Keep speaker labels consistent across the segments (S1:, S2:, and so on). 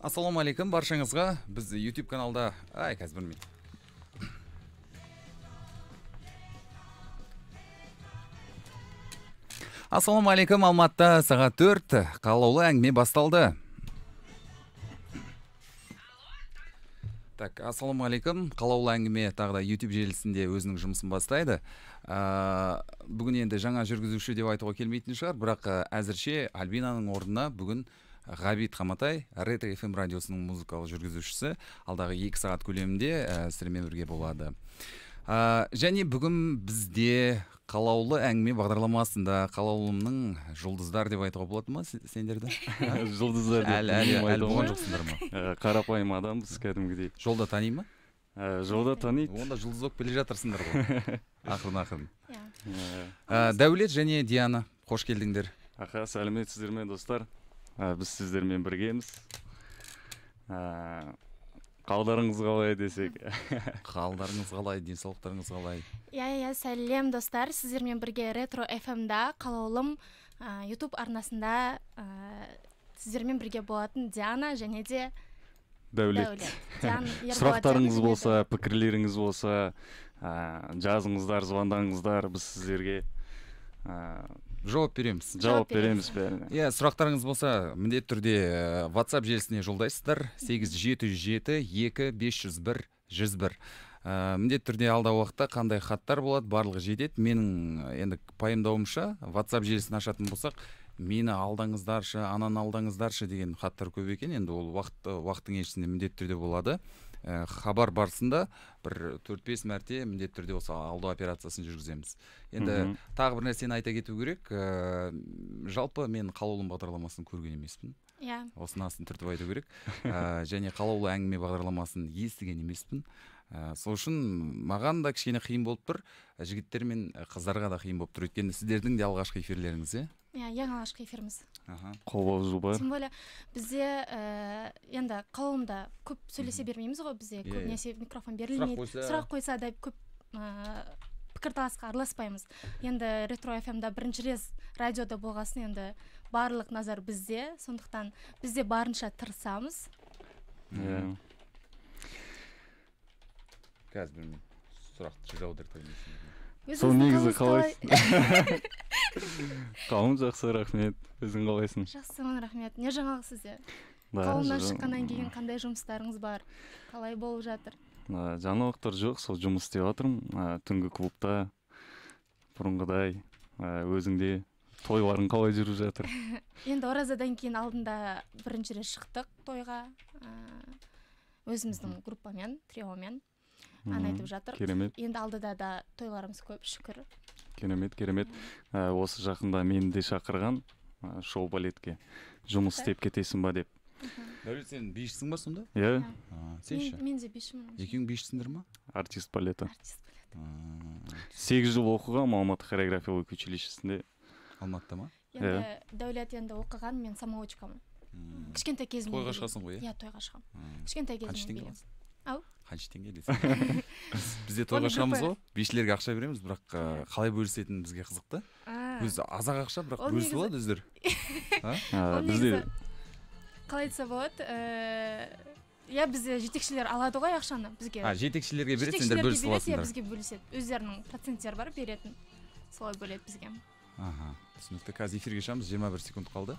S1: ассалаумағалейкум баршаңызға біз YouTube каналда ай қазір білмеймін ассалаумағалейкум алматыда сағат төрт қалаулы әңгіме басталды так ассалаумағалейкум қалаулы әңгіме тағы да ютуб желісінде өзінің жұмысын бастайды ә, бүгін енді жаңа жүргізуші деп айтуға келмейтін шығар бірақ әзірше альбинаның орнына бүгін ғабит қаматай ретро фм радиосының музыкалық жүргізушісі алдағы екі сағат көлемінде ә, сіздермен бірге болады ә, және бүгін бізде қалаулы әңгіме бағдарламасында қалаулымның жұлдыздар деп айтуға болады ма сендерді жұлдыздар әлі болған жоқсыңдар ма э, қарапайым адамбыз кәдімгідей жолда тани ма э, жолда таниды онда жұлдыз болып келе жатырсыңдар ғой ақырын ақырын иә. дәулет және диана қош келдіңдер аха сәлеметсіздер ме достар ә, біз сіздермен біргеміз ә, қалдарыңыз қалай
S2: десек қалдарыңыз қалай денсаулықтарыңыз қалай
S3: иә, иә иә сәлем достар сіздермен бірге ретро фмда қалаулым ә, ютуб арнасында ә, сіздермен бірге болатын диана және де дәулет, сұрақтарыңыз
S2: болса пікірлеріңіз болса ә, жазыңыздар звондаңыздар біз
S1: сіздерге жауап береміз жауап береміз бәріне иә сұрақтарыңыз болса міндетті түрде ватсап э, желісіне жолдайсыздар сегіз жеті жүз жеті екі бес жүз бір жүз бір э, міндетті түрде алдағы уақытта қандай хаттар болады барлығы жетеді менің э, енді пайымдауымша ватсап желісін ашатын болсақ мені алдаңыздаршы ананы алдаңыздаршы деген хаттар көп екен енді ол уақыт уақыттың еншісінде міндетті түрде болады Э, хабар барысында бір төрт бес мәрте міндетті түрде осы алдау операциясын жүргіземіз енді тағы бір нәрсені айта кету керек ә, жалпы мен қалаулым бағдарламасын көрген емеспін иә yeah. осыны астын түртіп айту керек ә, және қалаулы әңгіме бағдарламасын естіген емеспін ә, сол үшін маған да кішкене қиын болып тұр ә, жігіттер мен ә, қыздарға да қиын болып тұр өйткені сіздердің де алғашқы эфирлеріңіз иә
S3: иә ең алғашқы эфиріміз
S1: аха қобалжуба тем
S3: более бізде ә, енді қауымда көп сөйлесе бермейміз ғой бізде иә, көбінесе иә. микрофон берілмейді сұрақ қойса да көп ә, пікірталасқа араласпаймыз енді ретро фмда бірінші рез радиода болғасын енді барлық назар бізде сондықтан бізде барынша тырысамыз
S1: иә қазір білмеймін сұрақты жаудырта алмайсың сол негізі
S2: қалайсың қалым жақсы рахмет өзің қалайсың
S3: жақсымын рахмет не жаңалық сізде қалымнан шыққаннан кейін қандай жұмыстарыңыз бар қалай болып жатыр
S2: жаңалықтар жоқ сол жұмыс істеп жатырмын түнгі клубта бұрынғыдай өзіңде тойларың қалай жүріп жатыр
S3: енді оразадан кейін алдында бірінші рет шықтық тойға өзіміздің группамен триомен
S2: ән айтып жатыр керемет
S3: енді алдыда да тойларымыз көп шүкір
S2: керемет керемет ә, осы жақында мені де шақырған ә, шоу балетке жұмыс істеп кетесің ба деп
S1: дәулет сен бишісің ба сонда иә,
S2: иә.
S3: сен ше мен де бишімін
S1: екеуің бишісіңдер ма
S2: артист балеті артист сегіз жыл оқығанмын алматы хореографиялық училищесінде алматыда ма енді иә.
S3: дәулет енді оқыған мен самоучкамын кішкентай кезімнен тойға шығасың ғой иә иә тойға шығамын кішкентай кезімнен ау
S1: қанша теңге білесің бізде тойға шығамыз ғой бишілерге ақша береміз бірақ қалай бөлісетіні бізге қызық та өзі аз ақ ақша бірақ бөлісіп алады өздері
S3: қалай айтса болады э, иә бізде жетекшілер алады ғой ақшаны бізге а жетекшілерге береді сендер бөлісіп иә, аласыңдар бізге бөліседі өздерінің проценттері бар беретін солай бөледі бізге
S1: аха түсінікті қазір эфирге шығамыз жиырма бір секунд қалды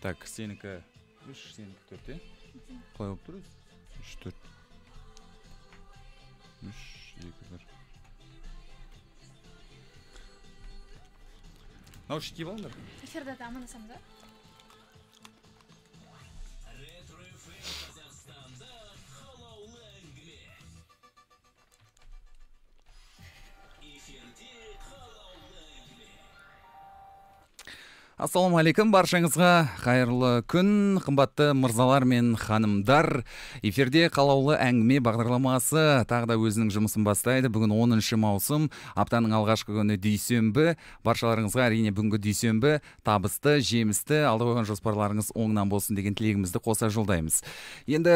S1: так сенікі үш сенікі төрт иә Koyup duruz. Müştür. Müş iyi kadar. Наушники var mı?
S3: Эфирде да, мы на самом деле.
S1: ассалаумағалейкум баршаңызға қайырлы күн қымбатты мырзалар мен ханымдар эфирде қалаулы әңгіме бағдарламасы тағы да өзінің жұмысын бастайды бүгін 10 маусым аптаның алғашқы күні дүйсенбі баршаларыңызға әрине бүгінгі дүйсенбі табысты жемісті алда қойған жоспарларыңыз оңнан болсын деген тілегімізді қоса жолдаймыз енді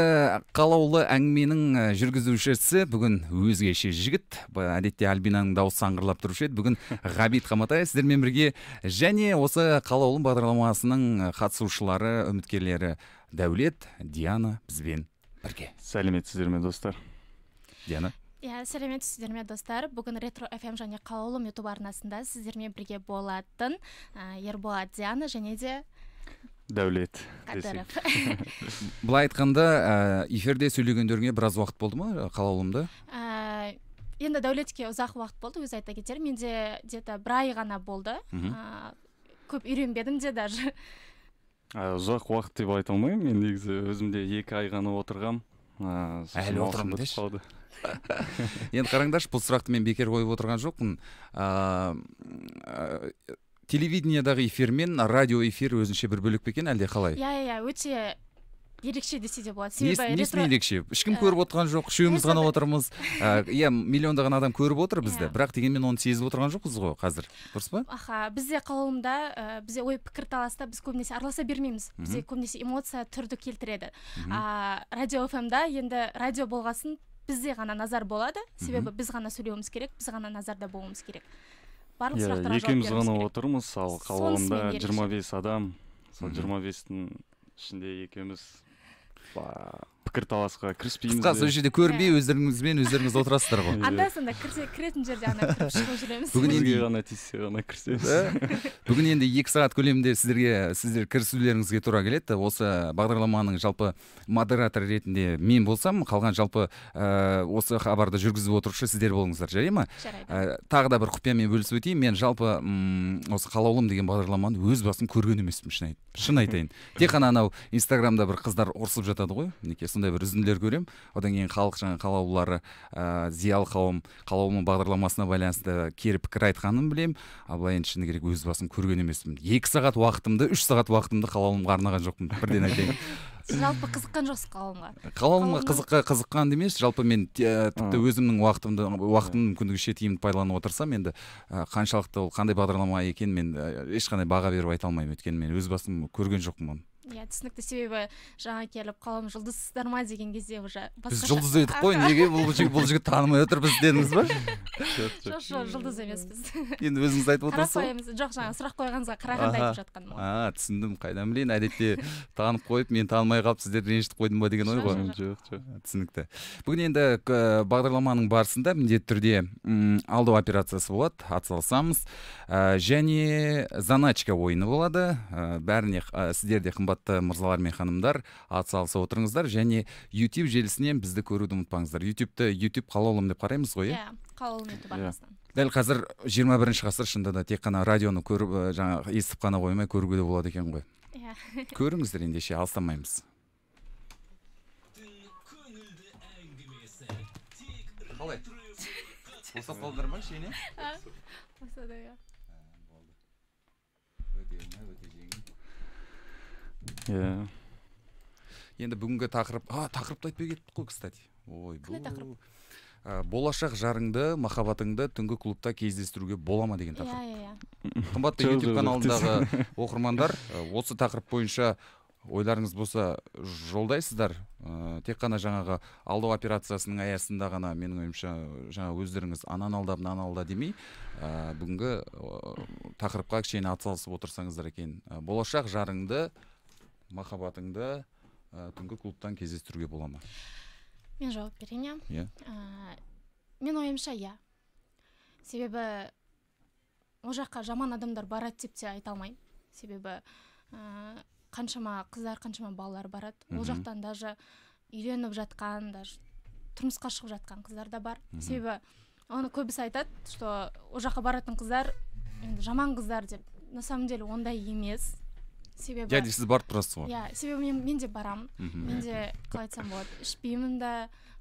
S1: қалаулы әңгіменің ә, жүргізушісі бүгін өзгеше жігіт әдетте альбинаның дауысы саңғырлап тұрушы еді бүгін ғабит қаматаев сіздермен бірге және осы қалаулым бағдарламасының қатысушылары үміткерлері дәулет диана бізбен бірге сәлеметсіздер ме достар диана
S3: иә сәлеметсіздер ме достар бүгін ретро фм және қалаулым ютуб арнасында сіздермен бірге болатын ерболат диана және де
S1: дәулет қадыров былай айтқанда эфирде сөйлегендеріңе біраз уақыт болды ма
S3: ә, енді дәулетке ұзақ уақыт болды өзі айта кетер менде где то бір ай ғана болды көп үйренбедім де даже
S2: ұзақ уақыт деп айта алмаймын мен негізі өзімде екі ай ғана
S1: отырғам әлі отырмын деші енді қараңдаршы бұл сұрақты мен бекер қойып отырған жоқпын ыыы эфир мен радио эфир өзінше бір бөлек пе екен әлде қалай
S3: иә иә, иә өте ерекше десе де болады себебі несіне
S1: ерекше ешкім көріп ә, отырған жоқ үшеуміз ғана отырмыз ә, иә миллиондаған адам көріп отыр бізді иә. бірақ дегенмен оны сезіп отырған жоқпыз ғой қазір дұрыс па
S3: аха бізде қауымда ә, бізде ой пікірталаста біз көбінесе араласа бермейміз бізде көбінесе эмоция түрді келтіреді а, радио фмда енді радио болғасын бізде ғана назар болады себебі біз ғана сөйлеуіміз керек біз ғана назарда болуымыз керек барлық иә, сұрақтарға екеуміз ғана отырмыз ал қалғанында жиырма
S2: бес адам сол жиырма бестің ішінде екеуміз Wow.
S1: таласқа кіріспейміз қысқасы ол жерде көрінбей өздеріңізбен өздеріңіз отырасыздар ғой анда
S3: санда кіретін жерде ана кіріп шығып жүреміз бүгін енді ғана
S1: тиіссе ғана кірісеміз бүгін енді екі сағат көлемінде сіздерге сіздер кірісулеріңізге тура келеді осы бағдарламаның жалпы модератор ретінде мен болсам қалған жалпы ә, осы хабарды жүргізіп отырушы сіздер болыңыздар жарай ма жарайды ә, тағы да бір құпиямен бөлісіп өтейін мен жалпы осы қалаулым деген бағдарламаны өз басым көрген емеспін шын шын айтайын тек қана анау инстаграмда бір қыздар ұрсып жатады ғой мінекей сондай бір үзінділер көремін одан кейін халық жаңағы қалаулылары ә, зиялы қауым қалаулының бағдарламасына байланысты кері пікір айтқанын білемін ал былай енді шыны керек өз басым көрген емеспін екі сағат уақытымды үш сағат уақытымды қалаулымға арнаған жоқпын бірден айтайын
S3: жалпы қызыққан жоқсыз қалауымға
S1: қаламға қызыққа қызыққан емес жалпы мен тіпті өзімнің уақытымды уақытымды мүмкіндігінше тиімді пайдаланып отырсам енді қаншалықты ол қандай бағдарлама екенін мен ешқандай баға беріп айта алмаймын өйткені мен өз басым көрген жоқпын оны
S3: иә түсінікті себебі жаңа келіп қалам жұлдызсыздар ма деген кезде уже біз жұлдыз едік қой неге бұл жігіт бұл
S1: танымай отыр бізді дедіңіз ба жоқ жоқ
S3: жұлдыз емеспіз енді өзіңіз айтып отырсыз ғой жоқ жаңағы сұрақ қойғаныңызға қарағанда айтып
S1: жатқаным а түсіндім қайдан білейін әдетте танып қойып мен танымай қалып сіздерді ренжітіп қойдым ба деген ой ғой жоқ жоқ түсінікті бүгін енді бағдарламаның барысында міндетті түрде алдау операциясы болады атсалысамыз және заначка ойыны болады бәріне сіздер де қымбат қымбатты мырзалар мен ханымдар атсалысып отырыңыздар және ютуб желісінен бізді көруді ұмытпаңыздар ютубты ютуб қалаулым деп қараймыз ғой иә yeah,
S3: иә, қалаулым ютуб иә. арнасынан
S1: дәл қазір жиырма бірінші ғасыр шынында да тек қана радионы көріп жаңағы естіп қана қоймай көруге де болады екен ғой иә көріңіздер ендеше алыстамаймыз қалай иә енді бүгінгі тақырып а тақырыпты айтпай кеттік қой кстати ой бұл тақырып болашақ жарыңды махаббатыңды түнгі клубта кездестіруге бола ма деген тақырып иә иә, иә. қымбатты ютуб каналындағы оқырмандар осы тақырып бойынша ойларыңыз болса жолдайсыздар тек қана жаңағы алдау операциясының аясында ғана менің ойымша жаңа өздеріңіз ананы алда мынаны алда демей бүгінгі тақырыпқа кішкене атсалысып отырсаңыздар екен болашақ жарыңды махаббатыңды ә, түнгі клубтан кездестіруге бола ма
S3: мен жауап берейін иә yeah. Иә. Э, мен ойымша иә себебі ол жаққа жаман адамдар барады деп те айта алмаймын себебі ә, қаншама қыздар қаншама балалар барады mm -hmm. ол жақтан даже үйленіп жатқан даже тұрмысқа шығып жатқан қыздар да бар mm себебі оны көбісі айтады что ол жаққа баратын қыздар енді жаман қыздар деп на самом деле ондай емес себебі яғни сіз барып тұрасыз ғой иә себебі мен, мен де барамын мен де қалай айтсам болады ішпеймін да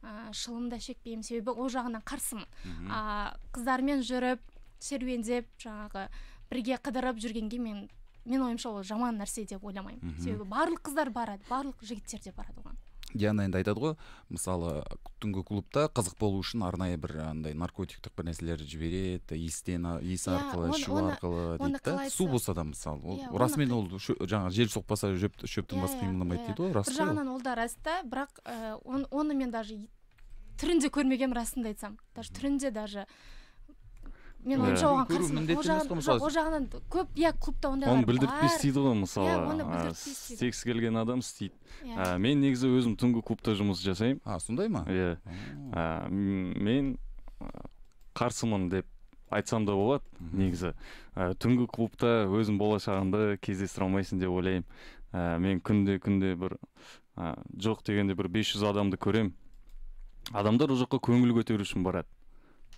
S3: ыыы шылым да шекпеймін себебі ол жағынан қарсымын ыыы қыздармен жүріп серуендеп жаңағы бірге қыдырып жүргенге мен мен ойымша ол жаман нәрсе деп ойламаймын себебі барлық қыздар барады барлық жігіттер де барады оған
S1: диана енді айтады ғой мысалы түнгі клубта қызық болу үшін арнайы бір андай наркотиктік бір нәрселерді жібереді иістен иіс иә, арқылы ішу арқылы дейді да су болса да мысалы ол yeah, иә, расымен ол жаңағы жел соқпаса шөп, шөптің иә, басы қимылдамайды дейді ғой рас бір жағынан
S3: ол да рас та бірақ э, оны мен даже түрінде көрмегенмін расында айтсам даже түрінде даже мен ойымша оған қарсымын ол жағынан көп иә клубта ондайлар оны білдіртпей істейді ғой иә, мысалы оны
S2: істегісі келген адам істейді иә. мен негізі өзім түнгі клубта жұмыс жасаймын а сондай ма иә мен қарсымын деп айтсам да болады негізі түнгі клубта өзің болашағыңды кездестіре алмайсың деп ойлаймын мен күнде күнде бір жоқ дегенде бір 500 адамды көремін адамдар ол жаққа көңіл көтеру үшін барады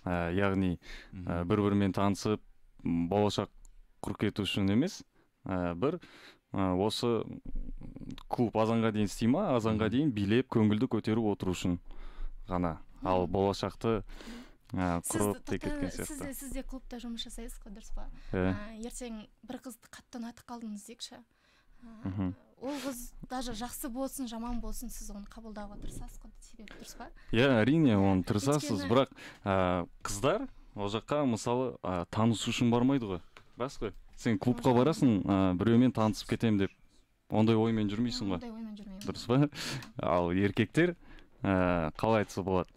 S2: ә, яғни ә, э, бір бірімен танысып болашақ құр кету үшін емес ә, бір ә, осы клуб азанға дейін істей ма азанға дейін билеп көңілді көтеріп отыру үшін ғана ал болашақты құрып кеткен сияқты
S3: сіз, сіз де клубта жұмыс жасайсыз ғой дұрыс па иә ертең бір қызды қатты ұнатып қалдыңыз дейікші ол қыз даже жақсы болсын жаман болсын сіз оны қабылдауға
S2: тырысасыз ғой себебі дұрыс па иә әрине оны тырысасыз бірақ ә, қыздар ол жаққа мысалы ә, танысу үшін бармайды ғой рас қой сен клубқа барасың ә, біреумен танысып кетем деп ондай оймен жүрмейсің ғой ондай оймен жүрмеймін дұрыс па ал еркектер ә, қалай айтса болады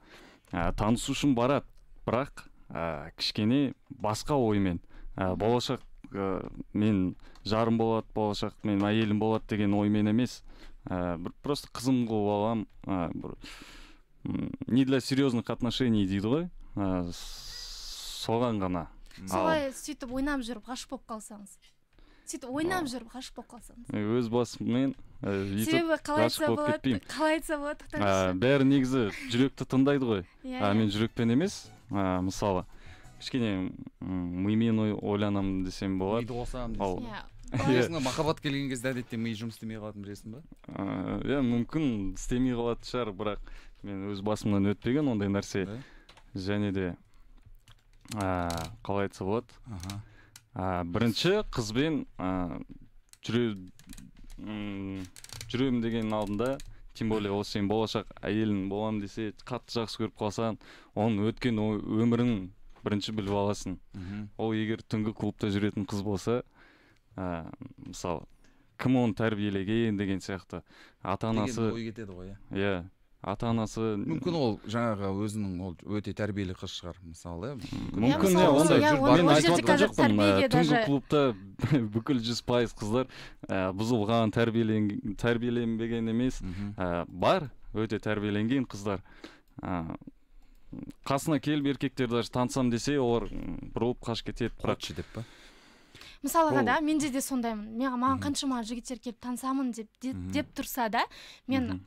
S2: ә, танысу үшін барады бірақ ә, кішкене басқа оймен ә, болашақ Ә, мен жарым болады болашақ мен әйелім болады деген оймен емес ә, бір просто қызым қылып аламын ә, бір не для серьезных отношений дейді ғой ә, соған ғана солай
S3: сөйтіп ойнап жүріп ғашық болып қалсаңыз сөйтіп ойнап жүріп
S2: ғашық болып қалсаңыз ә, өз басыммен ә, себебі қалай айтса болады қалай айтса болады бәрі негізі жүректі тыңдайды ғой иә, иә. мен жүрекпен емес мысалы кішкене мимен ойланамын десем болады миды қосамын иә
S1: махаббат келген кезде әдетте ми жұмыс істемей қалатынын білесің
S2: ба иә мүмкін істемей қалатын шығар бірақ мен өз басымнан өтпеген ондай нәрсе және де ыыы қалай айтса болады бірінші қызбен жүре жүремін деген алдында тем более ол сенің болашақ әйелің боламын десе қатты жақсы көріп қалсаң оның өткен өмірін бірінші біліп аласың ол егер түнгі клубта жүретін қыз болса ә, мысалы кім оны тәрбиелеген деген сияқты ата анасы иә иә
S1: ата анасы мүмкін ол жаңағы өзінің ол өте тәрбиелі қыз шығар мысалы иә. мүмкін иә ондай мен айтып жоқпын түнгі клубта бүкіл жүз пайыз қыздар
S2: бұзылған тәрбиеленбеген емес бар өте тәрбиеленген қыздар қасына келіп еркектер даже танысамын десе олар бұрылып қашып кетеді қуатшы деп па
S3: мысалға да менде де сондаймын маған қаншама жігіттер келіп танысамын деп деп тұрса да мен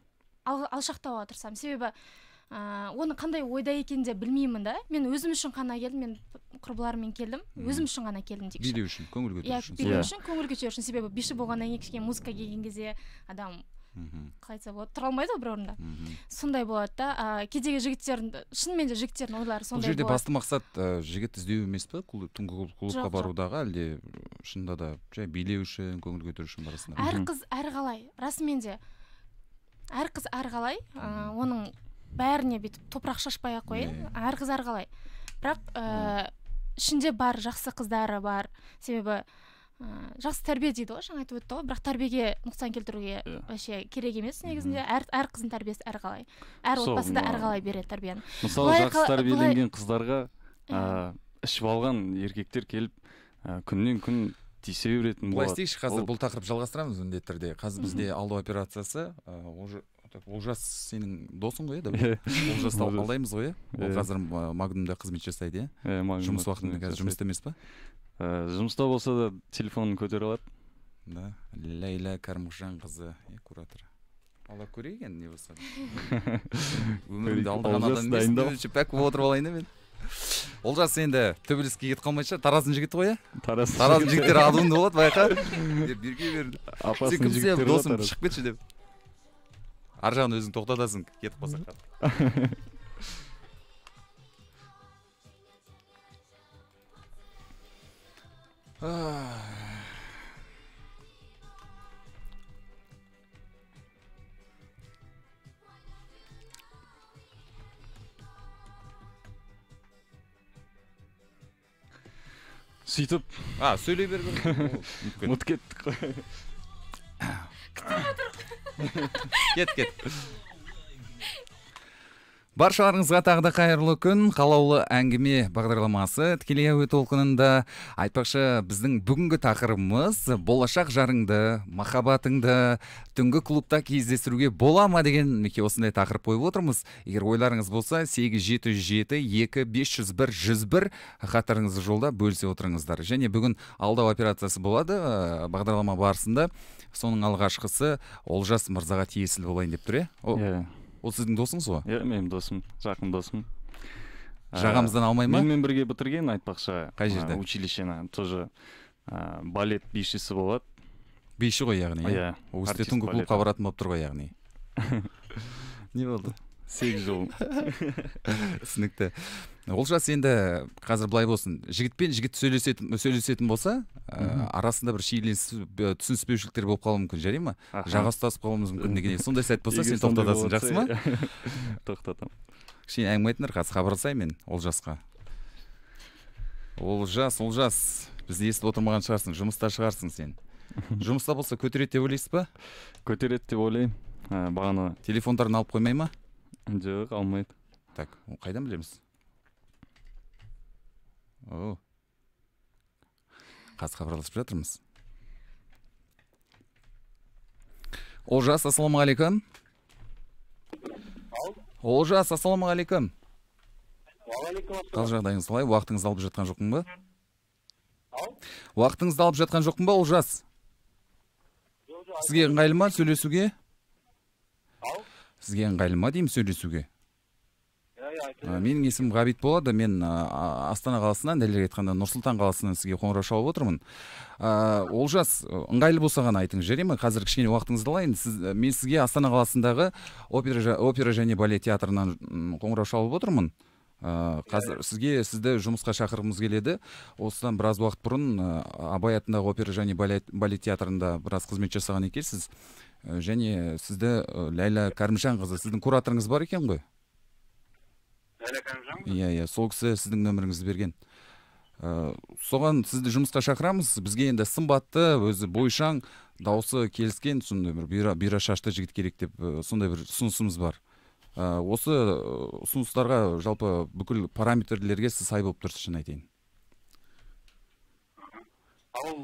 S3: ал, алшақтауға тырысамын себебі ыыы оны қандай ойда екенін де білмеймін да мен өзім үшін ғана келдім мен құрбыларыммен келдім өзім үшін ғана келдім дейікші билеу үшін көңіл иә, көтеру үшін иә билеу үшін көңіл көтеру үшін себебі биші болғаннан кейін кішкене музыка келген кезде адам қалай айтса болады тұра алмайды ғой бір орында сондай болады да а, кедегі жігіттердің шынымен де жігіттердің ойлары сондай бұл жерде басты
S1: мақсат жігіт іздеу емес па түнгі клубқа барудағы әлде шынында да жай билеу үшін көңіл көтеру үшін барасыңдар әр қыз
S3: әр қалай расымен де әр қыз әр қалай оның бәріне бүйтіп топырақ шашпай ақ қояйын әр қыз әр қалай бірақ ішінде бар жақсы қыздары бар себебі ыыы жақсы тәрбие дейді ғой жаңа айтып өтті ғой бірақ тәрбиеге нұқсан келтіруге иә. вообще керек емес негізінде әр әр қыздың тәрбиесі әрқалай
S2: әр отбасында әрқалай береді тәрбиені мысалы жақсы тәрбиеленген қыздарға ыыы иә. ішіп алған еркектер келіп күннен күн тисе беретін болады былай істейікші қазір
S1: бұл тақырып жалғастырамыз міндетті түрде қазір бізде алдау операциясы уже так олжас сенің досың ғой иә олжасты алдаймыз ғой иә ол қазір магнумда қызмет жасайды иә
S2: жұмыс уақытында қазір жұмыста емес па жұмыста болса да телефонын көтере алады
S1: да ләйлә кәрімжанқызы иә куратор алла көрейік енді не болса өмірімде алдаған адам емес пәк болып отырып алайын да мен олжас енді төбелеске кетіп қалмайтын шығар тараздың жігіті ғой иә тараз тараздың жігіттері адуынды болады байқа деп берге берді апасы кімсің досым шығып кетші деп ар жағын өзің тоқтатасың кетіп қалсақ сөйтіп а сөйлей бер
S2: ұмытып кеттік қой күте тұр 気をつけて
S1: баршаларыңызға тағы да қайырлы күн қалаулы әңгіме бағдарламасы тікелей әуе толқынында айтпақшы біздің бүгінгі тақырыбымыз болашақ жарыңды махаббатыңды түнгі клубта кездестіруге бола ма деген мінекей осындай тақырып қойып отырмыз егер ойларыңыз болса сегіз жеті жүз жеті екі бес жүз бір жүз бір хаттарыңызды жолда бөлісе отырыңыздар және бүгін алдау операциясы болады бағдарлама барысында соның алғашқысы олжас мырзаға тиесілі болайын деп тұр иә ол сіздің досыңыз ғой иә менің досым жақын досым ә, жағамыздан алмай ма
S2: менімен бірге бітірген айтпақшы қай жерде училищені тоже ә, балет бишісі болады
S1: биші ғой яғни иә ол түнгі клубқа баратын болып тұр ғой яғни не болды сегіз жыл түсінікті олжас енді қазір былай болсын жігітпен жігіт сөйлесетін сөйлесетін болса ә, арасында бір шиеленісу түсініспеушіліктер болып қалуы мүмкін жарай ма жаға ұстасып қалуымыз мүмкін деген сондай сәт болса сен тоқтатасың жақсы ма иә. тоқтатамын кішкене әңгіме айтыңдар қазір хабарласайын мен олжасқа олжас олжас бізді естіп отырмаған шығарсың жұмыста шығарсың сен жұмыста болса көтереді деп ойлайсыз ба көтереді деп ойлаймын ә, бағана телефондарын алып қоймай ма жоқ алмайды так қайдан білеміз о қазір хабарласып жатырмыз олжас ассалаумағалейкум олжас ассалаумағалейкум қал жағдайыңыз қалай уақытыңызды алып жатқан жоқпын ба уақытыңызды алып жатқан жоқпын ба олжас сізге ыңғайлы ма сөйлесуге сізге ыңғайлы ма деймін сөйлесуге менің есімім ғабит болады мен астана қаласынан дәлірек айтқанда нұр сұлтан қаласынан сізге қоңырау шалып отырмын ыыы олжас ыңғайлы болса ғана айтыңыз жарай ма қазір кішкене уақытыңызды алайын сіз мен сізге астана қаласындағы опера, опера және балет театрынан қоңырау шалып отырмын ыыы қазір сізге сізді жұмысқа шақырғымыз келеді осыдан біраз уақыт бұрын абай атындағы опера және балет, балет театрында біраз қызмет жасаған екенсіз Э, және э, сізді э, ләйлә кәрімжанқызы сіздің кураторыңыз бар екен ғой ләйлә кәрімжан иә иә сол кісі сіздің нөміріңізді берген соған сізді жұмысқа шақырамыз бізге енді сымбатты өзі бойшаң дауысы келіскен сондай бір бұйра, шашты жігіт керек деп сондай бір ұсынысымыз бар осы ұсыныстарға жалпы бүкіл параметрлерге сіз сай болып тұрсыз шын айтайын ал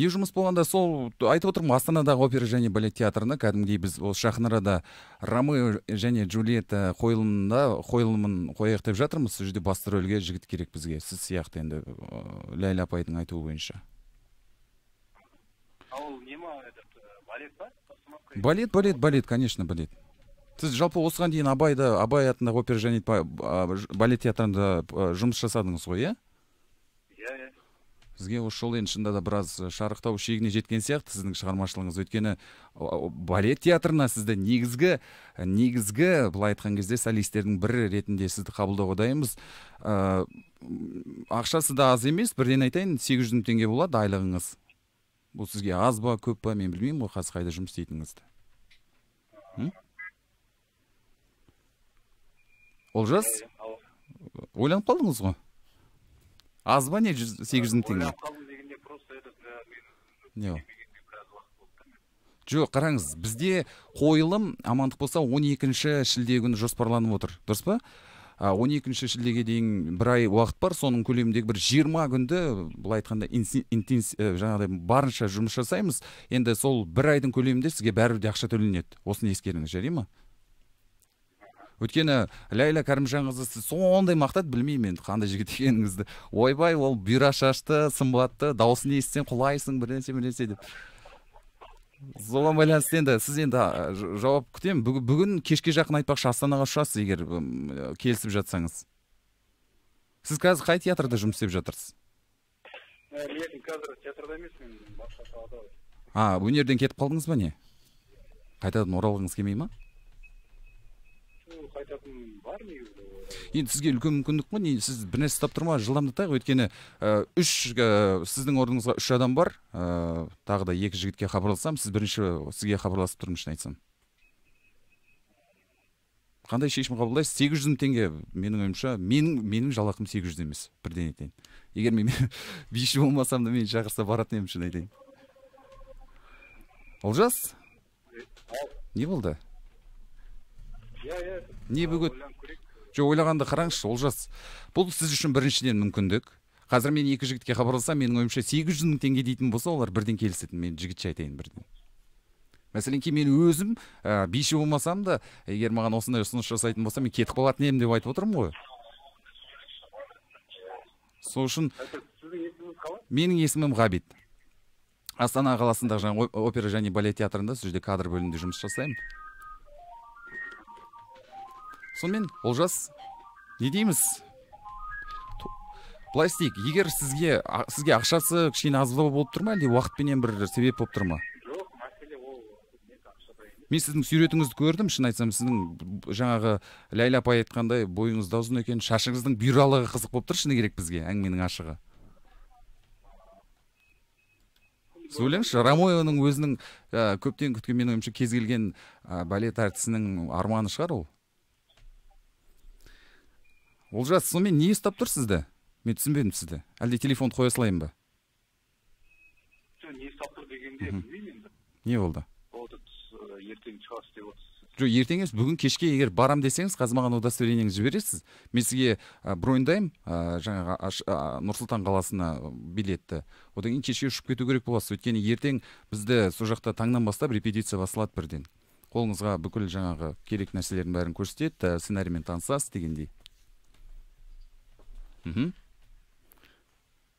S1: не жұмыс болғанда сол айтып отырмын астанадағы опера және балет театрына кәдімгідей біз осы жақын арада ромео және джульетта қойылымында қойылымын қояйық деп жатырмыз сол жерде басты рөлге жігіт керек бізге сіз сияқты енді ләйлә апайдың айтуы бойынша
S2: не этот э,
S1: балет па балет балет балет конечно балет сіз жалпы осыған дейін абайда абай атындағы опера және балет театрында жұмыс жасадыңыз ғой иә Сізге осы жолы енді шынында да біраз шарықтау шегіне жеткен сияқты сіздің шығармашылығыңыз өйткені балет театрына сізді негізгі негізгі былай айтқан кезде солистердің бірі ретінде сізді қабылдауға дайынбыз ақшасы да аз емес бірден айтайын сегіз жүз мың теңге болады айлығыңыз бұл сізге аз ба көп па мен білмеймін ғой қазір қайда жұмыс істейтініңізді олжас ойланып қалдыңыз ғой аз ба не жүз сегіз жүз мың теңге жоқ қараңыз бізде қойылым амандық болса 12 шілде күні жоспарланып отыр дұрыс па он екінші шілдеге дейін бір ай уақыт бар соның көлеміндегі бір жиырма күнді былай айтқанда интенс э, жаңағыдай барынша жұмыс жасаймыз енді сол бір айдың көлемінде сізге бәрібір де ақша төленеді осыны ескеріңіз жарай ма өйткені ләйлә кәрімжанқызы сіз сондай мақтады білмеймін енді қандай жігіт екеніңізді ойбай ол бұйра шашты сымбатты дауысын естісең құлайсың бірнәрсе бірнәрсе деп соған байланысты енді сіз енді жауап күтемін бүгін, бүгін кешке жақын айтпақшы астанаға ұшасыз егер келісіп жатсаңыз сіз қазір қай театрда жұмыс істеп жатырсыз
S2: э, мен қазір театрда емеспін басқа
S1: а өнерден кетіп қалдыңыз ба не қайтадан оралғыңыз келмей ма мүмкін бар негізі енді сізге үлкен мүмкіндік қой сіз бір нәрсе ұстап тұр жылдамдатайық өйткені үш сіздің орныңызға үш адам бар ә, тағы да екі жігітке хабарласам сіз бірінші сізге хабарласып тұрмын шын айтсам қандай шешім қабылдайсыз сегіз жүз мың теңге менің ойымша менің менің жалақым сегіз жүз емес бірден айтайын егер мен биші болмасам да мені шақырса баратын едім шын айтайын олжас не болды иә не бөгет жоқ ойлағанда қараңызшы олжас бұл сіз үшін біріншіден мүмкіндік қазір мен екі жігітке хабарласам менің ойымша сегіз жүз мың теңге дейтін болса олар бірден келісетін мен жігітше айтайын бірден мәселен мен өзім ә, биші болмасам да егер маған осындай ұсыныс жасайтын болса мен кетіп қалатын едім деп айтып отырмын ғой сол үшін менің есімім ғабит астана қаласындағы жаңағы опера және балет театрында сол жерде кадр бөлімінде жұмыс жасаймын сонымен олжас не дейміз былай істейік егер сізге сізге ақшасы кішкене аздау болып тұр ма әлде уақытпенен бір себеп болып тұр ма жоқ мәселе ол мен сіздің суретіңізді көрдім шын айтсам сіздің жаңағы ләйлә апай айтқандай бойыңыз да ұзын екен шашыңыздың бұйралығы қызық болып тұр шыны керек бізге әңгіменің ашығы сіз ойлаңызшы рамоеваның өзінің ә, көптен күткен менің ойымша кез келген ә, балет әртісінің арманы шығар ол олжас сонымен не ұстап тұр сізді мен түсінбедім сізді әлде телефонды қоя салайын ба
S2: жоқ не ұстап тұр дегенде білмеймін енді
S1: не болды э,
S2: ертең шығасыз деп
S1: отырсыз жоқ ертең емес бүгін кешке егер барам десеңіз қазір маған удостоверениеңізді жібересіз мен сізге брондаймын жаңағы нұр сұлтан қаласына билетті одан кейін кешке ұшып кету керек боласыз өйткені ертең бізді сол жақта таңнан бастап репетиция басталады бірден қолыңызға бүкіл жаңағы керек нәрселердің бәрін көрсетеді сценариймен танысасыз дегендей мхм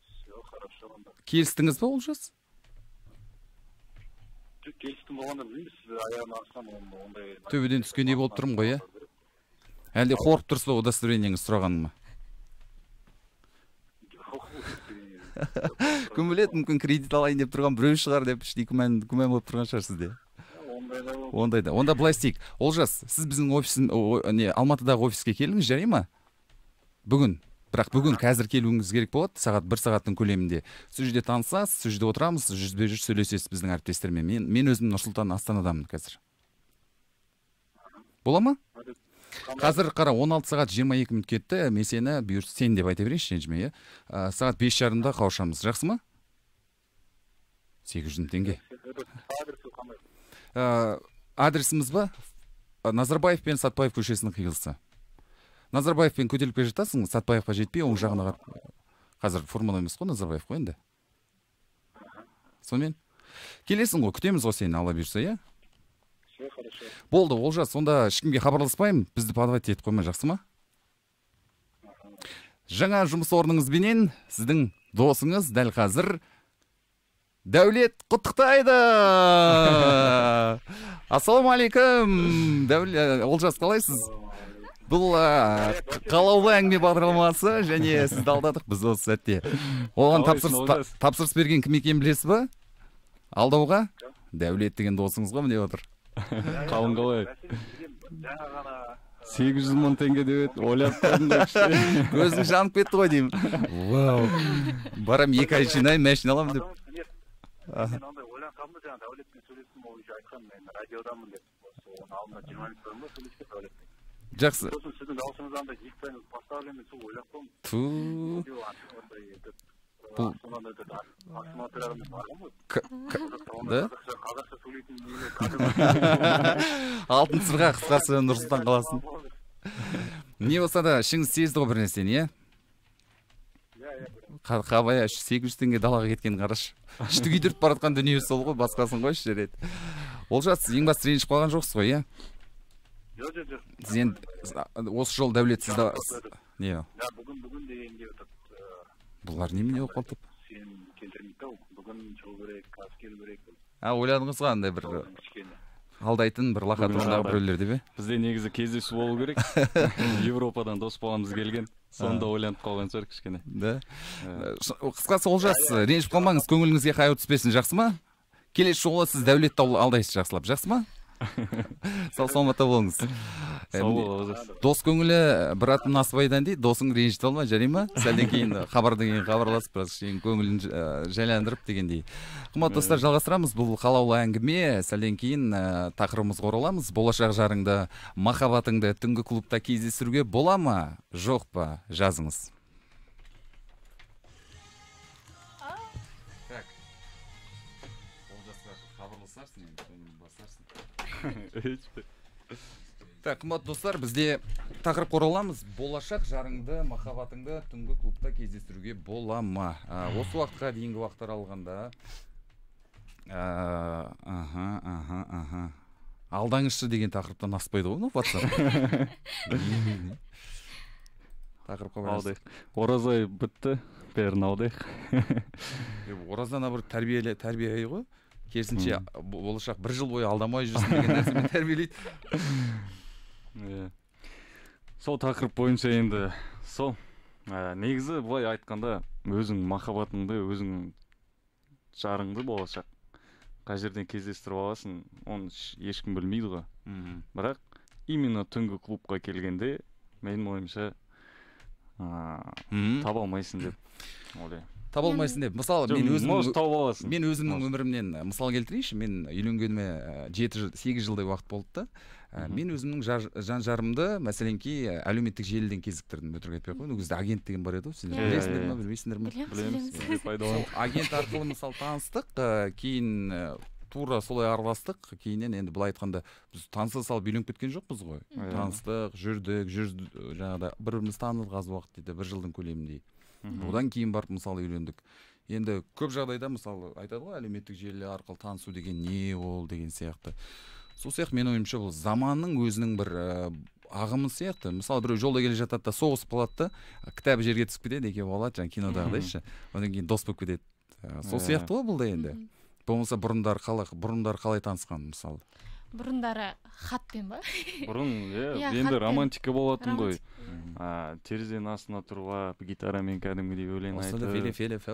S1: все хорошо келістіңіз ба олжас жоқ келістім болғанда білмеймін төбеден түскендей болып тұрмын ғой иә әлде қорқып тұрсыз ба удостоверениеңізді сұрағаныма кім біледі мүмкін кредит алайын деп тұрған біреу шығар деп іштей күмән күмән болып тұрған шығар сізде ондай да онда былай істейік олжас сіз біздің офис не алматыдағы офиске келіңіз жарай ма бүгін бірақ бүгін қазір келуіңіз керек болады сағат бір сағаттың көлемінде сол жерде танысасыз сол жерде отырамыз жүзбе жүз сөйлесесіз біздің әріптестермен мен мен өзім нұрсұлтан астанадамын қазір бола ма қазір қара 16 сағат 22 минут кетті мен сені бұйырса сен деп айта берейінші ренжіме иә сағат бес жарымда қауышамыз жақсы ма сегіз жүз мың теңге ә, адресіміз ба назарбаев пен сатпаев көшесінің қиылысы назарбаевпен көтеріліп келе жатасың сәтбаевқа жетпей оң жағына қарап қазір формула емес қой назарбаев қой енді сонымен келесің ғой күтеміз ғой сені алла бұйырса иә все хорошо болды олжас сонда ешкімге хабарласпаймын бізді подавать етіп қойма жақсы ма жаңа жұмыс орныңызбенен сіздің досыңыз дәл қазір дәулет құттықтайды ассалаумағалейкум олжас қалайсыз бұл қалаулы әңгіме бағдарламасы және сізді алдадық біз осы сәтте оған тапсырыс тапсырыс берген кім екенін білесіз ба алдауға дәулет деген досыңыз ғой міне отыр қалың қалай жаңа ғана сегіз жүз мың теңге деп еді ойлап қалдым көзің жанып кетті ғой деймін вау барамын екі ай жинаймын машина аламын деп мен жаңа
S2: дәулетпен сөйлестім ол уже айтқан мен радиодамын деп оның алдында жиырма минут бұрын ба сөйлескен дәулетпен жақсы сосын сіздің дауысыңыздан да екі пайыз емес сол ойлап
S1: қалдым ту алтын сырға қысқасы нұр сұлтан қаласын не болса да ішіңіз сезді ғой бір нәрсені иә,
S2: иә, иә
S1: қабай үш сегіз жүз теңге далаға кеткенін қарашы ішті күйдіріп бара жатқан дүние сол ғой басқасын қойшы жарайды олжас ең басты ренжіп қалған жоқсыз ғой иә жоқ сіз енді осы жолы дәулет сізді не да бүгін бүгін дегенде этот э, бұлар немене болып қалды сен
S2: келтірмейді да бүгін жол керек қазір келу керек
S1: а ойладыңыз ғой андай бір кішкене алдайтын бір лақап ондағы біреулер деп иә
S2: бізде негізі кездесу болу керек европадан дос баламыз келген сонда ойланып қалған шығар кішкене
S1: да э. Э, қысқасы олжас ренжіп қалмаңыз көңіліңізге қаяу түспесін жақсы ма келесі жолы сіз дәулетті алдайсыз жақсылап жақсы ма Сау саламатта болыңыз э, дос көңілі бір атын асыбайдан дейді Досың ренжітіп алма жарай ма сәлден кейін хабардан кейін хабарласып біраз кішкене көңілін э, жайландырып дегендей қымбатты достар жалғастырамыз бұл қалаулы әңгіме сәлден кейін э, тақырыбымызға ораламыз болашақ жарыңды махаббатыңды түнгі клубта кездестіруге бола ма жоқ па жазыңыз так қымбатты достар бізде тақырып қораламыз болашақ жарыңды махаббатыңды түнгі клубта кездестіруге бола ма осы уақытқа дейінгі уақыт аралығында аха алдаңызшы деген тақырыптан аспайды ғой мынау ватсап тақырыпқа алдық ораза
S2: бітті бәрін алдайық
S1: ораза наоборот тәрбие тәрбие ғой керісінше болашақ бір жыл бойы алдамай жүрсін деген нәрсемен тәрбиелейді иә сол тақырып бойынша енді сол ә, негізі былай
S2: айтқанда өзің махаббатыңды өзің жарыңды болашақ қай жерден кездестіріп аласың оны ешкім білмейді ғой мхм бірақ именно түнгі клубқа келгенде менің ойымша ыыы таба алмайсың
S1: деп ойлаймын таба алмайсың деп мысалы мен өзім тауып аласың мен өзімнің өмірімнен мысал келтірейінші мен үйленгеніме жеті жыл сегіз жылдай уақыт болды да мен өзімнің жан жарымды мәселенки әлеуметтік желіден кезіктірдім өтірік айтпай ақ қояйын ол кезде агент деген бар еді ғой сендер иә, білесіңдер иә, ма иә. білмейсіңдер ма білеміз агент арқылы мысалы таныстық кейін тура солай араластық кейіннен енді былай айтқанда біз таныса салып үйленіп кеткен жоқпыз ғой таныстық жүрдік жүрді жаңағыдай бір бірімізді таныдық аз уақыт дейді бір жылдың көлеміндей мхм одан кейін барып мысалы үйлендік енді көп жағдайда мысалы айтады ғой әлеуметтік желі арқылы танысу деген не ол деген сияқты сол сияқты менің ойымша бұл заманның өзінің бір ә, ағымы сияқты мысалы біреу жолда келе жатады да соғысып қалады да кітабы жерге түсіп кетеді екеуі болады жаңағы кинодағыдайшы одан кейін дос болып кетеді сол ә. сияқты ғой бұл да енді болмаса бұрындары қалай бұрындары қалай танысқан мысалы
S3: бұрындары хатпен ба
S1: бұрын
S2: иә енді романтика болатын ғой иә. а терезенің астына тұрып алып гитарамен кәдімгідей
S1: өлең айтып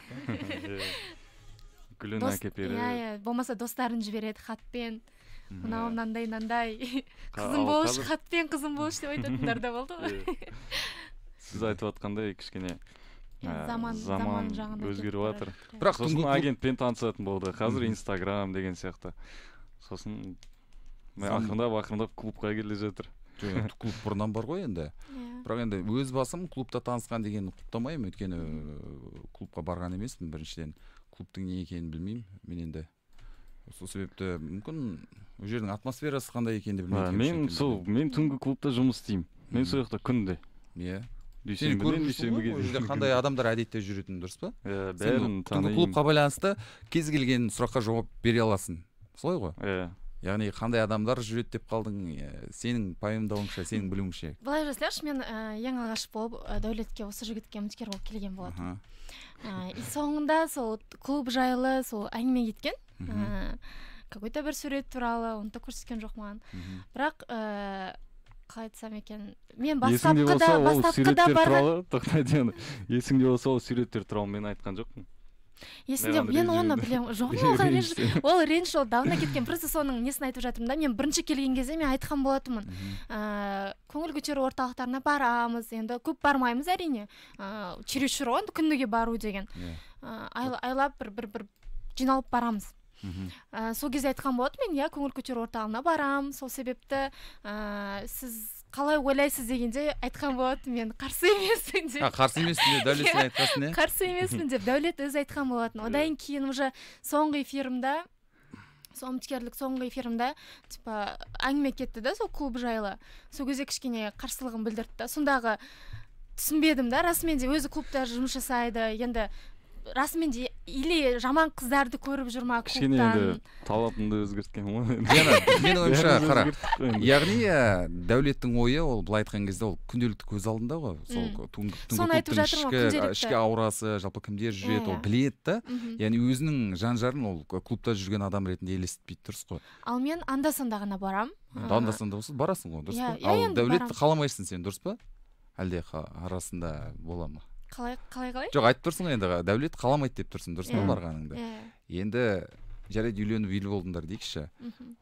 S1: гүлін әкеліп береді иә
S3: иә болмаса достарын жібереді хатпен мынау мынандай мынандай қызым болшы хатпен қызым болшы деп айтатындар да болды ғой
S2: сіз айтып жатқандай кішкене заман заман жағынан өзгеріп жатыр бірақ сосын агентпен танысатын болды қазір инстаграм деген сияқты сосын міне ақырындап ақырындап клубқа келе
S1: жатыр жоқ клуб бұрыннан бар ғой енді про иә. бірақ енді өз басым клубта танысқан дегенді құптамаймын өйткені клубқа барған емеспін біріншіден клубтың не екенін білмеймін мен енді сол себепті мүмкін ол жердің атмосферасы қандай екенін де білмеймін мен сол
S2: мен түнгі клубта жұмыс істеймін мен сол жақта күнде иә
S1: қандай адамдар әдетте жүретінін дұрыс па иә бәрін клубқа байланысты кез келген сұраққа жауап бере аласың солай ғой иә яғни қандай адамдар жүреді деп қалдың сенің пайымдауыңша сенің білуіңше
S3: былай жасайықшы мен ә, ең алғаш болып дәулетке осы жігітке үміткер болып келген болатынмын ә, и соңында сол клуб жайлы сол әңгіме кеткен ә, какой то бір сурет туралы оны да көрсеткен жоқ маған бірақ ә, қалай айтсам екен мен бастапқыда бастапқыда
S2: туралы есіңде болса ол суреттер туралы мен айтқан жоқпын есімде мен оны білемін жоқ ол реніш
S3: ол реніш ол давно кеткен просто соның несін айтып жатырмын да мен бірінші келген кезде мен айтқан болатынмын ыыы э, көңіл көтеру орталықтарына барамыз енді көп бармаймыз әрине ыыы э, чересчур ғой енді күніге бару деген ыыы иә. э, айлап бір бір бір жиналып барамыз ә, сол кезде айтқан болатынмын мен иә көңіл көтеру орталығына барамын сол себепті ә, сіз қалай ойлайсыз дегенде айтқан болатын мен қарсы емеспін деп қарсы емессің деп дәулет сен айтқансың иә қарсы емеспін деп дәулет өзі айтқан болатын одан кейін уже соңғы эфирімда сол үміткерлік соңғы эфирімде типа әңгіме кетті да сол клуб жайлы сол кезде кішкене қарсылығын білдірді да сондағы түсінбедім да расымен де өзі клубта жұмыс жасайды енді расымен де или жаман қыздарды көріп жүр ма
S2: кішкене енді
S1: талабымды өзгерткенмін ғой диана менің ойымша қара яғни дәулеттің ойы ол былай айтқан кезде ол күнделікті көз алдында ғой сол ішкі аурасы жалпы кімдер жүреді ол біледі да яғни өзінің жан жарын ол клубта жүрген адам ретінде елестетпейді дұрыс қой
S3: ал мен анда санда ғана барамын анда
S1: санда болса барасың ғой дұрыс па ал дәулет қаламайсың сен дұрыс па әлде арасында бола ма қалай қалай қалай жоқ айтып тұрсың ғой енді дәулет қаламайды деп тұрсың дұрыс па иә. барғаныңды енді иә жарайды үйленіп үйлі болдыңдар дейікші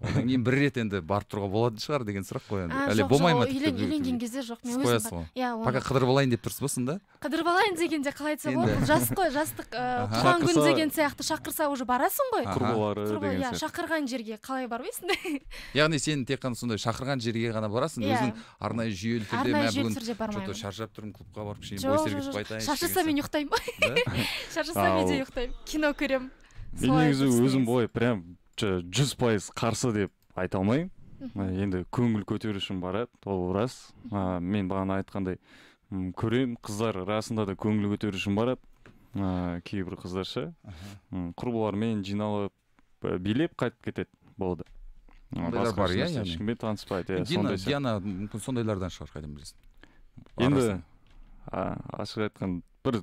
S1: одан кейін бір рет енді барып тұруға болатын шығар деген сұрақ қой енді әлі болмай ма үйленген кезде
S3: жоқ мен ғой иә пока
S1: қыдырып алайын деп тұрсыз ба сонда
S3: қыдырып алайын дегенде қалай айтса болады бұл жас қой жастық туған күн деген сияқты шақырса уже барасың ғой құрбылары деген иә шақырған жерге қалай бармайсың
S1: яғни сен тек қана сондай шақырған жерге ғана барасың иә. өзің арнайы жүйелі түрде мә бүгін что то шаршап тұрмын клубқа барып кішкене бой сергізіп қайтайын шаршаса
S3: мен ұйықтаймын шаршаса мен де ұйықтаймын кино көремін мен
S1: негізі өзім
S2: былай прям жүз пайыз қарсы деп айта алмаймын енді көңіл көтеру үшін барады ә, ол рас мен бағана айтқандай көрем қыздар расында да көңіл көтеру үшін барады ә, кейбір қыздар ше құрбыларымен жиналып билеп қайтып кетеді болды ондайлар бар иә ешкіммен таныспайды иә дина
S1: диана мүмкін сондайлардан шығар қайдан білесің енді
S2: ашық айтқан бір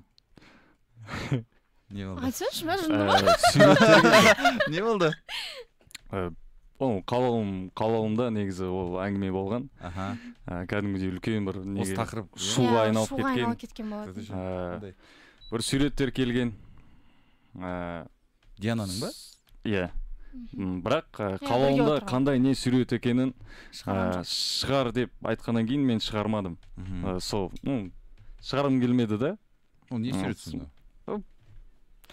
S2: не болды айтсаңшы мә не болды э, ол қалауым қалауымда негізі ол әңгіме болған аха э, кәдімгідей үлкен бір осы тақырып шуға иә, айналып кеткен э, бір суреттер келген диананың ба иә бірақ қалауымда қандай не сурет екенін шығар деп айтқаннан кейін мен шығармадым сол ну шығарғым келмеді да
S1: ол не сурет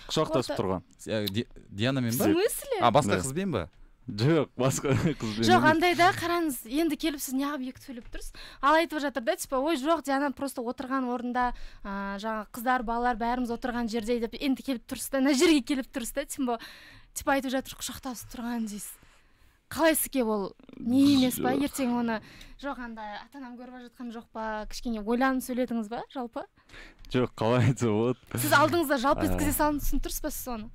S1: Құшақтасып тұрған дианамен ба в смысле а басқа қызбен ба жоқ басқа қызбен жоқ
S3: андай да қараңыз енді келіп сіз неғып екі сөйлеп тұрсыз ал айтып жатыр да типа ой жоқ диана просто отырған орнында ыыы жаңағы қыздар балалар бәріміз отырған жерде деп енді келіп тұрсыз да мына жерге келіп тұрсыз да типа айтып жатыр құшақтасып тұрған дейсіз қалай сізге ол не емес па э, ертең оны жоқ андай ата анам көріп жатқан жоқ па кішкене ойланып сөйледіңіз ба жалпы
S2: жоқ қалай айтса болады сіз алдыңызда жалпы өткізе ә.
S3: салып түсініп тұрсыз ба сіз оны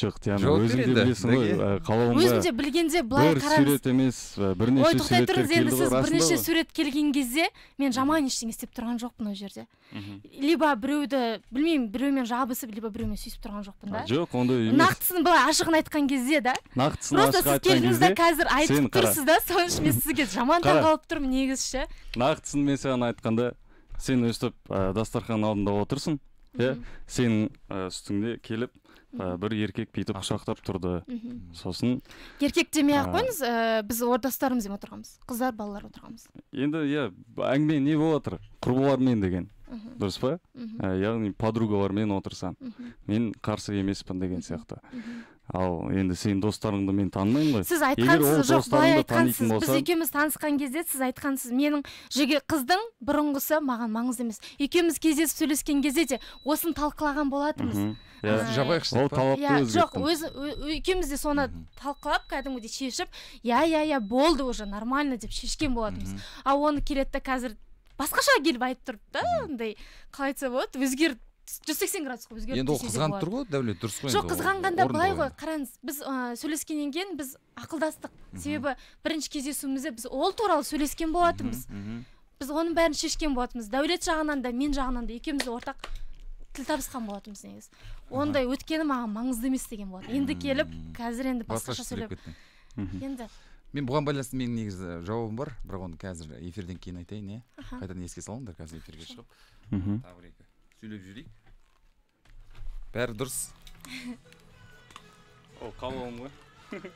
S2: жоқ диана өзің де білесің ғой қалауыңда өзім де білгенде былай бір сурет емес бірнеше ой тоқтай тұрыңыз енді сіз бірнеше сурет
S3: келген кезде мен жаман ештеңе істеп тұрған жоқпын ол жерде либо біреуді білмеймін біреумен жабысып либо біреумен сүйісіп тұрған жоқпын да
S2: жоқ ондай емес
S3: нақтысын былай ашығын айтқан кезде да
S2: нақтысын просто сіз келдіңіз да қазір айтып тұрсыз да
S3: сол үшін мен сізге жаман таңқалып тұрмын негізі ше
S2: нақтысын мен саған айтқанда сен өстіп дастарханның алдында отырсың иә сенің үстіңде келіп Ә, бір еркек бүйтіп құшақтап тұрды сосын
S3: еркек демей ақ ә, қойыңыз ә, біз ордастарымыз отырғанбыз қыздар балалар отырғанбыз
S2: енді иә әңгіме не болып жатыр құрбылармен деген дұрыс па э, яғни подругалармен отырсаң мен қарсы емеспін деген сияқты ал енді сенің достарыңды мен танымаймын ғой сіз айтқансыз жоқ былай айтқансыз біз
S3: екеуміз танысқан кезде сіз айтқансыз менің жеге қыздың бұрынғысы маған маңызды емес екеуміз кездесіп сөйлескен кезде де осыны талқылаған болатынбыз
S2: жабайықшы ол талапты жоқ өзі
S3: екеуміз де соны талқылап кәдімгідей шешіп иә иә иә болды уже нормально деп шешкен болатынбыз ал оны келеді да қазір басқаша келіп айтып тұрып та андай қалай айтса болады өзгеріп жүз сексен градусқа өзгеріп енді ол қызғанып тұр ғой
S1: дәулет дұрыс қой жоқ қызғанғанда былай ғой
S3: қараңыз біз ә, сөйлескеннен кейін біз ақылдастық себебі бірінші кездесуімізде біз ол туралы сөйлескен болатынбыз біз оның бәрін шешкен болатынбыз дәулет жағынан да мен жағынан да екеуміз ортақ тіл табысқан болатынбыз негізі ондай өткені маған маңызды емес деген болатын енді келіп
S1: қазір енді басқаша сөйлеп енді мен бұған байланысты менің негізі жауабым бар бірақ оны қазір эфирден кейін айтайын иә қайтадан еске салыңдар қазір эфирге шығып тағы бір екі сөйлеп жіберейік бәрі дұрыс
S2: ол қалауым ғой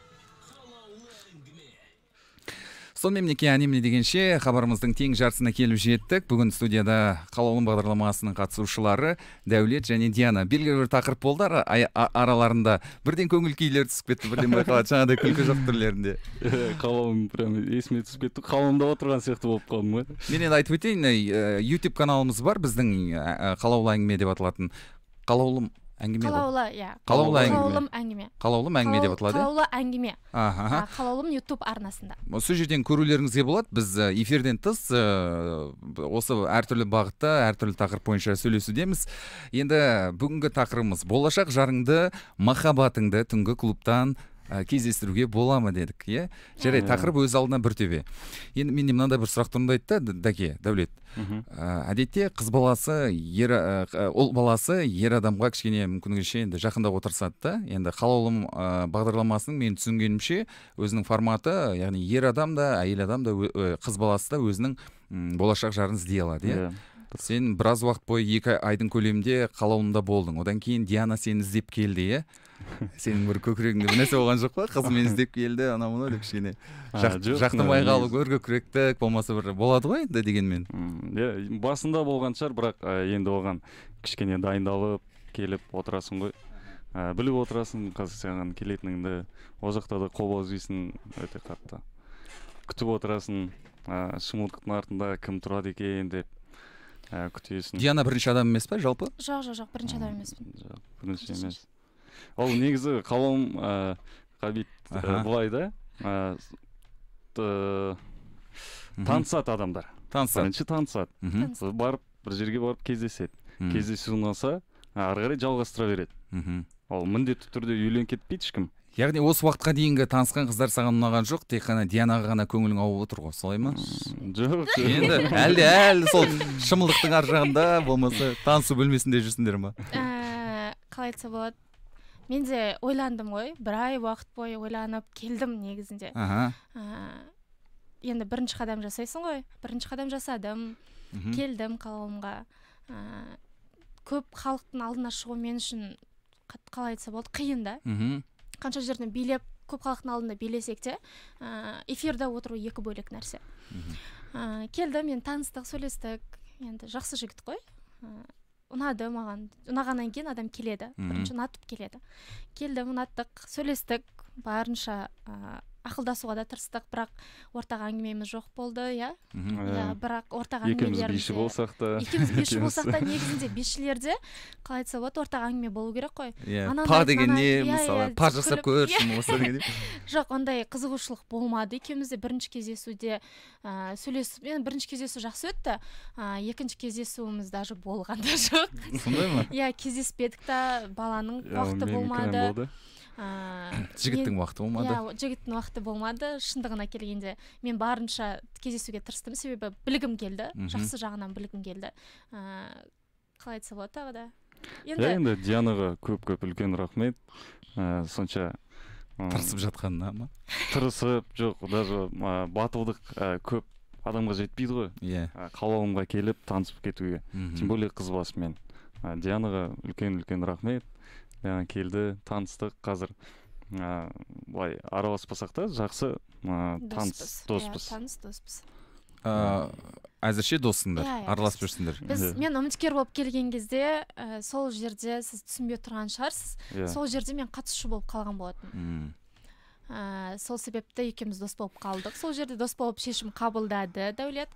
S1: сонымен мінекей әне дегенше хабарымыздың тең жартысына келіп жеттік бүгін студияда қалаулым бағдарламасының қатысушылары дәулет және диана белгілі бір тақырып болды араларында бірден көңіл күйлері түсіп кетті бірден байқалады жаңағыдай күлкі жоқ түрлерінде э,
S2: қалауым прям есіме түсіп кетті қалауымда отырған сияқты болып қалдым ғой мен
S1: енді айтып өтейін ютуб э, каналымыз бар біздің э, қалаулы әңгіме деп аталатын қалаулым әңгіме қалаулы иә қалаулы әңгіме қалаулым әңгіме қалаулым әңгіме деп аталады иә? қалаулы
S3: әңгіме қалаулым ютуб арнасында
S1: осы жерден көрулеріңізге болады біз э, эфирден тыс э, осы әртүрлі бағытта әртүрлі тақырып бойынша сөйлесудеміз енді бүгінгі тақырыбымыз болашақ жарыңды махаббатыңды түнгі клубтан ә, кездестіруге бола ма дедік иә жарайды тақырып өз алдына бір төбе енді менде мынандай бір сұрақ туындайды да дәке дәулет ә, әдетте қыз баласы ер ұл ә, баласы ер адамға кішкене мүмкіндігінше енді жақындап отырсады да енді қалаулым ә, бағдарламасының мен түсінгенімше өзінің форматы яғни ер адам да әйел адам да қыз баласы да өзінің болашақ жарын іздей алады иә, иә сен біраз уақыт бойы екі айдың көлемінде қалауында болдың одан кейін диана сені іздеп келді иә сенің бір көкірегіңде бір нәрсе болған жоқ па қыз мені іздеп келді анау мынау деп кішкене жақтырмай қалу көр көкіректік
S2: болмаса бір болады ғой енді дегенмен иә басында болған шығар бірақ енді оған кішкене дайындалып келіп отырасың ғой ә, біліп отырасың қазір саған келетініңді ол жақта да қобалжисың өте қатты күтіп отырасың ә, шымылдықтың артында кім тұрады екен деп күтесің диана бірінші адам емес па жалпы
S3: жоқ жоқ жоқ бірінші адам емеспін жоқ
S2: бірінші емес ол негізі қалауым ыыы э, ғабит э, былай да э, танысады адамдар танысады бірінші танысады барып бір жерге барып кездеседі кездесу ұнаса ары қарай жалғастыра береді мхм ол міндетті түрде үйленіп кетпейді ешкім
S1: яғни осы уақытқа дейінгі танысқан қыздар саған ұнаған жоқ тек қана дианаға ғана көңілің ауып отыр ғой солай ма жоқ енді әлде әлі сол шымылдықтың ар жағында болмаса танысу бөлмесінде жүрсіңдер ма
S3: қалай айтса болады мен де ойландым ғой бір ай уақыт бойы ойланып келдім негізінде енді бірінші қадам жасайсың ғой бірінші қадам жасадым келдім қалауымға көп халықтың алдына шығу мен үшін қалай айтса болады қиын да қанша жерден билеп көп халықтың алдында билесек те ә, эфирде отыру екі бөлек нәрсе ә, келдім енді таныстық сөйлестік енді жақсы жігіт қой ұнады маған ұнағаннан кейін адам келеді бірінші ұнатып келеді келдім ұнаттық сөйлестік барынша ә, ақылдасуға да тырыстық бірақ ортақ әңгімеміз жоқ болды иә иә, иә бірақ ортақ екеуміз биші болсақ та екеуміз биші болсақ та негізінде бишілерде қалай айтса болады ортақ әңгіме болу керек қой иә па деген не иә, мысалы иә, па жасап көрші осы жоқ ондай қызығушылық болмады екеумізде бірінші кездесуде ыыы сөйлесіп енді бірінші кездесу жақсы өтті ыыы екінші кездесуіміз даже болған да жоқ сондай ма иә кездеспедік та баланың уақыты болмады ыыы иә, жігіттің уақыты болмады иә жігіттің уақыты болмады шындығына келгенде мен барынша кездесуге тырыстым себебі білгім келді жақсы жағынан білгім келді ыыы қалай айтса болады тағы да енді енді
S2: дианаға көп көп үлкен рахмет ыыы ә, сонша тырысып жатқанына ма тырысып жоқ даже батылдық көп адамға жетпейді ғой иә қалауымға келіп танысып кетуге тем более қыз басымен дианаға үлкен үлкен рахмет жаңа келді таныстық қазір ыыы былай араласпасақ та жақсы ыыы таныс иә, доспыз
S3: таныс доспыз
S1: ыыы әзірше доссыңдар иә, иә, араласып жүрсіңдер біз
S3: мен үміткер болып келген кезде сол жерде сіз түсінбей тұрған шығарсыз сол жерде мен қатысушы болып қалған болатынмын ә, сол себепті екеуміз дос болып қалдық сол жерде дос болып шешім қабылдады дәулет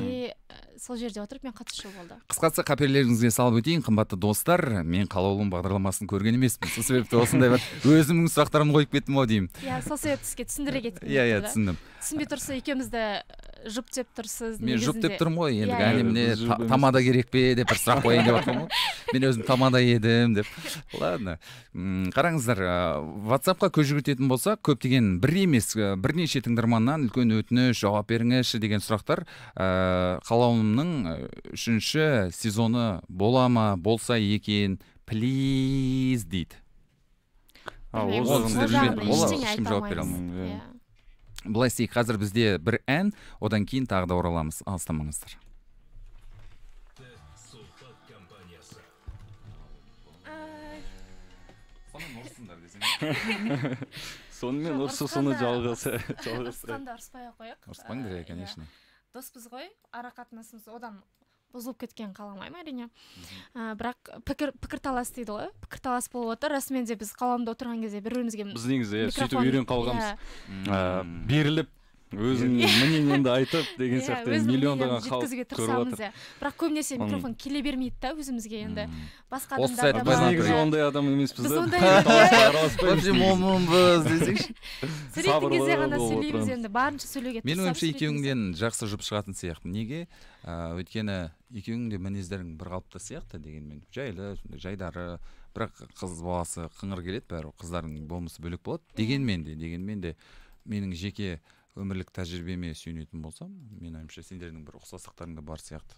S3: и э, сол жерде отырып мен қатысушы болды
S1: қысқасы қаперлеріңізге салып өтейін қымбатты достар мен қалаулым бағдарламасын көрген емеспін сол себепті осындай бір өзімнің сұрақтарымды қойып кеттім ау деймін
S3: иә сол себепті сізге түсіндіре кеттім иә иә түсіндім түсінбей тұрса екеумізді жұп деп тұрсыз мен жұп деп тұрмын ғой енді әне иә,
S1: міне тамада керек пе деп бір сұрақ қояйын деп жатырмын ғой мен өзім тамада едім деп ладно қараңыздар ватсапқа көз жүгіртетін болсақ көптеген бір емес бірнеше тыңдарманнан үлкен өтініш жауап беріңізші деген сұрақтар ыыы қалауымның үшінші сезоны бола ма болса екен плиз дейді ол сіздер жауап бере былай істейік қазір бізде бір ән одан кейін тағы да ораламыз алыстамаңыздар
S2: сонымен ұрысу соны жалғаса ұрыспаңдар иә конечно
S3: доспыз ғой ара қатынасымыз одан бұзылып кеткенін қаламаймын әрине ә, бірақ пікір пікірталас дейді ғой пікірталас болып отыр расымен де біз қаламда отырған кезде бір бірімізге біз негізі иә сөйтіп үйреніп қалғанбыз
S2: ә, беріліп өзіңнің иә. мнениеңді айтып деген иә, сияқты миллиондаған халық
S3: бірақ көбінесе микрофон келе бермейді да өзімізге енді басқа адамдар біз негізі ондай адам емеспіз да
S1: момынбыз десеңші сөйлейтін кезде ғана сөйлейміз енді барынша сөйлеуге менің ойымша екеуіңнен жақсы жұп шығатын сияқты неге ыыы өйткені екеуінің де мінездерің бір сияқты дегенмен жайлы жайдары бірақ қыз баласы қыңыр келеді бәрібір қыздардың болмысы бөлек болады дегенмен де дегенмен де менің жеке өмірлік тәжірибеме сүйенетін болсам менің ойымша сендердің бір ұқсастықтарың да бар сияқты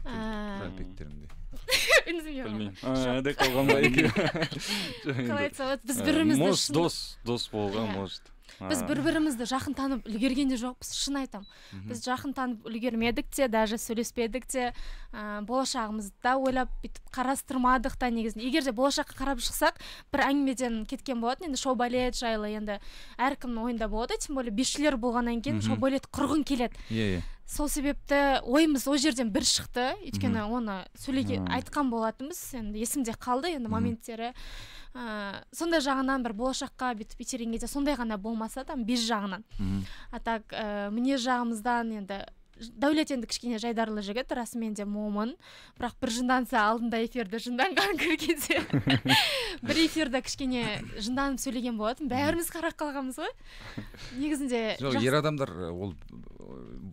S1: ә. білмеймін ә, қалай айтса болады біз ә, бірімізді может дос
S2: дос болған иә. может біз бір
S3: бірімізді жақын танып үлгерген де жоқпыз шын айтам. біз жақын танып үлгермедік те даже сөйлеспедік те ә, болашағымызды да ойлап бүйтіп қарастырмадық та негізінде егер де болашаққа қарап шықсақ бір әңгімеден кеткен болатын енді шоу балет жайлы енді әркімнің ойында болады тем более бишілер болғаннан кейін шоу балет құрғың келеді иә, иә сол себепті ойымыз ол жерден бір шықты өйткені оны сөйлеген айтқан болатынбыз енді есімде қалды енді моменттері ә, э, сондай жағынан бір болашаққа бүйтіп итерген кезде сондай ғана болмаса там без жағынан а так ә, э, мінез жағымыздан енді дәулет енді кішкене жайдарлы жігіт расымен де момын бірақ бір жынданса алдында эфирді жынданған кезде бір эфирде кішкене жынданып сөйлеген болатын бәріміз қарап қалғанбыз ғой негізінде жоқ ер
S1: адамдар ол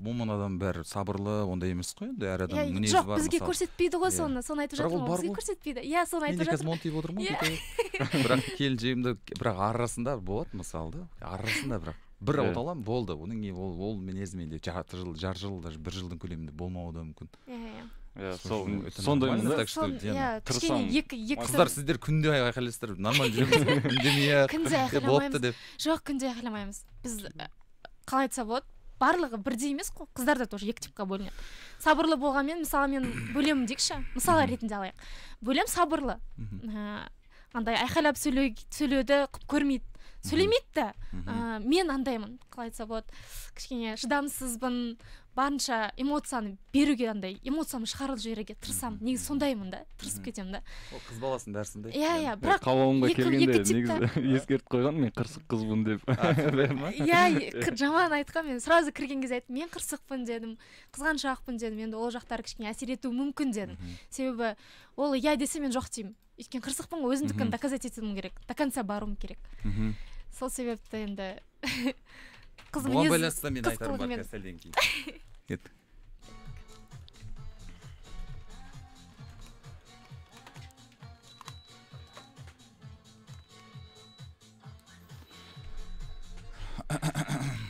S1: момын адам бәрі сабырлы ондай емес қой енді әр адам иә, мінезі жоқ бізге көрсетпейді ғой иә. соны соны айтып жатырмын ғой бізге
S3: көрсетпейді иә соны айтып жатырмын мен иә. де қазір отырмын
S1: ғой бірақ келіншегімді бірақ арасында болады мысалы да арасында бірақ бір аут аламын болды одан кейін ол ол мінезі менде жарты жыл жарты жыл даже бір жылдың көлемінде болмауы да мүмкін иә так что қыздар сіздер күнде айқайлайсыздар нормально жүреміз үндемей ақ күнде айқайламаймыз деп
S3: жоқ күнде айқайламаймыз біз қалай айтса болады барлығы бірдей емес қой қыздар да тоже екі типқа бөлінеді сабырлы болғанмен мысалы мен бөлемін дейікші мысал ретінде алайық бөлем сабырлы андай айқайлап сөйлеуді құп көрмейді сөйлемейді да ә, мен андаймын қалай айтса болады кішкене шыдамсызбын барынша эмоцияны беруге андай эмоциямды шығарып жіберуге тырысамын негізі сондаймын да тырысып кетемін да
S1: ол
S2: қыз баласының бәрі
S1: сондай
S3: иә иә бірақ қалауымға келгенде негізі
S2: ескертіп қойған мен қырсық қызбын деп иә
S3: жаман айтқан мен сразу кірген кезде айттым мен қырсықпын дедім қызғаншақпын дедім енді ол жақтары кішкене әсер етуі мүмкін дедім себебі ол иә десе мен жоқ деймін өйткені қырсықпын ғой өзімдікін доказать етуім керек до конца баруым керек мхм сол себепті енді қыз бұған байланысты мен айтарым бар қазір сәлден кейін
S1: кеттік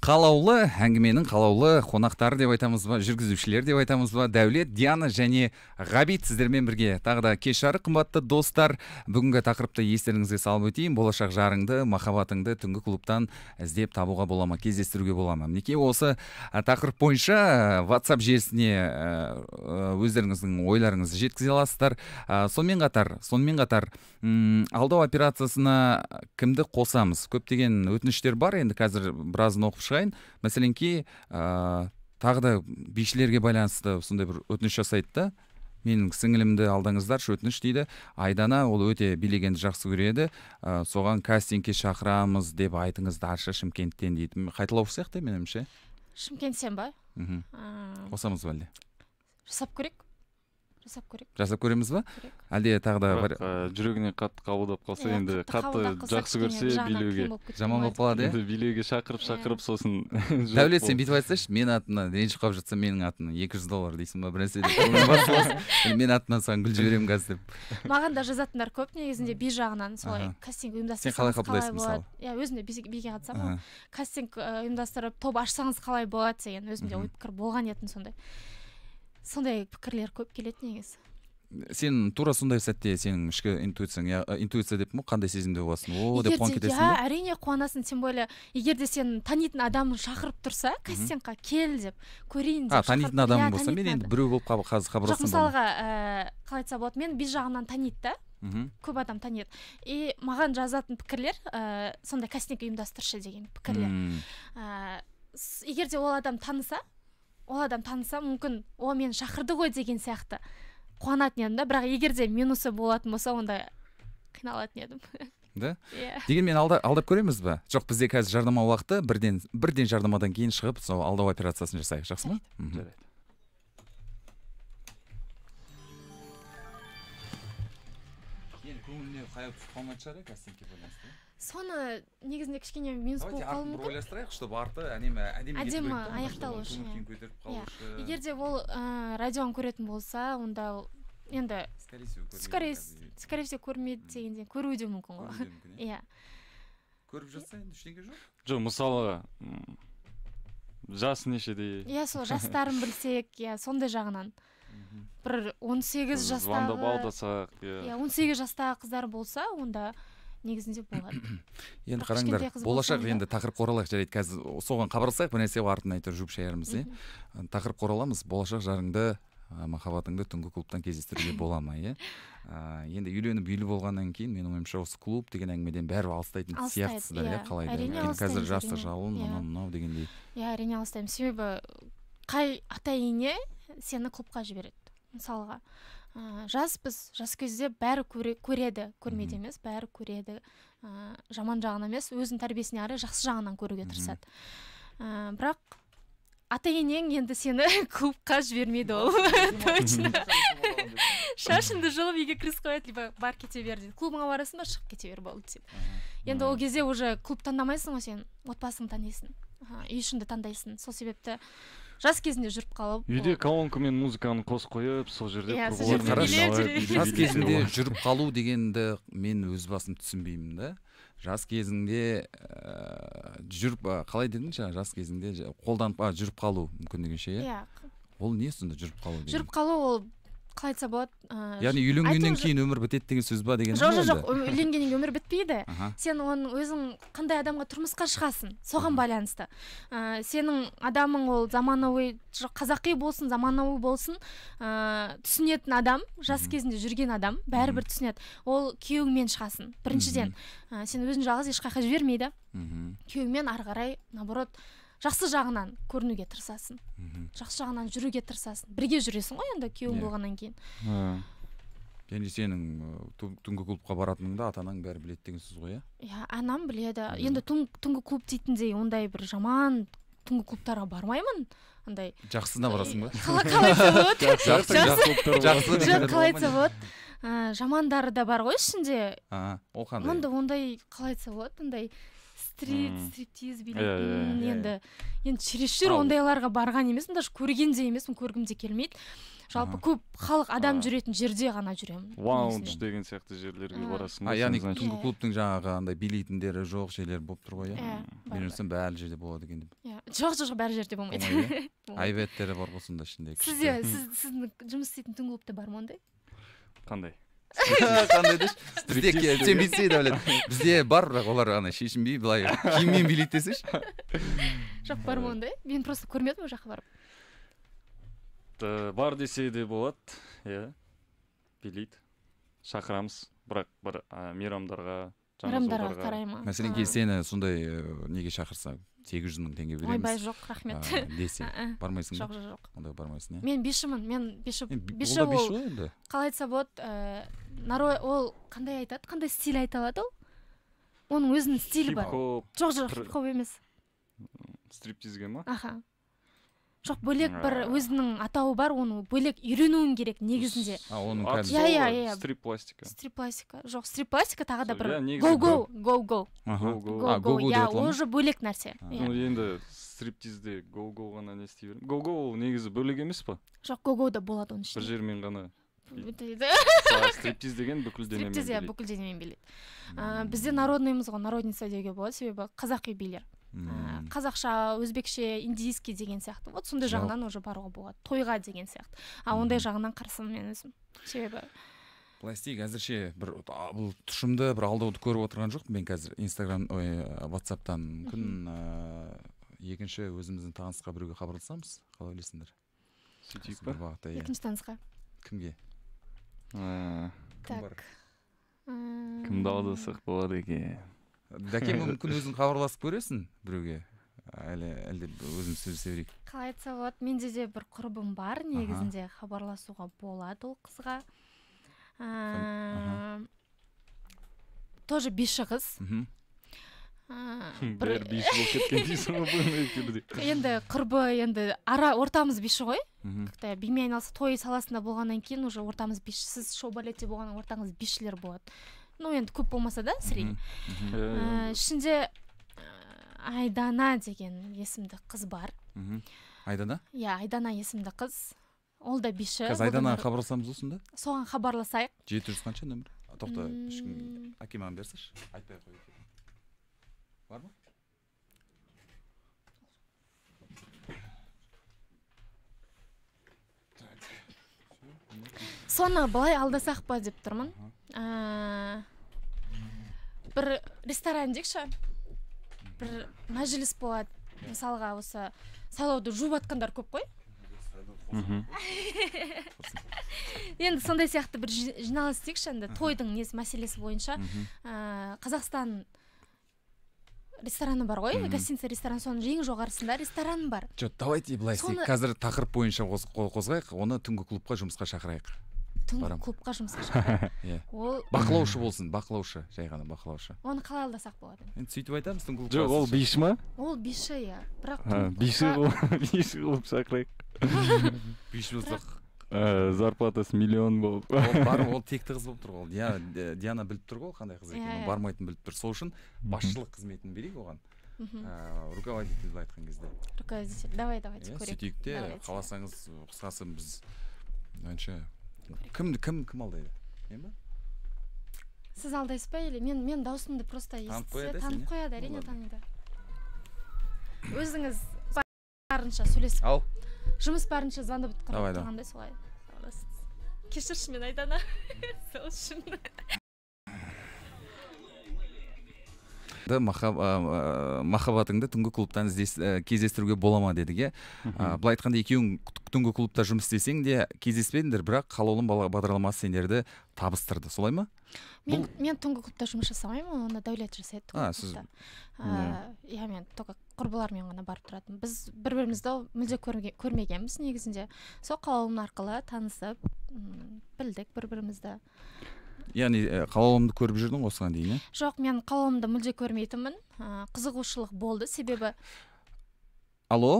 S1: қалаулы әңгіменің қалаулы қонақтары деп айтамыз ба жүргізушілер деп айтамыз ба дәулет диана және ғабит сіздермен бірге тағы да кеш жарық қымбатты достар бүгінгі тақырыпты естеріңізге салып өтейін болашақ жарыңды махаббатыңды түнгі клубтан іздеп табуға бола ма кездестіруге бола ма мінекей осы тақырып бойынша WhatsApp желісіне өздеріңіздің ойларыңызды жеткізе аласыздар сонымен қатар сонымен қатар алдау операциясына кімді қосамыз көптеген өтініштер бар енді қазір біразын оқып мәселенке мәселенки ә, тағы да бишілерге байланысты сондай бір өтініш жасайды да менің сіңілімді алдаңыздаршы өтініш дейді айдана ол өте билегенді жақсы көреді соған кастингке шақырамыз деп айтыңыздаршы шымкенттен дейді қайталау сияқты меніңше
S3: шымкенттен ба
S1: мхм қосамыз ба әлде
S3: жасап көрейік жасап көрейік
S1: жасап көреміз ба әлде тағы да бір э, жүрегіне қатты қабылдап қалса иә, енді қатты жақсы көрсе билеуге жаман болып қалады иә
S2: билеуге шақырып
S1: иә. шақырып сосын дәулет сен бүйтіп айтсайшы менің атымнан ренжіп қалып жатса менің атымнан екі жүз доллар дейсің ба бір нәрсе менің атымнан саған гүл жіберемін қазір деп
S3: маған да жазатындар көп негізінде би жағынан солай кастинг ұйымдастырсаңыз қалай қабылдайсың мысалы иә өзім де биге қатысамын кастинг э, ұйымдастырып топ ашсаңыз қалай болады деген өзімде ой пікір болған еді сондай сондай пікірлер көп келеді негізі
S1: сен тура сондай сәтте сенің ішкі интуицияң интуиция деп ма қандай сезімде боласың о деп қуанып кетесің иә
S3: әрине қуанасың тем более егер де сен танитын адамың шақырып тұрса кастингқа кел деп көрейін деп а танитын адам болса мен енді
S1: біреу болып қазір хабарлассам жоқ мысалға
S3: ыыы э, қалай айтса болады мені біз жағынан таниды да көп адам таниды и маған жазатын пікірлер ыыы э, сондай кастинг ұйымдастыршы деген
S1: пікірлер ыыы
S3: э, егер де ол адам таныса ол адам таныса мүмкін о мені шақырды ғой деген сияқты қуанатын едім да бірақ егер де минусы болатын болса онда қиналатын едім
S1: да иә yeah. дегенмен алда, алдап көреміз ба жоқ бізде қазір жарнама уақыты бірден бірден жарнамадан кейін шығып сол алдау операциясын жасайық жақсы ма жарайды енді көңіліне қаяу түсіп қалмайтын шығар иә, кастингке байланысты
S3: соны негізінде кішкене минус болып қалуы мүмкін бір
S1: ойластырайық чтобы арты әдемі әдемі аяқталу үшін иә. егер де
S3: ол ыыы э, радионы көретін болса онда енді скорее всего көрмейді дегенде көруі де мүмкін ғой иә. иә
S1: көріп жатса енді ештеңе жоқ
S2: жоқ мысалы жасы нешеде иә сол жастарын
S3: білсек иә сондай жағынан бір он сегіз жастағы звондап алсақ иә. иә он сегіз жастағы қыздар болса онда негізінде болады енді қараңдар болашақ енді
S1: тақырыпқа оралайық жарайды қазір соған хабарласайық бір нәрсе артын әйтеуір жуып шаярмыз иә тақырыпқа ораламыз болашақ жарыңды махаббатыңды түнгі клубтан кездестіруге бола ма иә енді үйленіп үйлі болғаннан кейін менің ойымша осы клуб деген әңгімеден бәрібір алыстайтын сияқтысыздар иә, иә қалай да қазір жасты жалын иә. мынау мынау дегендей
S3: иә әрине алыстаймын себебі қай ата ене сені клубқа жібереді мысалға ә, жаспыз жас кезде бәрі көре, көреді көрмейді емес бәрі көреді ә, жаман жағын емес өзінің тәрбиесіне қарай жақсы жағынан көруге тырысады ә, бірақ ата енең енді сені клубқа жібермейді ол точно шашыңды жұлып үйге кіргізіп қояды либо бар кете бер дейді клубыңа барасың ба шығып кете бер болды дейді енді ол кезде уже клуб таңдамайсың ғой сен отбасыңды танисың үй ішіңді таңдайсың сол себепті жас кезінде жүріп қалып үйде
S2: колонкамен музыканы
S1: қосып қойып сол жерде иә, жас кезінде жүріп қалу дегенді мен өз басым түсінбеймін да жас кезіңде ыыы э, жүріп қалай дедің жаңа жас кезіңде қолданып жүріп қалу мүмкіндігінше иә? иә ол не сонда жүріп қалу жүріп
S3: қалу ол қалай айтса болады ыыы яғни үйленгеннен
S1: кейін өмір бітеді деген сөз ба деген жоқ жоқ жоқ
S3: үйленгеннен кейін өмір бітпейді сен оның өзің қандай адамға тұрмысқа шығасың соған байланысты ыыы сенің адамың ол заманауи қазақи болсын заманауи болсын ыыы түсінетін адам жас кезінде жүрген адам бәрібір түсінеді ол күйеуіңмен шығасың біріншіден сен өзің жалғыз ешқайда жібермейді күйеуіңмен ары қарай наоборот жақсы жағынан көрінуге тырысасың жақсы жағынан жүруге тырысасың бірге жүресің ғой енді күйеуің yeah. Иә. болғаннан кейін
S1: ә. және сенің түнгі клубқа баратыныңды ата анаң бәрі біледі деген сөз ғой иә
S3: иә анам біледі енді түнгі клуб дейтіндей ондай бір жаман түнгі клубтарға бармаймын андай жақсысына барасың ба қалай қалай айтса болады ә, жамандары да бар ғой ішінде ол қандай ондай қалай айтса болады андай стрит стриптиз билейтін э, э, э. енді енді чересчур ондайларға барған емеспін даже көрген де емеспін көргім де келмейді жалпы көп халық адам жүретін жерде ғана жүремін
S2: лаунж деген сияқты жерлерге барасың яғни түнгі
S1: клубтың жаңағы андай билейтіндері жоқ жерлер болып тұр ғой иә мен ойласам жерде болады екен деп
S3: иә жоқ жоқ бәрі жерде болмайды иә?
S1: айбеттері бар ғой сонда ішінде сізде
S3: сіздің жұмыс істейтін түнгі клубта бар ма ондай
S1: қандай қандай деші бізде тем бізде бар бірақ олар ана шешінбей былай киіммен билейді десейші
S3: жоқ бар ма ондай мен просто көрмедім ол жаққа барып
S1: бар десе
S2: де болады иә билейді шақырамыз бірақ бір
S1: мейрамдарға мейрамдарға қарай ма мәселен сені сондай э, неге шақырса сегіз жүз мың теңге береміз ойбай жоқ рахмет десе бармайсың жоқ жоқ жоқ ондай бармайсың иә мен
S3: бишімін мен биші биші ол қалай айтса болады э, нарой ол қандай айтады қандай стиль айта алады ол оның өзінің стилі бар жоқ жоқ хип хоп емес
S2: стриптизге ма аха
S3: жоқ бөлек бір өзінің атауы бар оны бөлек үйренуің керек негізінде а оның иә иә иә стрип пластика стрип пластика жоқ стрип пластика тағы да бір гоу гоу гоу
S2: гоу иә ол уже
S3: бөлек нәрсе иә.
S2: енді стриптизде гоу гоу ғана не істей бер гоу гоу ол негізі бөлек емес па
S3: жоқ гоу гоу да болады оның ішінде бір жермен ғана стриптиз
S2: деген бүкіл денемен стриптиз иә бүкіл
S3: денемен билейді бізде народныймыз ғой народница деуге болады себебі қазақи билер қазақша өзбекше индийский деген сияқты вот сондай жағынан уже баруға болады тойға деген сияқты а ондай жағынан қарсымын мен өзім себебі
S1: былай істейік әзірше бір бұл тұшымды бір алдауды көріп отырған жоқпын мен қазір инстаграм ой ватсаптан мүмкін ыыы екінші өзіміздің танысқа біреуге хабарласамыз қалай ойлайсыңдар сөйтейік па иә. екінші танысқа кімге кім
S3: кімді
S2: алдасақ
S1: болады екен дәке мүмкін өзің хабарласып көресің біреуге әлі әлде өзім сөйлесе берейік
S3: қалай айтса болады менде де бір құрбым бар негізінде хабарласуға болады ол қызға тоже биші қыз
S1: бәрі биші болып кеткен дейсің енді
S3: құрбы енді ара ортамыз биші ғой как бимен айналысып той саласында болғаннан кейін уже ортамыз биші сіз шоу балетте болған ортаңыз бишілер болады ну енді көп болмаса да сірей ішінде ә, э, э, айдана деген есімді қыз бар айдана иә айдана есімді қыз ол да биші қазір айданаға хабарласамыз ғой сонда соған хабарласайық
S1: жеті жүз қанша нөмір тоқта әке маған берсінші айтпай ақ Var mı?
S3: соны былай алдасақ па деп тұрмын бір ресторан дейікші бір мәжіліс болады мысалға осы сайлауды жуып жатқандар көп қой енді сондай сияқты бір жиналыс дейікші енді тойдың несі мәселесі бойынша ә, қазақстан рестораны бар ғой гостиница ресторан соның ең жоғарысында ресторан бар
S1: жоқ давайте былай істейік қазір тақырып бойынша қозғайық оны түнгі клубқа жұмысқа шақырайық түнгі клубқа жұмысқа шақырайық иә. ол бақылаушы болсын бақылаушы жай ғана бақылаушы
S3: оны қалай алдасақ болады
S1: енді сөйтіп айтамыз түнгі клубқа жоқ ол биші ма
S3: ол биші иә
S2: бірақ биші биші қылып шақырайық
S1: биші болсақ
S2: Э, зарплатасы миллион болып ол бар ол текті
S1: қыз болып тұр ғой диана диана біліп тұр ғой қандай қыз екенін иә, иә. бармайтынын біліп тұр сол үшін басшылық қызметін берейік оған былай ә, айтқан кезде
S3: руководитель давай давайте иә, көрейік сөйтейік те
S1: қаласаңыз қысқасы біз әнші кім кім кім алдайды мен ба
S3: сіз алдайсыз ба или мен мен дауысымды просто естісе танып қояды әрине таниды өзіңіз барынша сөйлесіп ал жұмыс барынша звондап тұрғандай солай кешірші мен айдана сол үшін
S1: махаббатыңды түнгі клубтан э, кездестіруге бола ма дедік иә былай айтқанда екеуің түнгі клубта жұмыс істесең де кездеспедіңдер бірақ қалаулым бала бағдарламасы сендерді табыстырды солай ма
S3: мен түнгі клубта жұмыс жасамаймын оны дәулет жасайды
S1: иә
S3: мен только құрбылармен ғана барып тұратын біз бір бірімізді мүлде көрмегенбіз негізінде сол қалауым арқылы танысып білдік бір бірімізді
S1: яғни қалауымды көріп жүрдің осыған дейін иә
S3: жоқ мен қалауымды мүлде көрмейтінмін қызығушылық болды себебі
S1: алло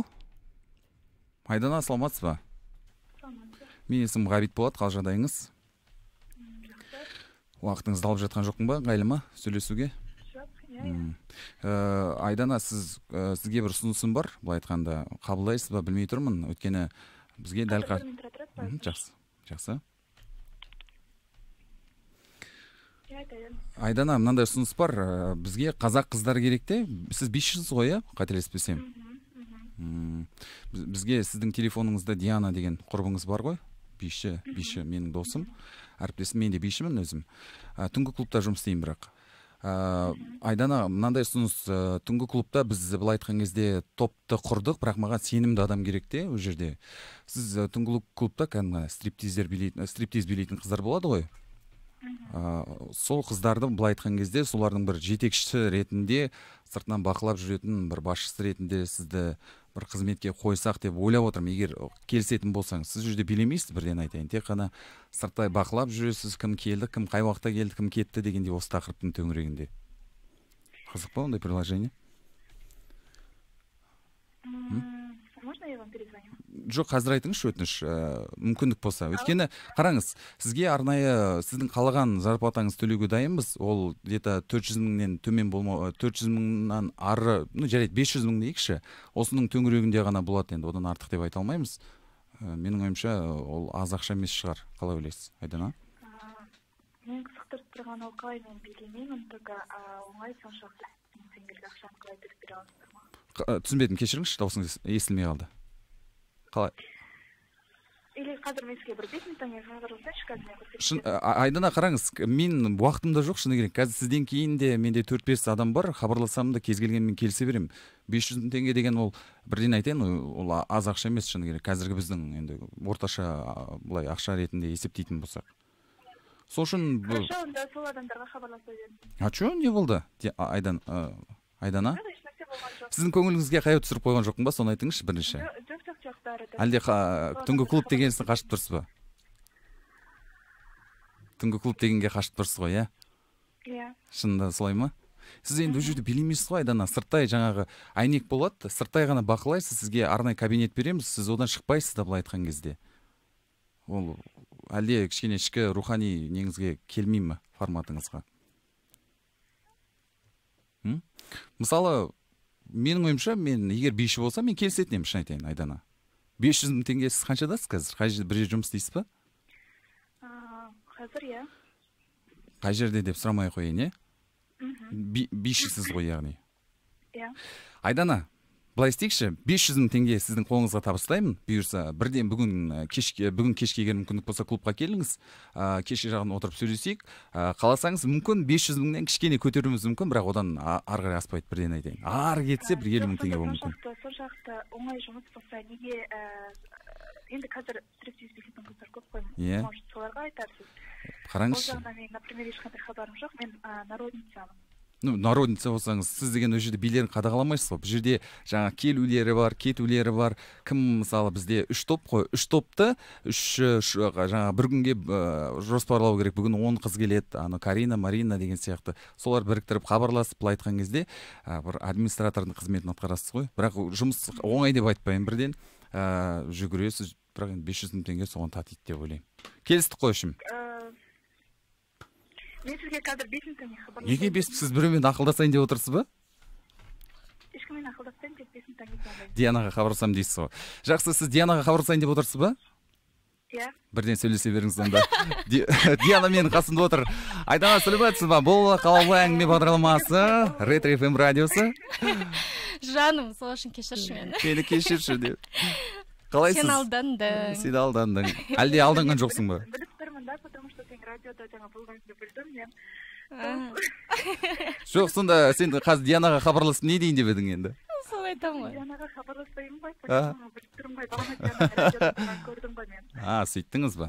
S1: айдана саламатсыз ба менің есімім ғабит болады қал жағдайыңыз уақытыңызды алып жатқан жоқпын ба ыңғайлы ма сөйлесуге Иә, иә. Э, айдана сіз э, сізге бір ұсынысым бар былай айтқанда қабылдайсыз ба білмей тұрмын өйткені бізге дәл жақсы жақсы иә, айдана мынандай ұсыныс бар э, бізге қазақ қыздар керек те сіз бишісіз ғой иә қателеспесем бізге сіздің телефоныңызда диана деген құрбыңыз бар ғой биші биші менің досым әріптесім мен де бишімін өзім түнгі клубта жұмыс істеймін бірақ ә, айдана мынандай ұсыныс ә, түнгі клубта біз былай айтқан кезде топты құрдық бірақ маған сенімді адам керек те ол жерде сіз ә, түнгі клубта кәдімгі стриптиздер билейтін стриптиз билейтін қыздар болады ғой ә, сол қыздарды былай айтқан кезде солардың бір жетекшісі ретінде сыртынан бақылап жүретін бір басшысы ретінде сізді бір қызметке қойсақ деп ойлап отырмын егер келісетін болсаңыз сіз бұл жерде билемейсіз бірден айтайын тек қана сырттай бақылап жүресіз кім келді кім қай уақытта келді кім кетті дегендей осы тақырыптың төңірегінде қызық па ондай приложение жоқ қазір айтыңызшы өтініш ә, мүмкіндік болса өйткені қараңыз сізге арнайы сіздің қалаған зарплатаңызды төлеуге дайынбыз ол где то төрт жүз мыңнен төмен болма э, төрт жүз мыңнан ары ну жарайды бес жүз мың дейікші осының төңірегінде ғана болады енді одан артық деп айта алмаймыз ә, менің ойымша ол аз ақша емес шығар қалай ойлайсыз айдана
S3: мен қызықтырып тұрған ол қалай мен билемеймін только оңай соншалықты теңгелік ақшаны
S1: қалай түсінбедім кешіріңізші дауысыңыз естілмей қалды қалай
S3: или қазір мен сізге
S1: бір бес минуттан кейін хабарласайыншы айдана қараңыз мен уақытым да жоқ шыны керек қазір сізден кейін де менде төрт бес адам бар хабарласам да кез келгенмен келісе беремін бес жүз мың теңге деген ол бірден айтайын ол аз ақша емес шыны керек қазіргі біздің енді орташа былай ақша ретінде есептейтін болсақ сол үшін хорошо
S3: онда сол адамдарға хабарласа беріңіз
S1: а че не болды айдан айдана сіздің көңіліңізге қаяу түсіріп қойған жоқпын ба соны айтыңызшы бірінші жоқ жақтары әлде түнгі клуб деген қашып тұрсыз ба түнгі клуб дегенге қашып тұрсыз ғой иә иә шынында солай ма сіз енді ол жерде билемейсіз ғой айдана сырттай жаңағы әйнек болады сырттай ғана бақылайсыз сізге арнайы кабинет береміз сіз одан шықпайсыз да былай айтқан кезде ол әлде кішкене ішкі рухани неңізге келмей ме форматыңызға мысалы менің ойымша мен егер биші болсам мен келісетін едім шын айтайын айдана бес жүз мың теңге сіз қаншадасыз қазір қай жер бір жерде жұмыс істейсіз ба қазір иә қай жерде деп сұрамай ақ қояйын иә мхм бишісіз ғой яғни иә айдана былай істейікші бес жүз мың теңге сіздің қолыңызға табыстаймын бұйырса бірден бүгін кешке бүгін кешке егер мүмкіндік болса клубқа келіңіз ә, кешке жағын отырып сөйлесейік ә, қаласаңыз мүмкін бес жүз мыңнан кішкене көтеруіміз мүмкін бірақ одан ары қарай аспайды бірден айтайын ары кетсе бір елу мың теңге болуы мүмкін
S3: соншалықты оңай жұмыс болса неге енді қазір стриптиз билейтін қыздар
S1: көп қой иә может соларға айтарсыз қараңызшы ол жағынан мен например ешқандай хабарым жоқ мен народницамын ну народница болсаңыз сіз деген ол жерде билерін қадағаламайсыз ғой бұл жерде жаңа келулері бар кетулері бар кім мысалы бізде үш топ қой үш топты үш, жаңа бір күнге ә, жоспарлау керек бүгін он қыз келеді ана карина марина деген сияқты солар біріктіріп хабарласып былай айтқан кезде бір администратордың қызметін атқарасыз ғой бірақ жұмыс оңай деп айтпаймын бірден ә, жүгіресіз бірақ енді бес жүз мың теңге соған татиды деп ойлаймын келістік қой ішім
S3: ә, мен сізге қазір бесінкімен хабарласам неге бес
S1: сіз біреумен ақылдасайын деп отырсыз ба ешкіммен ақылдаспаймын тек бесін дианаға хабарласамын дейсіз ғой жақсы сіз дианаға хабарласайын деп отырсыз ба иә бірден сөйлесе беріңіз онда диана менің қасымда отыр айдана сәлеметсіз ба бұл қалаулы әңгіме бағдарламасы ретро фм радиосы
S3: жаным сол үшін кешірші мені
S1: мені кешірші деп қалайсыз сен
S3: алдандың сен
S1: алдандың әлде алданған жоқсың ба біліп
S3: тұрмын да потому радиода жаңа болғаныңды білдім мен
S1: жоқ сонда сен қазір дианаға хабарласып не дейін деп едің енді
S3: сол айтамын ғой дианаға хабарласпаймын ғой біліп тұрмын ғой көрдім ғой мен а
S1: сөйттіңіз ба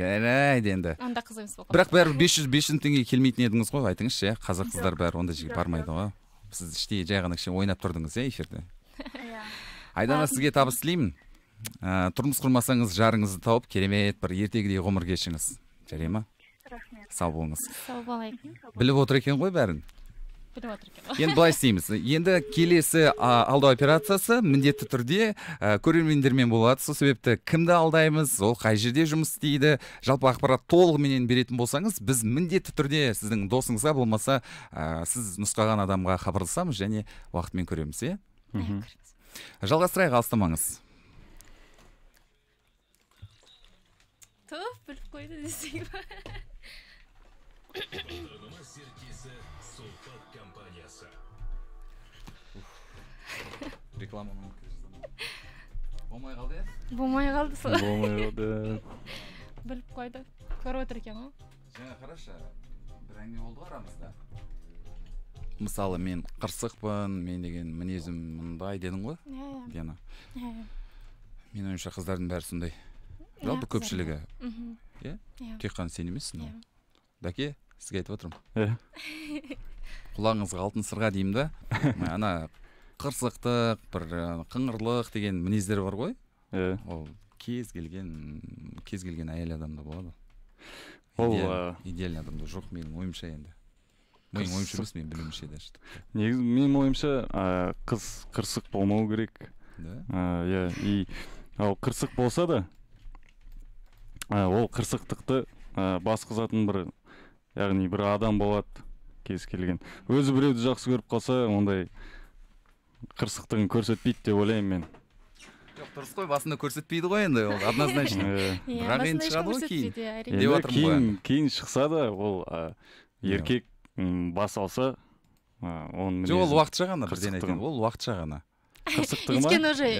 S1: жарайды енді онда қыз емес болып бірақ бәрібір бес жүз бес жүз теңгеге келмейтін едіңіз ғой айтыңызшы иә қазақ қыздар бәрі ондай жерге бармайды ғой сіз іштей жай ғана кішкене ойнап тұрдыңыз иә эфирде иә айдана сізге табыс тілеймін тұрмыс құрмасаңыз жарыңызды тауып керемет бір ертегідей ғұмыр кешіңіз жарай ма рахмет сау болыңыз сау болайық біліп отыр екен ғой бәрін
S2: біліп отыр екен енді былай
S1: істейміз енді келесі алдау операциясы міндетті түрде көрермендермен болады сол себепті кімді алдаймыз ол қай жерде жұмыс істейді жалпы ақпарат толығыменен беретін болсаңыз біз міндетті түрде сіздің досыңызға болмаса сіз нұсқаған адамға хабарласамыз және уақытымен көреміз иә жалғастырайық алыстамаңыз
S3: Tuhaf біліп қойды десей ба
S1: бағдарлама сулпак компаниясы болмай қалды иә болмай қалды
S2: сол болмай қалды
S1: біліп қойды көріп отыр екен ғой жаңа қарашы бір әңгіме болды ғой арамызда мысалы мен қырсықпын мен деген мінезім мындай дедің ғой иә иә гена
S2: иә, иә.
S1: менің ойымша қыздардың бәрі сондай жалпы көпшілігі иә тек қана сен емессің ғой дәке сізге айтып отырмын иә құлағыңызға алтын сырға деймін да ана қырсықтық бір қыңырлық деген мінездер бар ғой иә ол кез келген кез келген әйел адамда болады ол идеальный адамда жоқ менің ойымша енді менің ойымша емес менің білуімше даже
S2: негізі менің ойымша қыз қырсық болмау керек да иә и ал қырсық болса да Ә, ол қырсықтықты ә, басқызатын бір яғни бір адам болады кез келген өзі біреуді жақсы көріп қалса ондай қырсықтығын көрсетпейді деп ойлаймын мен
S1: жоқ дұрыс қой басында көрсетпейді ғой енді ол однозначно иә. Иә, бірақ енді шығады ғой кейін кейін
S2: кейін шықса да ол ә, иә. еркек бас алса ә, оның жоқ ол уақытша ғана бірден айтайын ол уақытша ғана қырсықтығы
S1: ма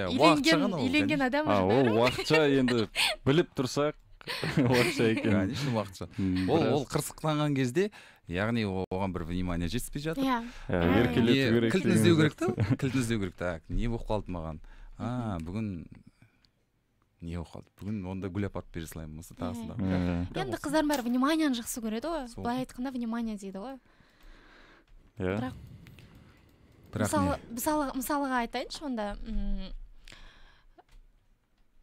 S1: өйткені уже үйленген адам ол уақытша енді біліп тұрсақ орысша екен конечно ә, уақытша ол ол қырсықтанған кезде яғни оған бір внимание жетіспей жатыр иә ә, еркелету керек кілтін іздеу керек та кілтін іздеу керек так не болып қалды маған а бүгін не болып қалды бүгін онда гүл апарып бере салайын болмаса иә. тағысында енді қыздардың
S3: бәрі вниманияны жақсы көреді ғой былай айтқанда внимание дейді ғой
S1: иә бірақ
S3: мысалы мысалға айтайыншы онда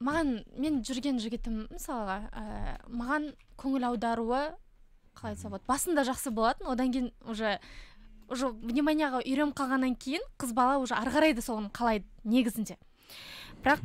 S3: маған мен жүрген жігітім мысалға ә, маған көңіл аударуы қалай айтсам болады басында жақсы болатын одан кейін уже уже вниманияға үйреніп қалғаннан кейін қыз бала уже ары қарай да соны қалайды негізінде бірақ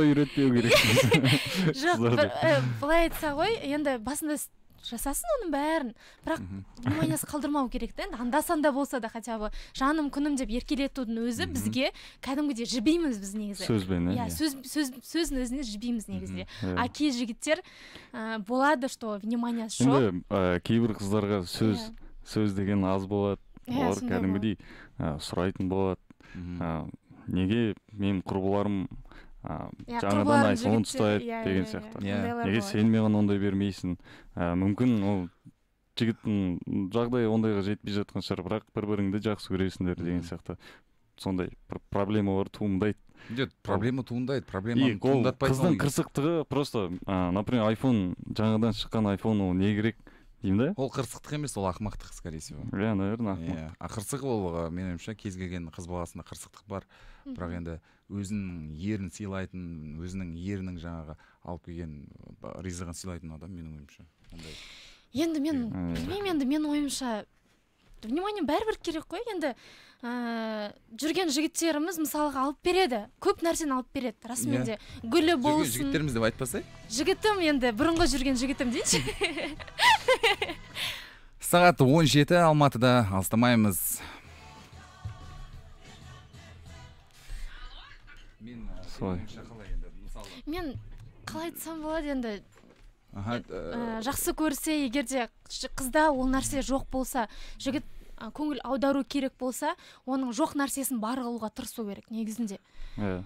S2: үйретпеу керек жоқ э,
S3: былай айтса ғой енді басында жасасын оның бәрін бірақ вниманиясыз қалдырмау керек та енді анда санда болса да хотя бы жаным күнім деп еркелетудің өзі бізге кәдімгідей жібейміз біз негізі сөзбен иә, иә сөз, сөз, сөздің өзіне жібейміз негізінде иә. а кей жігіттер ә, болады что вниманиясы жоқ
S2: енді кейбір қыздарға сөз иә. сөз деген аз болады олар кәдімгідей сұрайтын болады неге менің құрбыларым ыыы жаңадан айфон ұстайды иә, деген иә, сияқты иә. неге сен маған ондай бермейсің ә, мүмкін ол жігіттің жағдайы ондайға жетпей жатқан шығар бірақ бір біріңді жақсы көресіңдер деген сияқты сондай проблемалар туындайды
S1: жоқ проблема туындайды проблема қыздың
S2: қырсықтығы просто например
S1: айфон жаңадан шыққан айфон ол не керек деймін да ол қырсықтық емес ол ақымақтық скорее всего иә наверное иә а қырсық ол менің ойымша кез келген қыз баласында қырсықтық бар бірақ енді өзінің ерін сыйлайтын өзінің ерінің жаңағы алып келген ризығын сыйлайтын адам менің ойымша ондай
S3: енді мен білмеймін енді менің ойымша внимание бәрібір керек қой енді Э, жүрген жігіттеріміз мысалға алып береді көп нәрсені алып береді иә. расымен де гүлі болсын жігіттеріміз деп айтпасай жігітім енді бұрынғы жүрген жігітім дейінші
S1: сағат он жеті алматыда алыстамаймыз мен мен
S3: қалай айтсам болады енді
S1: э, э, жақсы
S3: көрсе егер де қызда ол нәрсе жоқ болса жігіт көңіл аудару керек болса оның жоқ нәрсесін бар қылуға тырысу керек негізінде иә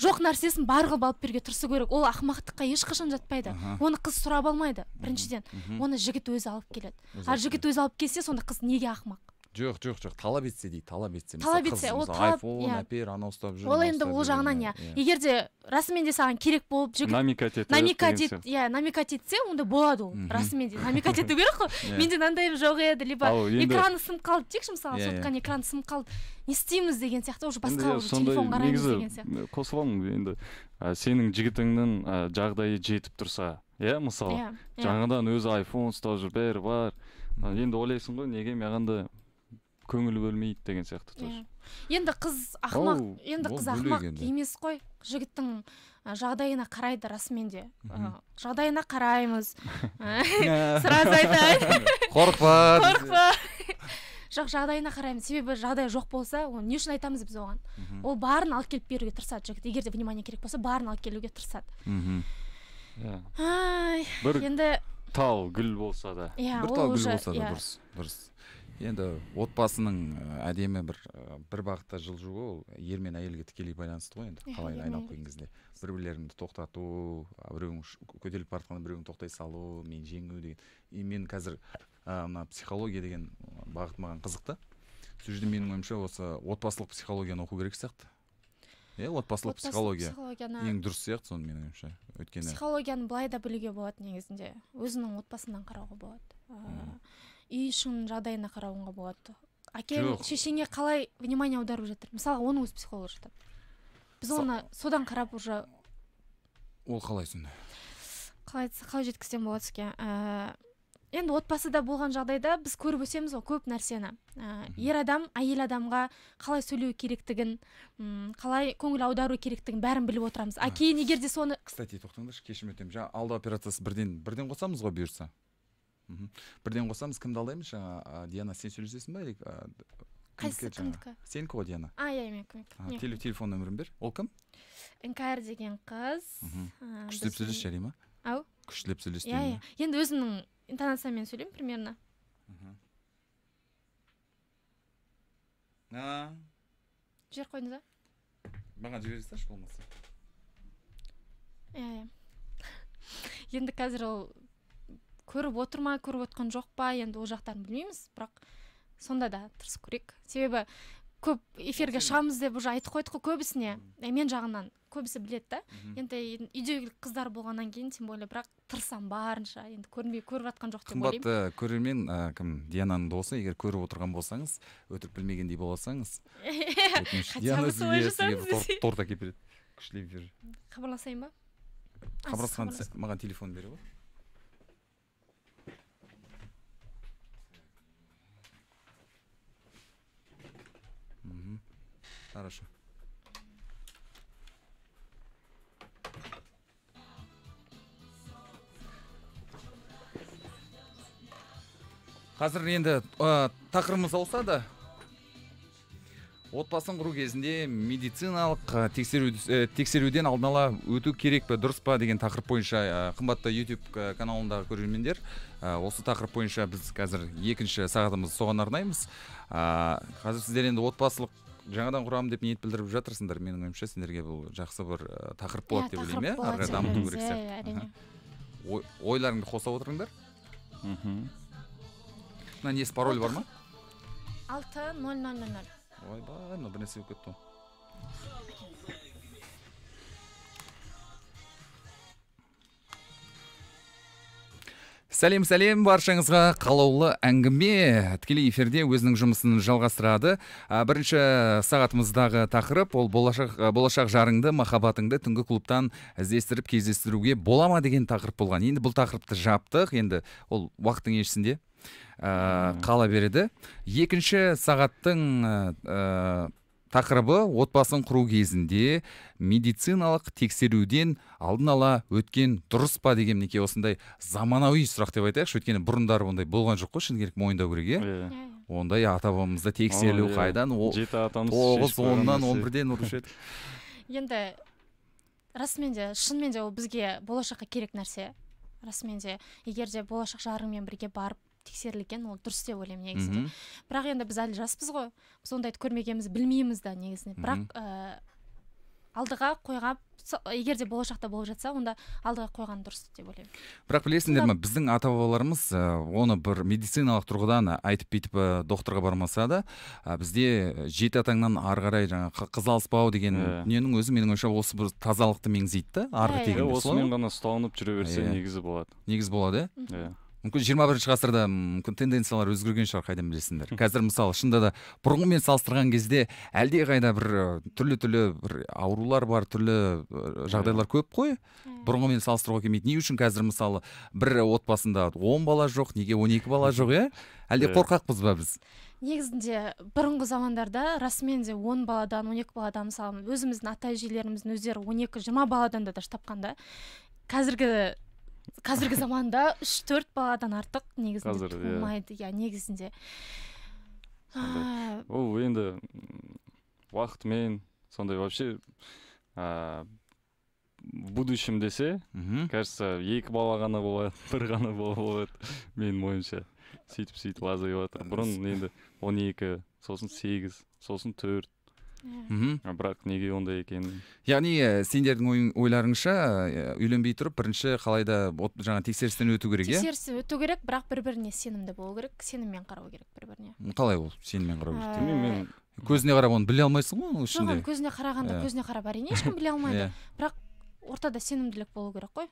S3: жоқ нәрсесін бар қылып алып беруге тырысу керек ол ақымақтыққа ешқашан жатпайды uh оны қыз сұрап алмайды біріншіден оны жігіт өзі алып келеді ал жігіт өзі алып келсе сонда қыз неге ақымақ
S1: жоқ жоқ жоқ талап етсе дейді талап етсе талап етсе ол талап иә әпер анау ұстап жүр ол енді ол жағынан иә. иә
S3: егер де расымен де саған керек болып жігіт намикать етіп ет иә намекать етсе онда болады ол расымен де намекать ету керек қой иә. менде мынандайым жоқ еді либо экраны сынып қалды дейікші мысалы иә, сотканың экраны сынып қалды не істейміз деген сияқты уже басқа уже телефон қараймыз деген сияқты
S2: қосыламын енді сенің жігітіңнің жағдайы жетіп тұрса иә мысалы жаңадан өзі айфон ұстап жүр бәрі бар енді ойлайсың ғой неге маған да көңіл бөлмейді деген сияқты тоже иә.
S3: енді қыз ақымақ енді қыз ақымақ емес қой жігіттің жағдайына қарайды расымен де жағдайына қараймыз сразу айтайын қорықпа қорықпа жоқ жағдайына қараймыз себебі жағдайы жоқ болса оны не үшін айтамыз біз оған ол барын алып келіп беруге тырысады жігіт егер де внимание керек болса барын алып келуге тырысады
S2: мхм иә.
S1: бір енді тал гүл болса да иә бір тал гүл болса да иә. дұрыс дұрыс енді отбасының э, әдемі бір э, бір бағытта жылжуы ол ер мен әйелге тікелей байланысты ғой енді иә, қалай иә, айналып келген иә. кезде бір бірлеріңді тоқтату біреуің көтеріліп бара жатқанда біреуің тоқтай салу мен жеңу деген и мен қазір мына психология деген бағыт маған қызық та сол жерде менің ойымша осы отбасылық психологияны оқу керек сияқты иә отбасылық психология ең дұрыс сияқты соны менің ойымша өйткені
S3: психологияны былай да білуге болады негізінде өзінің отбасынан қарауға болады үй ішінің жағдайына қарауыңға болады әкең шешеңе қалай внимание аударып жатыр мысалы оның өзі психолог жатады біз оны содан қарап уже
S1: ол қалай сонда
S3: қалай қалай жеткізсем болады сізге ә, енді отбасыда болған жағдайда біз көріп өсеміз ғой көп нәрсені ә, ер адам әйел адамға қалай сөйлеу керектігін ұм, қалай көңіл аудару керектігін бәрін біліп отырамыз а кейін егер де соны
S1: кстати тоқтаңдаршы кешірім өтінемін жаңа алды операциясы бірден бірден қосамыз ғой бұйырса бірден қосамыз кімді алдаймыз жаңа диана сен сөйлесесің ба
S3: қайсысы кімдікі
S1: сенікі ғой диана а иә менікі телефон нөмірін бер ол кім
S3: нкр деген қыз күштілеп сөйлес жарай ма ау күштілеп сөйлес иә иә енді өзімнің интонациямен сөйлеймін примерно жіберіп қойдыңыз ба
S1: маған жібере салшы болмаса
S3: иә иә енді қазір ол көріп отыр ма көріп отқан жоқ па енді ол жақтарын білмейміз бірақ сонда да тырысып көрейік себебі көп эфирге шығамыз деп уже айтып қойдық қой көбісіне ә, мен жағынан көбісі біледі да енді үйдегі қыздар болғаннан кейін тем более бірақ тырысамын барынша енді көрмей көріп жатқан жоқ деп ойлаймын қымбатты
S1: э, көрермен ә, кім диананың досы егер көріп отырған болсаңыз өтірік білмегендей болсаңыз торт әкеліп береді күшті эфир
S3: хабарласайын ба хабарласқан
S1: маған телефон бере ғой Хорошо. қазір енді ә, тақырыбымыз ауысады да отбасын құру кезінде медициналық э, тексеруден алдын ала өту керек пе дұрыс па деген тақырып бойынша қымбатты YouTube каналындағы көрермендер осы тақырып бойынша біз қазір екінші сағатымызды соған арнаймыз қазір сіздер енді отбасылық жаңадан құрамын деп ниет білдіріп жатырсыңдар менің ойымша сендерге бұл жақсы бір тақырып иә, болады деп ойлаймын иә ары қарай дамыту иә, керек иә, сияқты ойларыңды қоса отырыңдар мхм мына несі пароль бар ма
S3: алты нөл нөл нөл
S1: нөл ойбай мынау бірнәрсе болып кетті ғой сәлем сәлем баршаңызға қалаулы әңгіме тікелей эфирде өзінің жұмысын жалғастырады бірінші сағатымыздағы тақырып ол болашақ болашақ жарыңды махаббатыңды түнгі клубтан іздестіріп кездестіруге бола ма деген тақырып болған енді бұл тақырыпты жаптық енді ол уақыттың еншісінде қала береді екінші сағаттың тақырыбы отбасын құру кезінде медициналық тексеруден алдын ала өткен дұрыс па деген мінекей осындай заманауи сұрақ деп айтайықшы өйткені бұрындары ондай болған жоқ қой шыны керек мойындау керек иә, иә. ондай ата бабамызда тексерілу қайдан жеті атамыз тоғыз оннан он бірден еді
S3: енді расымен де шынымен де ол бізге болашаққа керек нәрсе расымен де егер де болашақ жарыңмен бірге барып тексерілген ол дұрыс деп ойлаймын негізінде бірақ енді біз әлі жаспыз ғой біз ондайды көрмегенбіз білмейміз да негізінен бірақ ә, алдыға қойған егер де болашақта болып жатса онда алдыға қойған дұрыс деп ойлаймын
S1: бірақ білесіңдер ме біздің ата бабаларымыз э, оны бір медициналық тұрғыдан э, айтып бүйтіп докторға бармаса да бізде жеті атаңнан ары қарай жаңағы қыз алыспау деген иә. дүниенің өзі менің ойымша осы бір тазалықты меңзейді да арғы тегін иә, иә. осымен ғана ұстанып жүре берсе негізі болады негіз болады иә мүмкін жиырма бірінші ғасырда мүмкін тенденциялар өзгерген шығар қайдан білесіңдер қазір мысалы шынында да бұрынғымен салыстырған кезде әлдеқайда бір түрлі түрлі бір аурулар бар түрлі жағдайлар көп қой бұрынғымен салыстыруға келмейді не үшін қазір мысалы бір отбасында он бала жоқ неге он екі бала жоқ иә әлде қорқақпыз ба біз
S3: негізінде бұрынғы замандарда расымен де он баладан он екі баладан мысалы өзіміздің ата әжелеріміздің өздері он екі жиырма баладан да тапқан да қазіргі қазіргі заманда үш төрт баладан артық негізінде тумайды иә. иә негізінде ол
S2: енді уақытымен сондай вообще ыыы в будущем десе кажется екі бала ғана болады бір ғана бала болады менің ойымша сөйтіп сөйтіп азайып жатыр бұрын енді он екі сосын сегіз сосын төрт мхм бірақ неге ондай екенін
S1: яғни сендердің ойларыңша үйленбей тұрып бірінші қалай да жаңа тексерістен өту керек иә
S3: тексеріс өту керек бірақ бір біріне сенімді болу керек сеніммен қарау керек бір біріне
S1: қалай ол сеніммен қарау керек ә, мен көзіне қарап оны біле алмайсың ғой оның ішінде жоқ көзіне қарағанда ә. көзіне қарап әрине ешкім біле алмайды иә.
S3: бірақ ортада сенімділік болу керек қой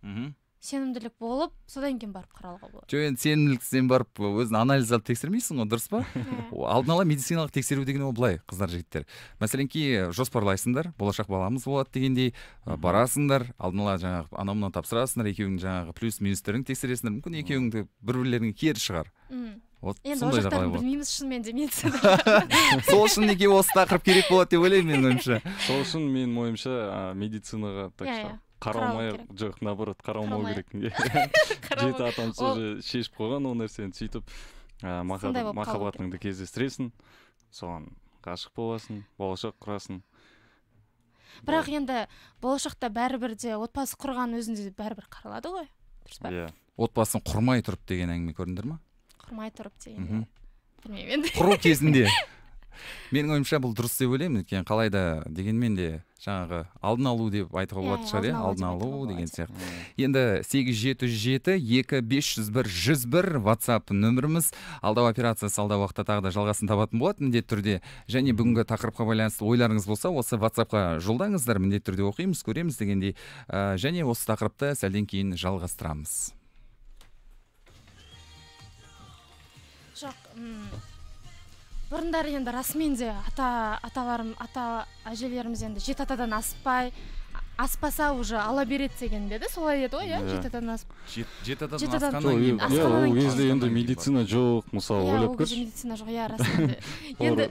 S3: мхм сенімділік болып содан кейін барып қаралуға болады
S1: жоқ енді сенімділіктен барып өзің анализ алып тексермейсің ғой дұрыс па алдын ала медициналық тексеру деген ол былай қыздар жігіттер мәселенки жоспарлайсыңдар болашақ баламыз болады дегендей барасыңдар алдын ала жаңағы анау мынау тапсырасыңдар екеуіңнің жаңағы плюс минустеріңді тексересіңдер мүмкін екеуің бір бірлеріңе кері шығар вот енді ол жақтарын білмейміз
S3: шынымен де медицина
S1: сол үшін неге осы тақырып керек болады деп ойлаймын менің ойымша сол үшін
S2: менің ойымша медицинаға так иә, жоқ наоборот қаралмау керек жеті атам шешіп қойған ол нәрсені сөйтіп махаббатыңды кездестіресің соған ғашық боласың болашақ құрасың
S3: бірақ енді болашақта бәрібір де отбасы құрған өзінде де бәрібір қаралады ғой
S1: дұрыс па иә отбасын құрмай тұрып деген әңгіме көрдіңдер ма
S3: құрмай тұрып деген білмеймін енді құру кезінде
S1: менің ойымша бұл дұрыс деп ойлаймын өйткені қалайда дегенмен де жаңағы алдын алу деп айтуға иә, болатын шығар иә алдын алу деген сияқты енді сегіз жеті жүз жеті екі бес жүз бір жүз бір ватсап нөміріміз алдау операциясы алдағы уақытта тағы да жалғасын табатын болады міндетті түрде және бүгінгі тақырыпқа байланысты ойларыңыз болса осы ватсапқа жолдаңыздар міндетті түрде оқимыз көреміз дегендей және осы тақырыпты сәлден кейін жалғастырамыз
S3: жоқ бұрындары енді расымен де ата аталарым ата әжелеріміз енді жеті атадан аспай аспаса уже ала береді деген деді солай еді ғой иә, иә жеті атадан асып
S1: жеті
S2: атадан иә ол кезде енді медицина жоқ мысалы иә, ойлап көрші медицина жоқ иә расында енді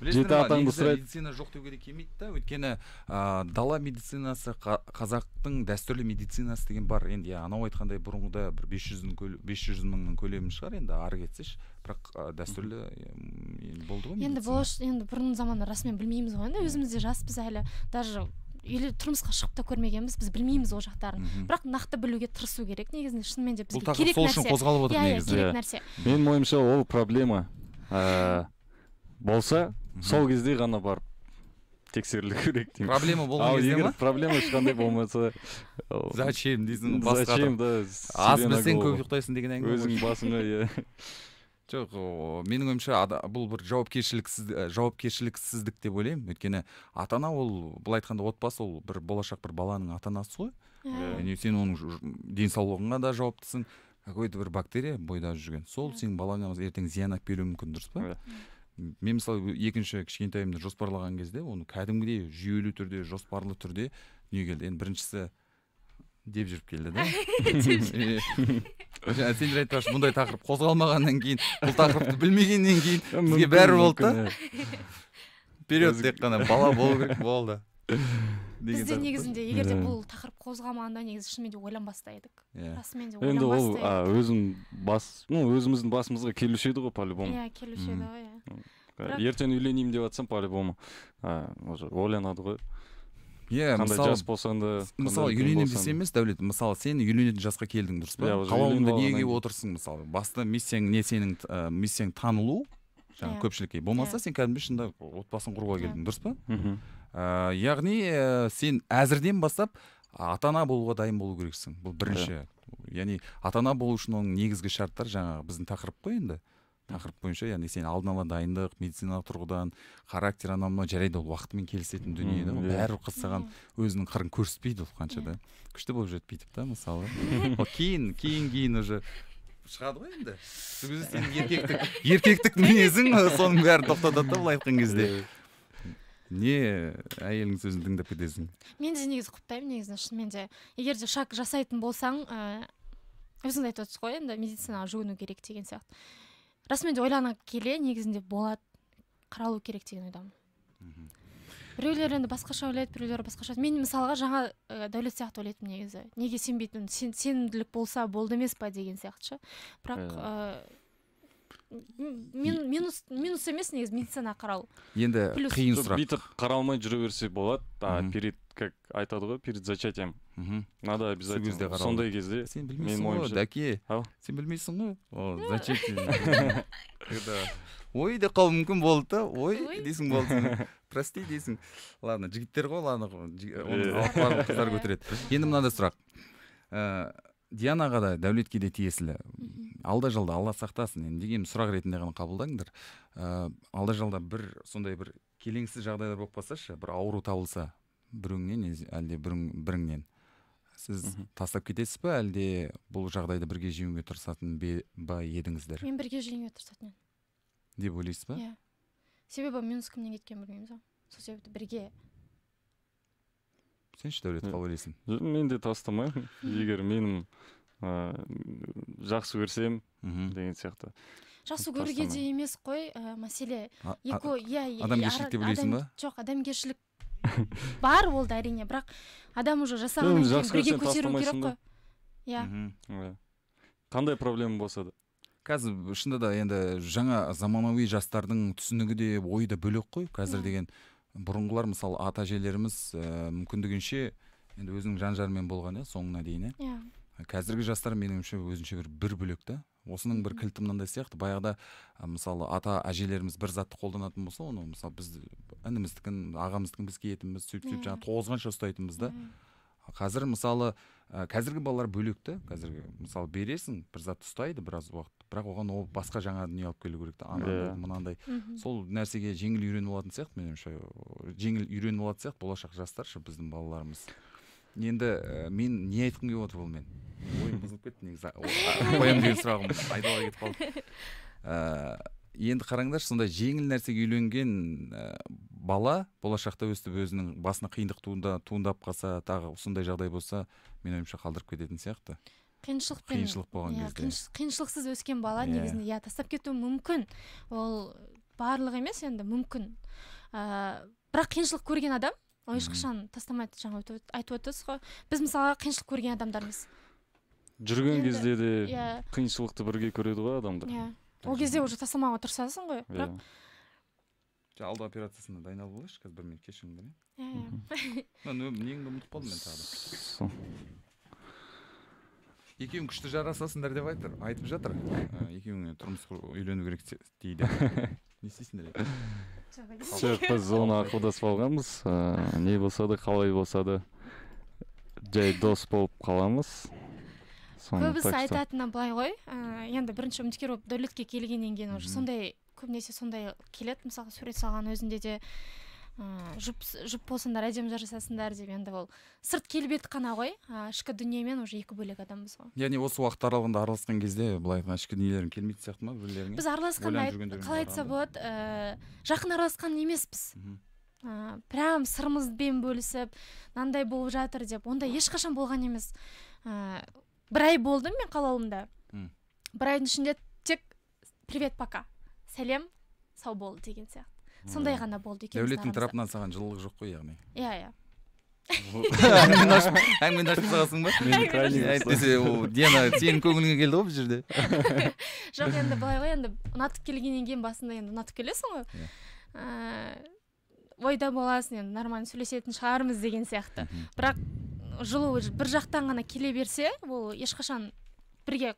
S2: жеті атаңды сұрайды медицина
S1: жоқ деуге де келмейді да өйткені ә, дала медицинасы қазақтың дәстүрлі медицинасы деген бар енді иә анау айтқандай бұрынғыда бір бес жүз мың мыңның көлемі шығар енді ары кетсеші бірақ дәстүрлі енді болды ғой
S3: енді болаш енді бұрынғы заманда расымен білмейміз ғой енді өзіміз де жаспыз әлі даже үйлі тұрмысқа шығып та көрмегенбіз біз білмейміз ол жақтарын бірақ нақты білуге тырысу керек негізінде шынымен де бізге бұл сол үшін қозғалып отыр иә, иә, негізі керек нәрсе менің
S2: ойымша ол проблема болса сол кезде ғана барып тексерілу керек деймін проблема болған кезде егер проблема ешқандай болмаса зачем дейсің зачем да аз білсең көп ұйықтайсың деген әңгіме өзің басыңа
S1: иә жоқ менің ойымша бұл бір жауапкершіліксіз жауапкершіліксіздік деп ойлаймын өйткені ата ана ол былай айтқанда отбасы ол бір болашақ бір баланың ата анасы ғой иә сен оның денсаулығыңа да жауаптысың какой то бір бактерия бойда жүрген сол сенің балаңа ертең зиян алып келуі мүмкін дұрыс па мен мысалы екінші кішкентайымды жоспарлаған кезде оны кәдімгідей жүйелі түрде жоспарлы түрде дүниеге келді енді біріншісі деп жүріп келді да жаңа сендер айтпақшы мұндай тақырып қозғалмағаннан кейін бұл тақырыпты білмегеннен кейін бізге бәрі болды да вперед тек қана бала болу керек болды бізде негізінде егер де
S3: бұл тақырып қозғалмағанда негізі шынымен де ойланбастай едік расымен де енді ол
S2: өзім бас ну өзіміздің басымызға келуші еді ғой по любому иә келуші еді ғой иә ертең үйленейін деп жатсам по любому уже ойланады ғой
S1: иә қандай жас болсаң да мысалы үйленемін десе емес дәулет мысалы сен үйленетін жасқа келдің дұрыс па иә, қалауыңды неге отырсың мысалы басты миссияң не сенің ә, миссияң танылу жаңағы иә. көпшілікке болмаса иә. сен кәдімгі шынында отбасын құруға келдің дұрыс па ыыы э, яғни ә, сен әзірден бастап ата ана болуға дайын болу керексің бұл бірінші яғни ата ана болу үшін оның негізгі шарттары жаңағы біздің тақырып қой енді тақырып бойынша яғни сен алдын ала дайындық медициналық тұрғыдан характер анау мынау жарайды ол уақытымен келісетін дүние да иә. бәрібір қыз саған өзінің қырын көрсетпейді ол қанша да күшті болып жүреді бүйтіп та мысалы кейін кейін кейін уже шығады ғой енді сол кезде сенің еркектік еркектік мінезің соның бәрін тоқтатады да былай айтқан кезде не әйеліңнің сөзін тыңдап кетесің
S3: мен де негізі құптаймын негізі шынымен де егер де шаг жасайтын болсаң ыыы өзіңіз айтып отырсыз ғой енді медицинаға жүгіну керек деген сияқты расымен де ойлана келе негізінде болады қаралу керек деген ойдамын біреулер енді басқаша ойлайды біреулер басқаша мен мысалға жаңа ә, дәулет сияқты ойлайтынмын негізі неге сенбейтінмін сен, сенімділік болса болды емес па деген сияқты ше бірақ ә, мен, минус минус емес негізі медицинаға қарау
S1: енді
S2: қиын сұрақ бүйтіп қаралмай жүре берсе болады как айтады ғой перед зачатием надо обязательно сондай кезде сен білмейсің ғой
S1: дәке ау сен білмейсің ғой о зачатие ой деп қалуы мүмкін болды да ой дейсің болды прости дейсің ладно жігіттер ғой ладно қыздар көтереді енді мынандай сұрақ э, дианаға да дәулетке де тиесілі алда жалда алла сақтасын енді деген сұрақ ретінде ғана қабылдаңдар ыыы э, алда жалда бір сондай бір келеңсіз жағдайлар болып қалсашы бір ауру табылса біреуіңнен әлде біріңнен сіз тастап кетесіз бе әлде бұл жағдайды бірге жеңуге тырысатын ба едіңіздер мен
S3: бірге жеңуге тырысатын
S1: едім деп ойлайсыз ба иә
S3: себебі минус кімнен кеткенін білмейміз ғой сол себепті бірге
S2: сенші ше дәулет қалай ойлайсың мен де тастамаймын егер менің ыыы жақсы көрсем деген сияқты
S3: жақсы көруге де емес қой мәселе екі иә адамгершілік деп ойлайсың ба жоқ адамгершілік бар ол да әрине бірақ адам уже жасағаннан кейін көтеру керек қой иә.
S1: иә қандай проблема болса да қазір шынында да енді жаңа заманауи жастардың түсінігі де ойы да бөлек қой қазір иә. деген бұрынғылар мысалы ата әжелеріміз ә, э, мүмкіндігінше енді өзінің жан жарымен болған иә соңына дейін иә.
S2: иә
S1: қазіргі жастар меніңше өзінше бір бір бөлек та осының бір кілті мынандай сияқты баяғыда мысалы ата әжелеріміз бір затты қолданатын болса оны мысалы біз ініміздікін ағамыздікін біз киетінбіз сөйтіп сөйтіп жаңағы тоғызғанша ұстайтынбыз да қазір мысалы ә, қазіргі балалар бөлек та қазіргі мысалы бересің бір зат ұстайды біраз уақыт бірақ оған ол басқа жаңа дүние алып келу керек та анандай мынандай сол нәрсеге жеңіл үйреніп алатын сияқты ойымша жеңіл үйреніп алатын сияқты болашақ жастар ше біздің балаларымыз енді ә, мен не айтқым келіп отыр бұнымен ойым бұзылып кетті негізі қоямын деген сұрағым айдала кетіп қалды ыыы енді қараңдаршы сондай жеңіл нәрсеге үйленген ә, бала болашақта өстіп өзінің басына қиындық туында, туындап қалса тағы сондай жағдай болса менің ойымша қалдырып кететін сияқты қиыншылықпен қиыншылық болған иә, кезде
S3: қиыншылықсыз өскен бала yeah. Иә. негізінде иә тастап кетуі мүмкін ол барлығы емес енді мүмкін ә, бірақ қиыншылық көрген адам ол ешқашан тастамайды жаңа айтып отырсыз ғой біз мысалға қиыншылық көрген адамдармыз
S2: жүрген кезде де иә. қиыншылықты бірге көреді ғой адамдар
S3: иә ол кезде уже тастамауға тырысасың ғой иә.
S1: бірақ алды операциясына дайындалып алайықшы қазір бір минут кешірім бар
S3: иә,
S1: иә. неңді ұмытып қалдым мен тағы екеуің күшті жарасасыңдар деп айтыр, айтып жатыр ә, екеуіңе тұрмыс құру үйлену керек дейді не істейсіңдер жоқ біз оны
S2: ақылдасып алғанбыз ә, не болса да қалай болса да жай дос болып қаламыз көбісі айтатыны
S3: былай ғой ыыы ә, енді бірінші үміткер болып дәулетке келгеннен кейін уже сондай көбінесе сондай келеді мысалы сурет салған өзінде де ыыы ә, жұп жұп болсаңдар әдемі жарасасыңдар деп енді ол сырт келбет қана ғой ә, ішкі дүниемен уже екі бөлек адамбыз ғой
S1: яғни осы уақыт аралығында араласқан кезде былай айтқанда ішкі дүниелерің келмейтін сияқты ма бірлеріңе біз араласқанда қалай айтса
S3: болады ыыы жақын араласқан емеспіз ыыы прям сырымызбен бөлісіп мынандай болып жатыр деп ондай ешқашан болған емес ыыы бір ай болдым мен қалауымда бір айдың ішінде тек привет пока сәлем сау бол деген сияқты сондай ғана болды екен дәулеттің тарапынан
S1: саған жылылық жоқ қой яғни иә иә әңгімені ашып тастағансың ба әйтпесе ол диана сенің көңіліңе келді ғой бұл жерде жоқ енді былай
S3: ғой енді ұнатып келгеннен кейін басында енді ұнатып келесің ғой иә. ә, ойда боласың енді нормально сөйлесетін шығармыз деген сияқты бірақ жылу бір жақтан ғана келе берсе ол ешқашан бірге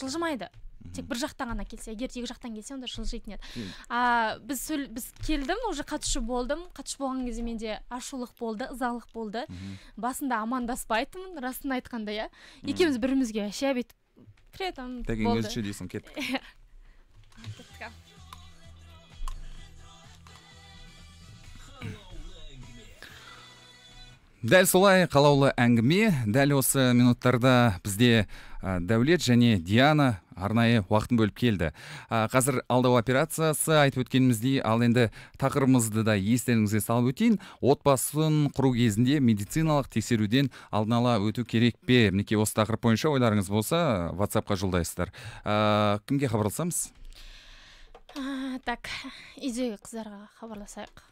S3: жылжымайды тек бір жақтан ғана келсе егер екі жақтан келсе онда жылжитын еді а, біз сөл, біз келдім уже қатысушы болдым қатысушы болған кезде менде ашулық болды ызалық болды Үм. басында амандаспайтынмын расын айтқанда иә екеуміз бірімізге вообще бүйтіп при этом кеттік иә,
S1: дәл солай қалаулы әңгіме дәл осы минуттарда бізде ә, дәулет және диана арнайы уақытын бөліп келді қазір алдау операциясы айтып өткеніміздей ал енді тақырыбымызды да естеріңізге салып өтейін отбасын құру кезінде медициналық тексеруден алдын ала өту керек пе мінекей осы тақырып бойынша ойларыңыз болса ватсапқа жолдайсыздар кімге хабарласамыз
S3: так үйдегі қыздарға хабарласайық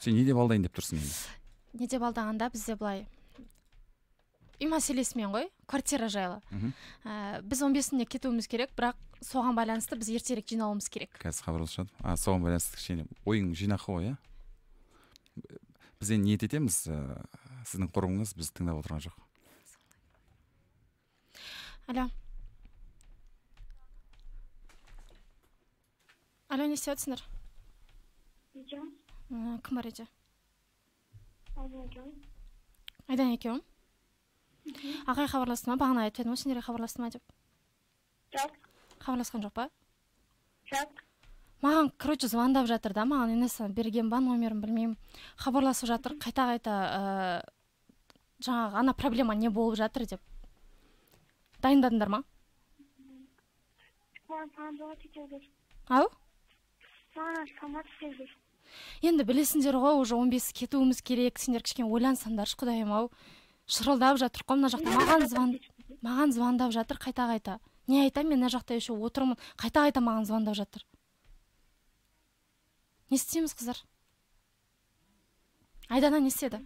S1: сен не деп алдайын деп тұрсың енді
S3: не деп алдағанда бізде былай үй мәселесімен ғой квартира жайлы ә, біз 15 бесінде кетуіміз керек бірақ соған байланысты біз ертерек жиналуымыз керек
S1: қазір хабарласып а соған байланысты кішкене ойың жинақы ғой иә біз енді ниет етеміз ә, сіздің құрбыңыз бізді тыңдап отырған жоқ
S3: алло алло не істеп жатсыңдар кім бар үйде айдан екеуім ағай хабарласты ма бағана айтып едім ғой сендерге хабарласты ма деп жоқ хабарласқан жоқ па жоқ маған короче звондап жатыр да маған инесса берген ба номерін білмеймін хабарласып жатыр қайта қайта ә, жаңағы ана проблема не болып жатыр деп дайындадыңдар ма ау енді білесіңдер ғой уже он бесі кетуіміз керек сендер кішкене ойлансаңдаршы құдайым ау шырылдап жатыр ғой мына жақта маған звон маған звондап жатыр қайта қайта не айтамын мен мына жақта еще отырмын қайта қайта маған звондап жатыр не істейміз қыздар айдана не істеді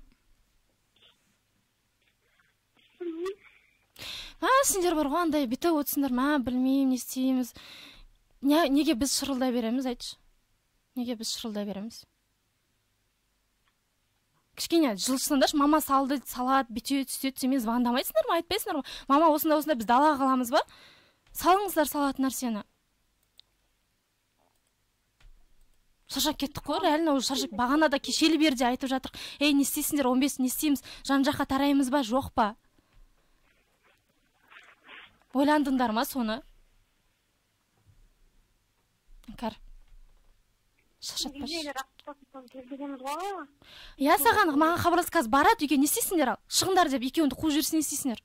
S3: мә сендер бар ғой андай бүйтіп отырсыңдар мә білмеймін не істейміз неге біз шырылдай береміз айтшы неге біз шырылдай береміз кішкене жылшысыңдаршы мама салды салады бүйтеді сөйтеді сен звондамайсыңдар ма айтпайсыңдар ма мама осындай осындай біз далаға қаламыз ба салыңыздар салатын нәрсені шаршап кеттік қой реально уже шаршап бағана да кешелі берде айтып жатыр. ей не істейсіңдер он бес не істейміз жан жаққа тараймыз ба жоқ па ойландыңдар ма соны кәр шаршатпашы иә саған маған хабарласып қазір барады үйге не істейсіңдер ал шығыңдар деп екеуіңді қуып жіберсе не істейсіңдер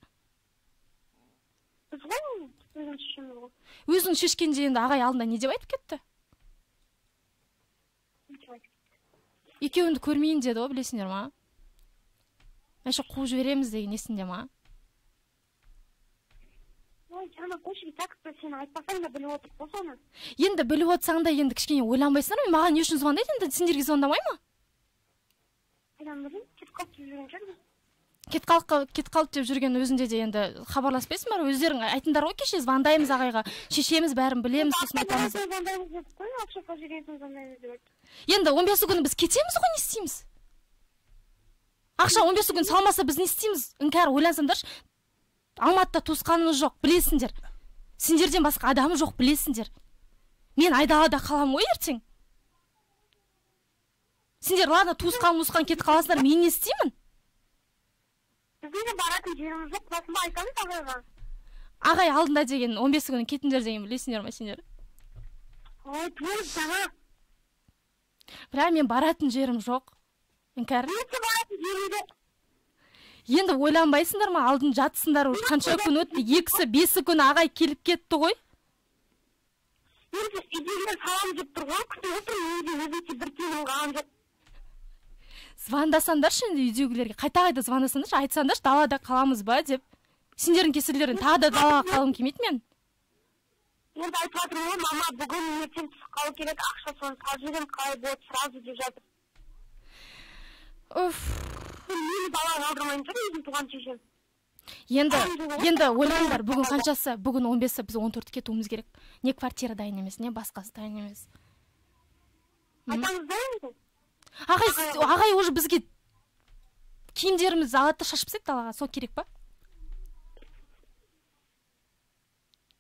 S3: өзің шешкенде енді ағай алдында не деп айтып кетті екеуіңді көрмейін деді ғой білесіңдер ма еще қуып жібереміз деген есіңде ма жаңа так сен айтпасаң да біліп отырмық қой соны енді біліп отырсаң да енді кішкене ойланбайсыңдар ма маған не үшін звондайды енді сендерге звондамай ма қайдан білемін кетіп қалды деп жүрген шығармын кетіп қалып кетіп қалды деп жүрген өзінде де енді хабарласпайсың хабарласпайсыңдар өздерің айтыңдар ғой кеше звондаймыз ағайға шешеміз бәрін білеміз сосын айтамыз енді он бесі күні біз кетеміз ғой не істейміз ақша он бесі күні салмаса біз не істейміз іңкәр ойлансаңдаршы алматыда туысқанымыз жоқ білесіңдер сендерден басқа адамы жоқ білесіңдер мен айдалада қаламын ғой ертең сендер ладно туысқан мусқан кетіп қаласыңдар мен не істеймін біздің де баратын жеріміз жоқ басында айтамыз ағайға ағай алдында деген он бесі күні кетіңдер деген білесіңдер ма сендер бірақ мен баратын жерім жоқ іңкәр жерім жоқ енді ойланбайсыңдар ма алдын жатсыңдар уже қанша күн өтті екісі бесі күн ағай келіп кетті ғой енді үйдегілер тұр ғой күтіп отырмын бір қалған жоқ звондасаңдаршы енді үйдегілерге қайта қайта звондасаңдаршы айтсаңдаршы далада қаламыз ба деп сендердің кесірлерің тағы да далаға қалғым келмейді мен енді айтып жатырмын ғой мама бүгін ертең түсіп қалу керек ақша соны салып жіберемін қалай болады сразу деп жатыр уф мені баланы алдырмаймын да өзім туған шешем енді енді ойлаңыздар бүгін қаншасы бүгін он бесі біз он төртке кетуіміз керек не квартира дайын емес не басқасы дайын емес айтамыз ағай ағай уже бізге киімдерімізді алады да шашып тастайды далаға сол керек па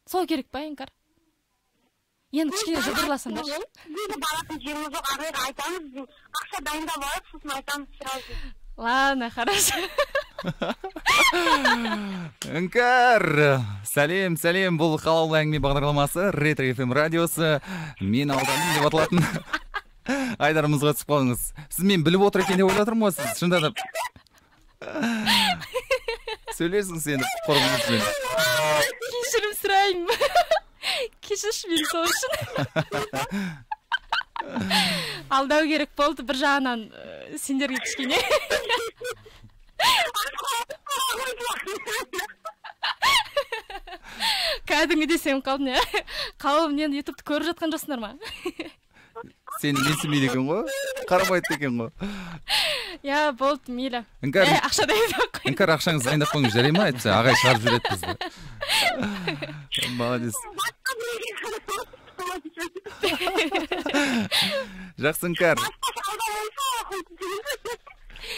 S3: сол керек па іңкәр енді кішкене жыбырласаңдаршы енді баратын жеріміз жоқ ары айтамыз ақша дайындап алайық сосын айтамыз сразу ладно хорошо
S1: іңкәр сәлем сәлем бұл халал әңгіме бағдарламасы ретро фм радиосы мен алдандым деп аталатын айдарымызға түсіп қалдыңыз сіз мен біліп отыр екен деп ойлап жатырмын ғой сіз шынында да сөйлесіңіз енді құрбыңызбен
S3: кешірім сұраймын кешірші мені сол үшін алдау керек болды бір жағынан э, сендерге кішкене кәдімгідей сеніп қалдым иә қалып, енді ютубты көріп жатқан жоқсыңдар ма
S1: сені менсінбейді екен ғой қарамайды екен ғой
S3: иә болды мейлі іңкәр э, ақша дайындап
S1: қой іңкәр ақшаңызды дайындап қойыңыз жарай ма әйтпесе ағай шығарып жібереді
S3: бізді молодец жақсіңкәр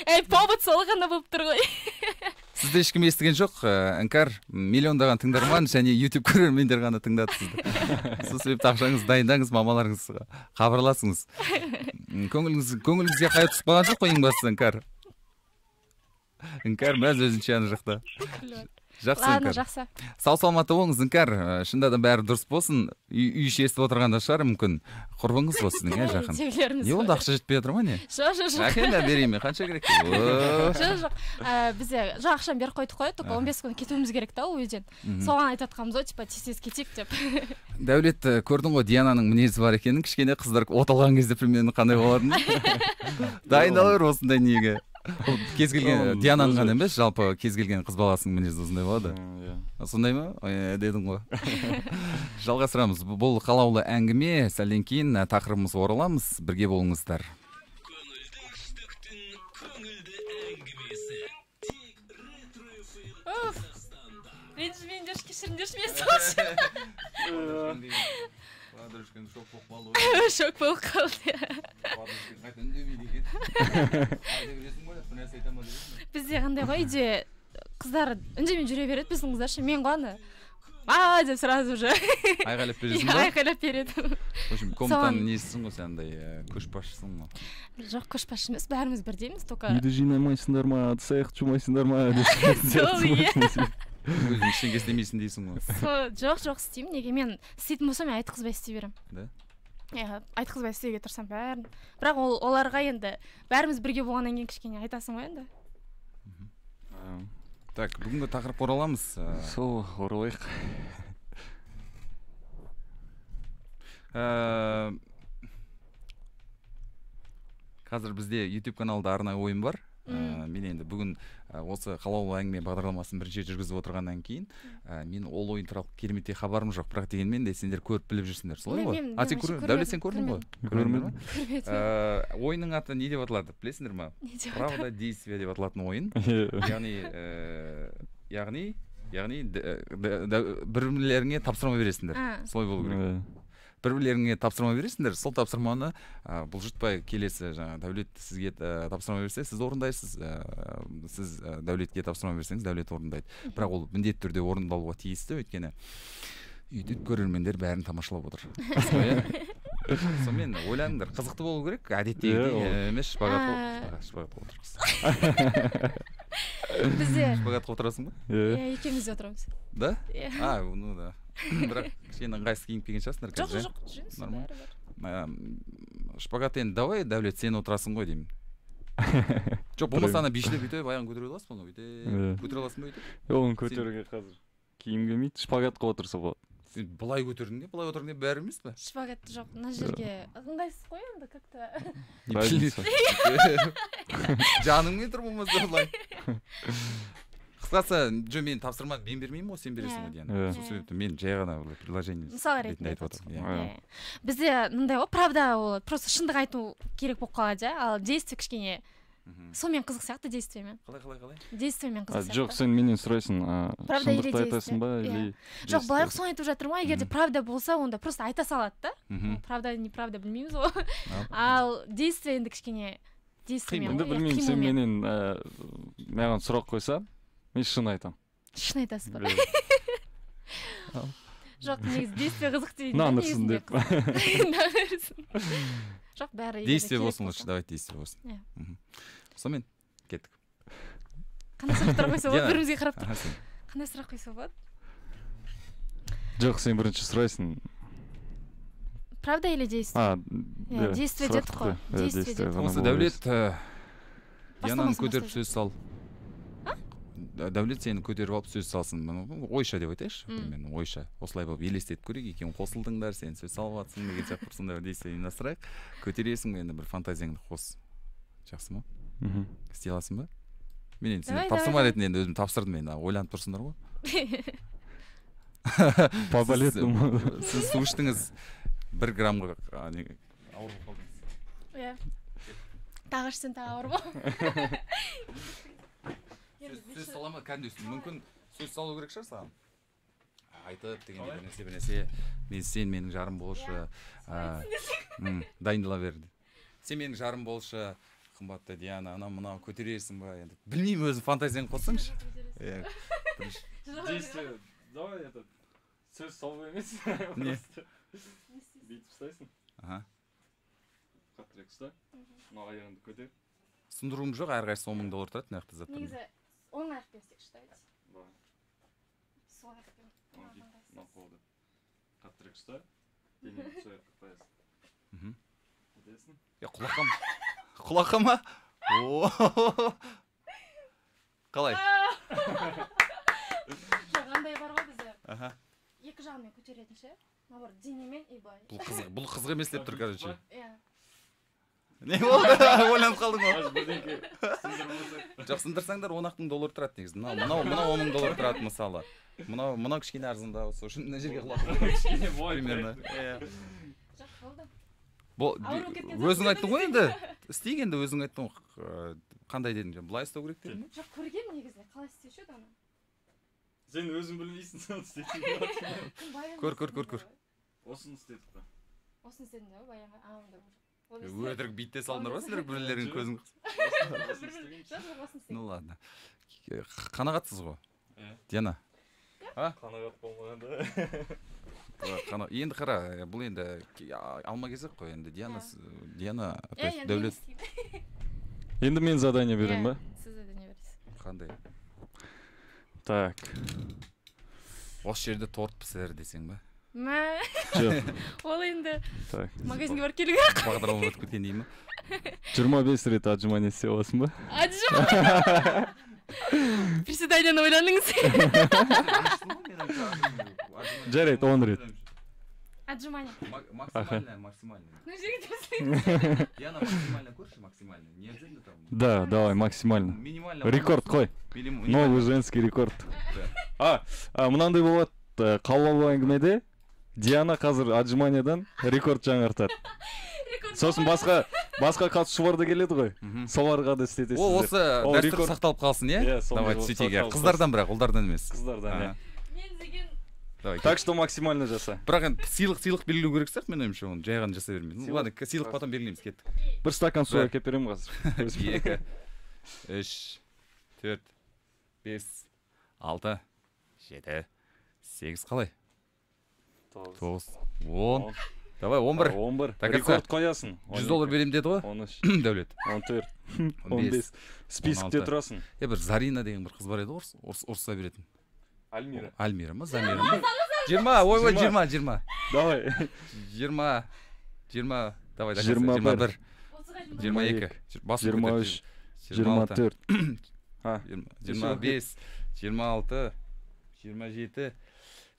S3: әй повод сол ғана болып тұр ғой
S1: сізді ешкім естіген жоқ э, іңкәр миллиондаған тыңдарман және ютуб көрермендер ғана тыңдады сізді сол себепті ақшаңызды дайындаңыз мамаларыңызға хабарласыңыз көңіліңіз көңіліңізге түсіп қалған жоқ қой ең бастысы іңкәр іңкәр мәз өзінше ана жақта жақсы ладно жақсы сау саламатты болыңыз іңкәр э, шынында да бәрі дұрыс болсын үй іші естіп отырған да шығар мүмкін құрбыңыз иә, ғой сіздің иә жақын не болды ақша жетпей жатыр ма не жоқ жоқ жоқ әкеле берейін мен қанша керек жоқ
S3: жоқ ә, бізде жоқ ақшаны беріп қойдық қой только он бес күн кетуіміз керек та ол үйден соған айтып жатқанбыз ғой типа тез тез кетейік деп
S1: дәулет э, көрдің ғой диананың мінезі бар екенін кішкене қыздар от алған кезде примерно қандай болатынын дайындала бер осындай неге ол кез келген э, диананың ғана емес жалпы кез келген қыз баласының мінезі осындай болады иә сондай ма дедің ғой жалғастырамыз бұл қалаулы әңгіме сәлден кейін э, тақырыбымыз ораламыз бірге болыңыздар
S3: ренжімеңдерші кешіріңдерші мен сол
S1: үшін шок болып қалды шок болып қалды иә бір айтамын ба деп бізде қандай
S3: ғой үйде қыздар үндемей жүре береді біздің қыздар ше мен ғой ана а деп сразу уже айқайлап бересің иә, ба айқайлап береді в
S1: общем комнатаның несісің ғой сен андай э, көшбасшысың ғой
S3: жоқ көшбасшы емес бәріміз бірдейміз только үйді
S2: жинамайсыңдар ма ыдыс аяқ жумайсыңдар ма сол иә өзің
S1: ештеңе істемейсің дейсің ғой
S3: жоқ жоқ істеймін неге мен істейтін болсам мен айтқызбай істей беремін да иә айтқызбай істеуге тырысамын бәрін бірақ ол оларға енді бәріміз бірге болғаннан кейін кішкене айтасың ғой енді
S1: так бүгінгі тақырыпқа ораламыз сол оралайық қазір бізде YouTube каналда арнайы ойын бар мен енді бүгін осы қалаулы әңгіме бағдарламасын бірінші рет жүргізіп отырғаннан кейін ә, мен ол ойын туралы кереметтей хабарым жоқ бірақ дегенмен де сендер көріп біліп жүрсіңдер солай ғой а сен дәулет сен көрдің ғой көрмедім ойынның аты не деп аталады білесіңдер ма правда действия деп аталатын ойын яғни яғни яғни бір-бірлеріңе тапсырма бересіңдер солай болу керек бір бірлеріңе тапсырма бересіңдер сол тапсырманы ә, бұлжытпай келесі жаңағы дәулет сізге ә, тапсырма берсе сіз орындайсыз ә, сіз ә, дәулетке тапсырма берсеңіз дәулет орындайды бірақ ол міндетті түрде орындалуға тиісті өйткені үйде көрермендер бәрін тамашалап отыр сонымен ойланыңдар қызықты болу керек әдеттегідей емес шпагат шпагатқа отырасыз бізде шпагатқа отырасың ба иә екеуміз де отырамыз да иә а ну да бірақ кішкене ыңғайсыз киініп келген шығарсыңдар қазір ә? жоқ жоқ жүріңіз бар шпагат енді давай дәулет сен отырасың ғой деймін жоқ болмаса ана бишілеп бүйтіп аяғын көтере аласың ба оны бүйтіп иә. көтере аласың ба бүйтіп оны көтеруге қазір киім келмейді шпагатқа отырса болады сен былай көтердің де былай отырдың де бәрі емес па шпагат жоқ мына жерге
S3: ыңғайсыз қой енді как то жаныңмен тұр болмаса былай
S1: қысқасы жоқ мен тапсырма мен бермеймін ғой сен бересің иә. ғой деген иә. сол себепті мен жай ғана предложение мысал ретінде айтып отырмын иә.
S3: бізде мындай ғой правда ол просто шындық айту керек болып қалады иә ал действие кішкене сонымен қызық сияқты действиемен қалай қалай қалай действиемен қызық сияқты жоқ
S2: сен менен сұрайсың правда или айтасың ба или жоқ былай соны
S3: айтып жатырмын ғой егер де правда болса онда просто айта салады да правда неправда білмейміз ғой ал действие енді кішкене действиемен енді білмеймін сен
S2: менен маған сұрақ қойса мен шын айтамын
S3: шын айтасыз ба жоқ негізі действие қызық дейді нанырсың деп жоқ бәрі действие болсын лучше давайте действие болсын иә
S1: сонымен кеттік қандай сұрақтар қойса болады бір бірімізге қарап тұрып
S3: қандай сұрақ қойса болады
S2: жоқ сен бірінші сұрайсың
S3: правда или действие а действие
S2: дедік қой действие дедік осы дәулет
S1: диананы көтеріп сөз сал дәулет сені көтеріп алып сөз салсын ойша деп айтайықшы мен ойша осылай болып елестетіп көрейік екеуің қосылдыңдар сен сөз салып жатрсың деген сияқты бір сондай бір действие ұйымдастырайық көтересің енді бір фантазияңды қос жақсы ма мхм істей аласың ба мен енді сендер тапсырма ретінде енді өзім тапсырдым енді ойланып тұрсыңдар ғой по балетному сіз су іштіңіз бір граммға ауыр ауырып қалдыңыз
S3: иә тағы ішсең тағы ауыр ауырып
S1: сөз сала ма кәдімгідей мүмкін сөз салу керек шығар саған айтып деген бірнәрсе бірнәрсе мен сен менің жарым болшы иә. дайындала бер сен менің жарым болшы қымбатты диана анау мынау көтересің ба енді білмеймін өзің фантазияңды қоссаңшы
S2: действие давай этот сөз салу емес просто бүйтіп ұстайсың аха ұста мынау аяғыңды көтер
S1: сындыруым жоқ әрқайсысы он мың доллар тұрады мына жақта заттар негізі
S3: он 音楽ですよ считается да солнышком
S2: мақұлды қаттырақ ұста денең сояқ қақпайсың мхм кетесің
S1: е құлаққа ма құлаққа ма қалай жоқ
S3: андай бар ғой бізде аха екі жағымен көтеретін ше наоборот денемен и былай бұл қызық бұл
S1: қызық емес деп тұр короче иә не болды ойланып қалдың ғой жоқ сындырсаңдар он ақ мың доллар тұрады негізі мынау мынау мынау он мың доллар тұрады мысалы мынау мынау кішкене арзандау сол үшін мына жерге құлап примерно иә өзің айттың ғой енді істейік енді өзің айттың ғой қандай дедің былай істеу керек дедің
S2: жоқ
S3: көргенмін негізі қалай істеуші еді оны
S2: сен өзің білмейсің соны істейтін
S3: көр көр
S1: көр
S2: көр осыны істедік
S3: осыны істедің ба баяғы өтірік битте салдыңдар
S1: ма сендер бір бірлеріңнің көзін ну ладно қанағатсыз ғой иә диана
S2: қанағат
S1: енді қара бұл енді алма кезек қой енді диана диана то есть дәулет енді мен задание беремін ба сіз задание бересіз қандай так осы жерде торт пісір десең ба мә жоқ ол енді так магазинге барып келуге ақ бағдарлама өтіп кеткен деймін ба
S2: жиырма бес рет отжимание істей аласың ба отжимание
S3: приседанияны ойланыңыз
S1: жарайды он рет отжимание максимальное максимальное ну жерге яна максимально көрші максимально не обязательно там
S2: да давай максимально минимально рекорд қой новый женский рекорд а мынандай болады қалаулы э, әңгімеде диана қазір отжиманиядан рекорд жаңартады сосын басқа басқа қатысушылар да келеді ғой соларға да істетесіз ол осы дәстүр сақталып
S1: қалсын иә иә давайте сөйтейік иә қыздардан бірақ ұлдардан емес қыздардан иә мен деген давай так что максимально жаса бірақ енді сыйлық сыйлық белгілеу керек сияқты менің ойымша оны жай ғана жасай ну ладно сыйлық потом белгілейміз кеттік бір стакан су әкеліп беремін қазір екі үш төрт бес алты жеті сегіз қалай тоғыз тоғыз он давай он бір он бір рекорд қоясың жүз доллар беремін деді ғой он үш дәулет он төрт он бес списокте тұрасың е бір зарина деген бір қыз бар еді орыс ұрыса беретін альмира альмира ма замира ма жиырма ойбай жиырма жиырма давай жиырма жиырма давай жиырма бір жиырма екі жиырма үш жиырма төрт жиырма бес жиырма алты жиырма жеті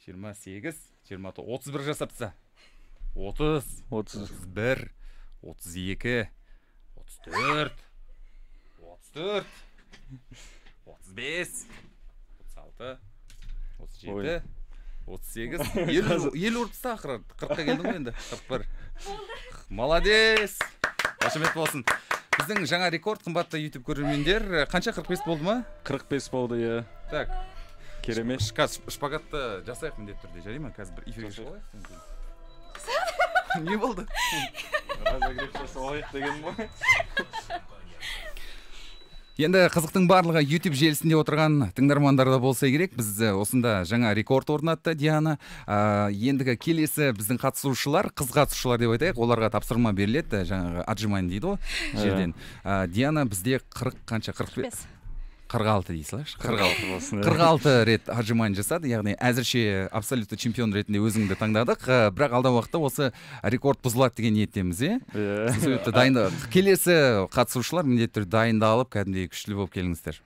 S1: жиырма сегіз жиырма тоғыз отыз бір 31... отыз отыз бір отыз екі отыз төрт отыз төрт отыз бес отыз алты отыз жеті отыз сегіз елу ақыры қырыққа келдің ғой енді қырық бір молодец қошемет болсын біздің жаңа рекорд қымбатты ютуб көрермендер қанша қырық бес болды ма
S2: қырық бес болды иә
S1: так керемет қазір шпагатты жасайық міндетті түрде жарай ма қазір бір эфирге шығып
S2: не болды разогрев жасап алайық дегенім ғой
S1: енді қызықтың барлығы YouTube желісінде отырған тыңдармандарда болса керек біз осында жаңа рекорд орнатты диана ә, ендігі келесі біздің қатысушылар қыз қатысушылар деп айтайық оларға тапсырма беріледі жаңағы отжимание дейді ғой жерден ә, диана бізде қырық қанша қырық бес қырық алты дей салайықшы қырық алты болсын қырық алты рет отжимание жасады яғни әзірше абсолютті чемпион ретінде өзіңді таңдадық э, бірақ алдағы уақытта осы рекорд бұзылады деген ниеттеміз иә иә сол себепті дайын келесі қатысушылар міндетті түрде дайындалып кәдімгідей күшті болып келіңіздер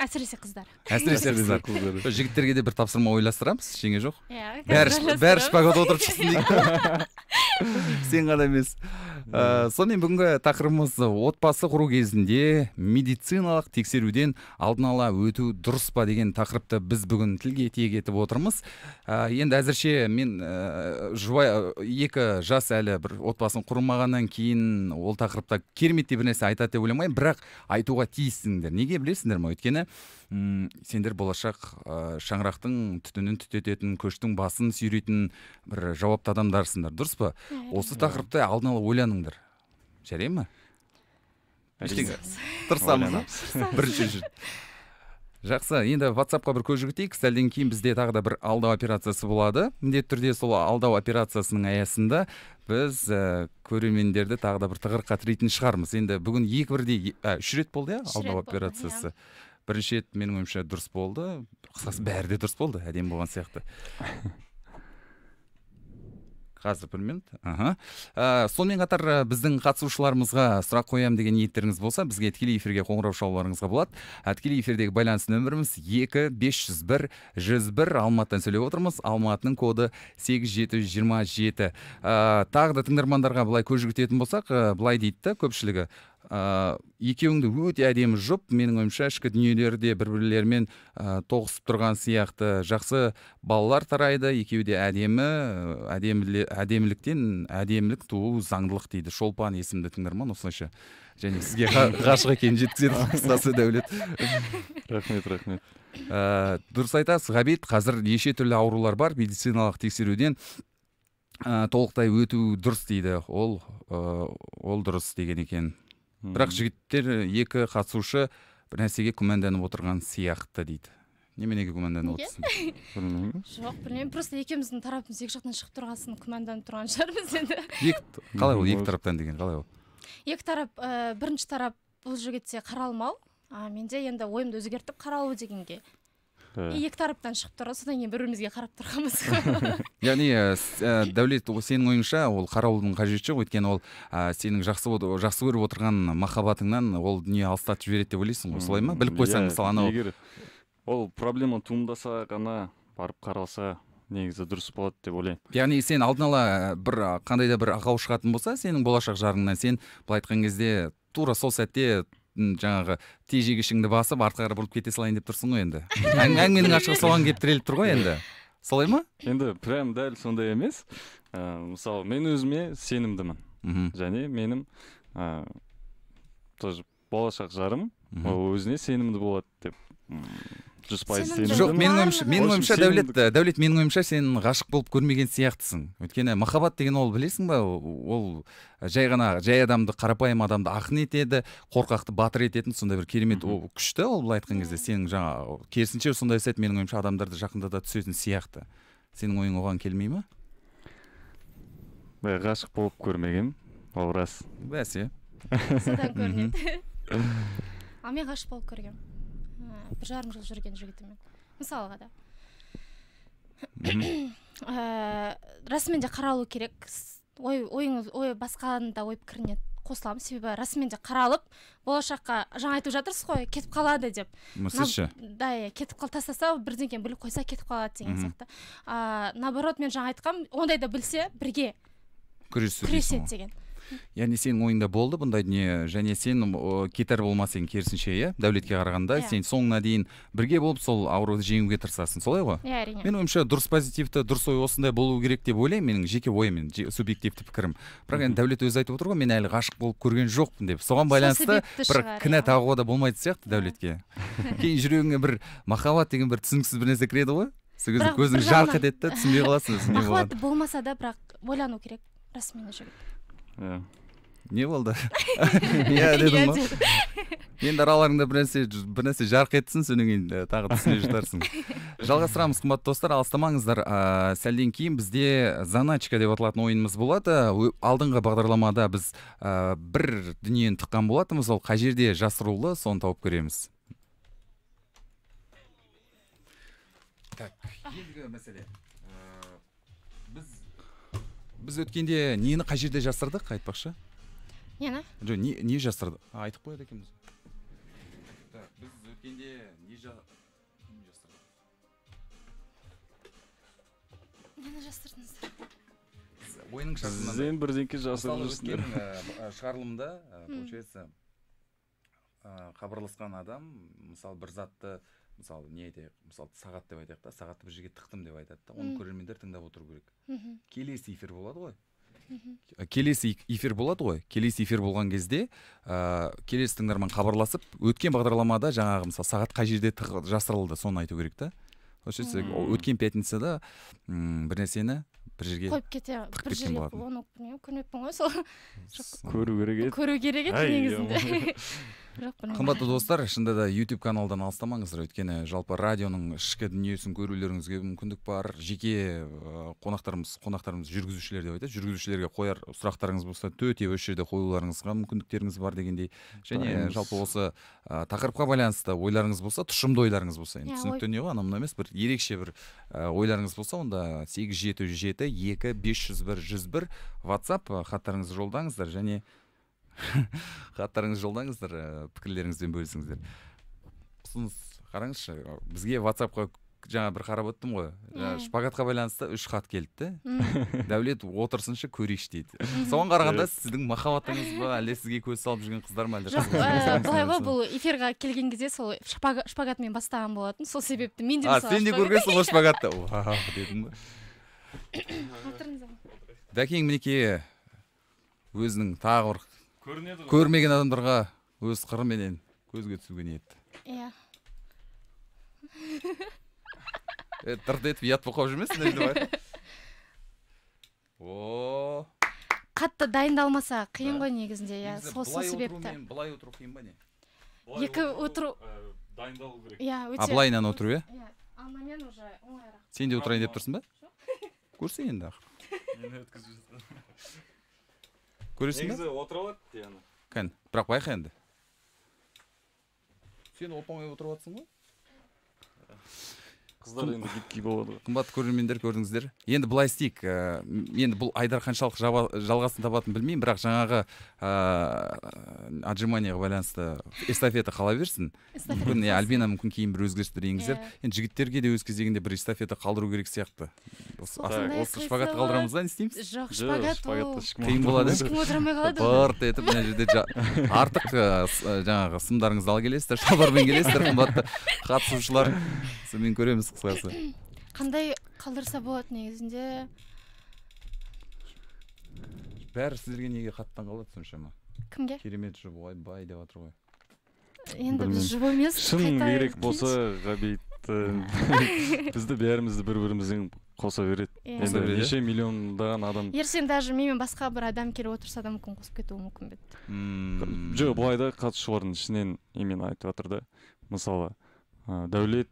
S3: әсіресе қыздар
S1: әсіресе қыздар жігіттерге де бір тапсырма ойластырамыз ештеңе жоқ иә бәрі бәрі шпагат отырып шықсын дейді сен ғана емес э, сонымен бүгінгі тақырыбымыз отбасы құру кезінде медициналық тексеруден алдын ала өту дұрыс па деген тақырыпты біз бүгін тілге тиек етіп отырмыз э, енді әзірше мен э, жұбай екі жас әлі бір отбасын құрмағаннан кейін ол тақырыпта кереметтей бір нәрсе айтады деп ойламаймын бірақ айтуға тиіссіңдер неге білесіңдер ма өйткені сендер болашақ ә, шаңырақтың түтінін түтететін көштің басын сүйрейтін бір жауапты адамдарсыңдар дұрыс па осы тақырыпты алдын ала ойланыңдар жарай ма ештеңе тырысамыз бірінші жақсы енді ватсапқа бір көз жүгіртейік сәлден кейін бізде тағы да бір алдау операциясы болады міндетті түрде сол алдау операциясының аясында біз ә, көрермендерді тағы да бір тығырыққа тірейтін шығармыз енді бүгін екі бірдей үш рет болды иә алдау операциясы иә бірінші рет менің ойымша дұрыс болды қысқасы бәрі де дұрыс болды әдемі болған сияқты қазір бір минут аха ә, сонымен қатар біздің қатысушыларымызға сұрақ қоямын деген ниеттеріңіз болса бізге тікелей эфирге қоңырау шалуларыңызға болады ә, тікелей эфирдегі байланыс нөміріміз екі бес жүз бір жүз бір алматыдан сөйлеп отырмыз алматының коды сегіз жеті жүз жиырма жеті тағы да тыңдармандарға былай көз жүгіртетін болсақ ә, былай дейді да көпшілігі ә, екеуіңді өте әдемі жұп менің ойымша ішкі дүниелері де бір бірлерімен ә, тоғысып тұрған сияқты жақсы балалар тарайды екеуі де әдемі әдеміліктен әдемілік туу заңдылық дейді шолпан есімді тыңдарман осылайша және сізге ғашық екенін жеткізеді қысқасы дәулет рахмет рахмет ә, дұрыс айтасыз ғабит қазір неше түрлі аурулар бар медициналық тексеруден ә, толықтай өту дұрыс дейді ол ол дұрыс деген екен бірақ жігіттер э, екі қатысушы бір нәрсеге күмәнданып отырған сияқты дейді неменеге күмәнданып отырсың
S3: жоқ білмеймін просто екеуміздің тарапымыз екі жақтан шығып тұрған соң күмәнданып тұрған шығармыз енді
S1: екі қалай ол екі тараптан деген қалай ол
S3: екі тарап э, бірінші тарап бұл жігітте қаралмау а менде енді ойымды өзгертіп қаралу дегенге Э. екі тараптан шығып тұр содан кейін бір бірімізге қарап тұрғанбыз
S1: яғни э, э, дәулет сенің ойыңша ол қараудың қажеті жоқ өйткені ол сенің жақсы жақсы көріп отырған махаббатыңнан ол дүние алыстатып жібереді деп ойлайсың ғой солай ма біліп қойсаң иә, мысалы анау егер
S2: ол проблема туындаса ғана барып қаралса негізі дұрыс болады деп ойлаймын
S1: яғни сен алдын ала бір қандай да бір ақау шығатын болса сенің болашақ жарыңнан сен былай айтқан кезде тура сол сәтте жаңағы тежегішіңді басып артқа қарай бұрылып кете салайын деп тұрсың ғой енді әңгіменің ашығы соған келіп тіреліп тұр ғой енді солай ма
S2: енді прям дәл сондай емес ыыы э, мысалы мен өзіме сенімдімін мхм және менің ыыы э, тоже болашақ жарым ол өзіне сенімді болады деп
S1: жүз пайыз жоқ менің ойымша менің ойымша дәулет э, дәулет менің ойымша сен ғашық болып көрмеген сияқтысың өйткені махаббат деген ол білесің ба ол э, жай ғана жай адамды қарапайым адамды ақын етеді қорқақты батыр ететін сондай бір керемет ол күшті ол былай айтқан кезде сенің жаңағы керісінше сондай сәт менің ойымша адамдарды жақындата түсетін сияқты сенің ойың оған келмей ма ғашық болып көрмеген ол рас бәсе
S2: содан көрінеді
S3: ал мен ғашық болып көргенмін бір жарым жыл жүрген жігітімен мысалға да ә, расымен де қаралу керек ой ойыңыз ой басқаның да ой пікіріне қосыламын себебі расымен де қаралып болашаққа жаңа айтып жатырсыз ғой кетіп қалады деп сіз да иә кетіп қал тастаса бірдеңені біліп қойса кетіп қалады деген сияқты ыыы наоборот мен жаңа айтқанмын ондайды білсе бірге
S1: күреседі деген яғни сенің ойыңда болды бұндай дүние және сен кетер болмас керісінше иә дәулетке қарағанда yeah. Иә. сен соңына дейін бірге болып сол ауруды жеңуге тырысасың солай ғой иә yeah, әрине менің ойымша дұрыс позитивті дұрыс ой осындай болу керек деп ойлаймын менің жеке ойым субъективті пікірім бірақ енді дәулет өзі айтып отыр ғой мен әлі ғашық болып көрген жоқпын деп соған байланысты бір кінә иә. тағуға да болмайтын сияқты дәулетке кейін жүрегіңе бір махаббат деген бір түсініксіз бір нәрсе кіреді ғой сол кезде көзің жарқ етеді да түсінбей қаласың махаббат
S3: болмаса да бірақ ойлану керек расымен жігіт
S1: не болды иә дедім ғой енді араларыңда бір бір нәрсе жарқ етсін содан кейін тағы түсіне жатарсың жалғастырамыз қымбатты достар алыстамаңыздар ә, сәлден кейін бізде заначка деп аталатын ойынымыз болады алдыңғы бағдарламада біз ә, бір дүниені тыққан болатынбыз ол қай жерде жасырулы соны тауып көреміз так ендігі мәселе біз өткенде нені қай жерде жасырдық айтпақшы нені жоқ не, не жасырдық айтып қояды екенбіз так біз өткенде не жасырдық нені жасырдыңыздар ойының шартында сізден бірдеңке жасырып жүрсіңдер шығарылымда получается хабарласқан адам мысалы бір затты мысалы не айтайық мысалы сағат деп айтайық та сағатты бір жерге тықтым деп айтады да оны көрермендер тыңдап отыру керек мхм келесі эфир болады ғой мхм келесі эфир болады ғой келесі эфир болған кезде ә, келесі тыңдарман хабарласып өткен бағдарламада жаңағы мысалы сағат қай жерде жасырылды соны айту керек та получается өткен пятницада бір нәрсені бір жерге қойып
S3: кете бір жерге оны білмеймін көрмеппін ғой сол көру керек еді көру керек еді негізінде қымбатты
S1: достар шынында да YouTube каналдан алыстамаңыздар өйткені жалпы радионың ішкі дүниесін көрулеріңізге мүмкіндік бар жеке қонақтарымыз қонақтарымыз жүргізушілер деп айтады жүргізушілерге қояр сұрақтарыңыз болса төте осы жерде қоюларыңызға мүмкіндіктеріңіз бар дегендей және жалпы осы тақырыпқа байланысты ойларыңыз болса тұшымды ойларыңыз болса енді иә, түсінікті дүние ғой анау мынау емес бір ерекше бір ойларыңыз болса онда сегіз жеті жүз жеті екі бес жүз бір жүз бір ватсап хаттарыңызды жолдаңыздар және хаттарыңызды жолдаңыздар э, пікірлеріңізбен бөлісіңіздер ұсыныс қараңызшы бізге ватсапқа жаңа бір қарап өттім ғой шпагатқа байланысты үш хат келді де дәулет отырсыншы көрейікші дейді соған қарағанда сіздің махаббатыңыз ба әлде сізге көз салып жүрген қыздар ма әлде жоқ э, былай ғой
S3: бұл эфирға келген кезде сол шпагатмен бастаған болатын сол себепті мен де сен де көргенсің ғой
S1: шпагатты вау ғой ғой дәкең мінекей өзінің тағы бір көрінеді ғой көрмеген адамдарға өз қырыменен көзге түсуге ниетті иә э, тырт етіп ұят болып қалып жүрмесін мына о
S3: қатты дайындалмаса қиын ғой негізінде иә сол себепті
S1: былай отыру қиын ба не екі отыру э, дайындалу керек иә
S3: өте былайынан отыру иә иә анамен уже
S1: оңайырақ сен де отырайын деп тұрсың ба көрсе енді
S2: ақыры көресің бе негізі отыра алады диана
S1: кәні бірақ байқа енді сен оп оңай отырып жатрсың ғой қыздар енді гибкий болады ғой қымбатты көрермендер көрдіңіздер енді былай істейік ә, енді бұл айдар қаншалық жалғасын табатынын білмеймін бірақ жаңағы ыыы э, отжиманияға байланысты эстафета қала берсін мүмкін иә альбина мүмкін кейін бір өзгерістер енгізер иә. енді жігіттерге де өз кезегінде бір эстафета қалдыру керек сияқты осы шпагатты қалдырамыз ба не істейміз жоқ шпагат ол қиын болады ешкім отырмай қалады бырт етіп мына жерде артық э, жаңағы сымдарыңызды ала келесіздер шалбармен келесіздер қымбатты қатысушылар сонымен көреміз қысқасы
S3: қандай қалдырса болады негізінде
S1: бәрі сіздерге неге қатты қалады соншама кімге керемет жұп ойбай деп жатыр ғой енді
S3: біз жұп емес шын керек
S2: болса ғабит бізді бәрімізді бір бірімізбен қоса береді иә. енді неше миллиондаған адам
S3: ертең даже менімен басқа бір адам келіп отырса да мүмкін қосып кетуі мүмкін бе
S2: еді жоқ былай да қатысушылардың ішінен именно айтып жатыр да мысалы дәулет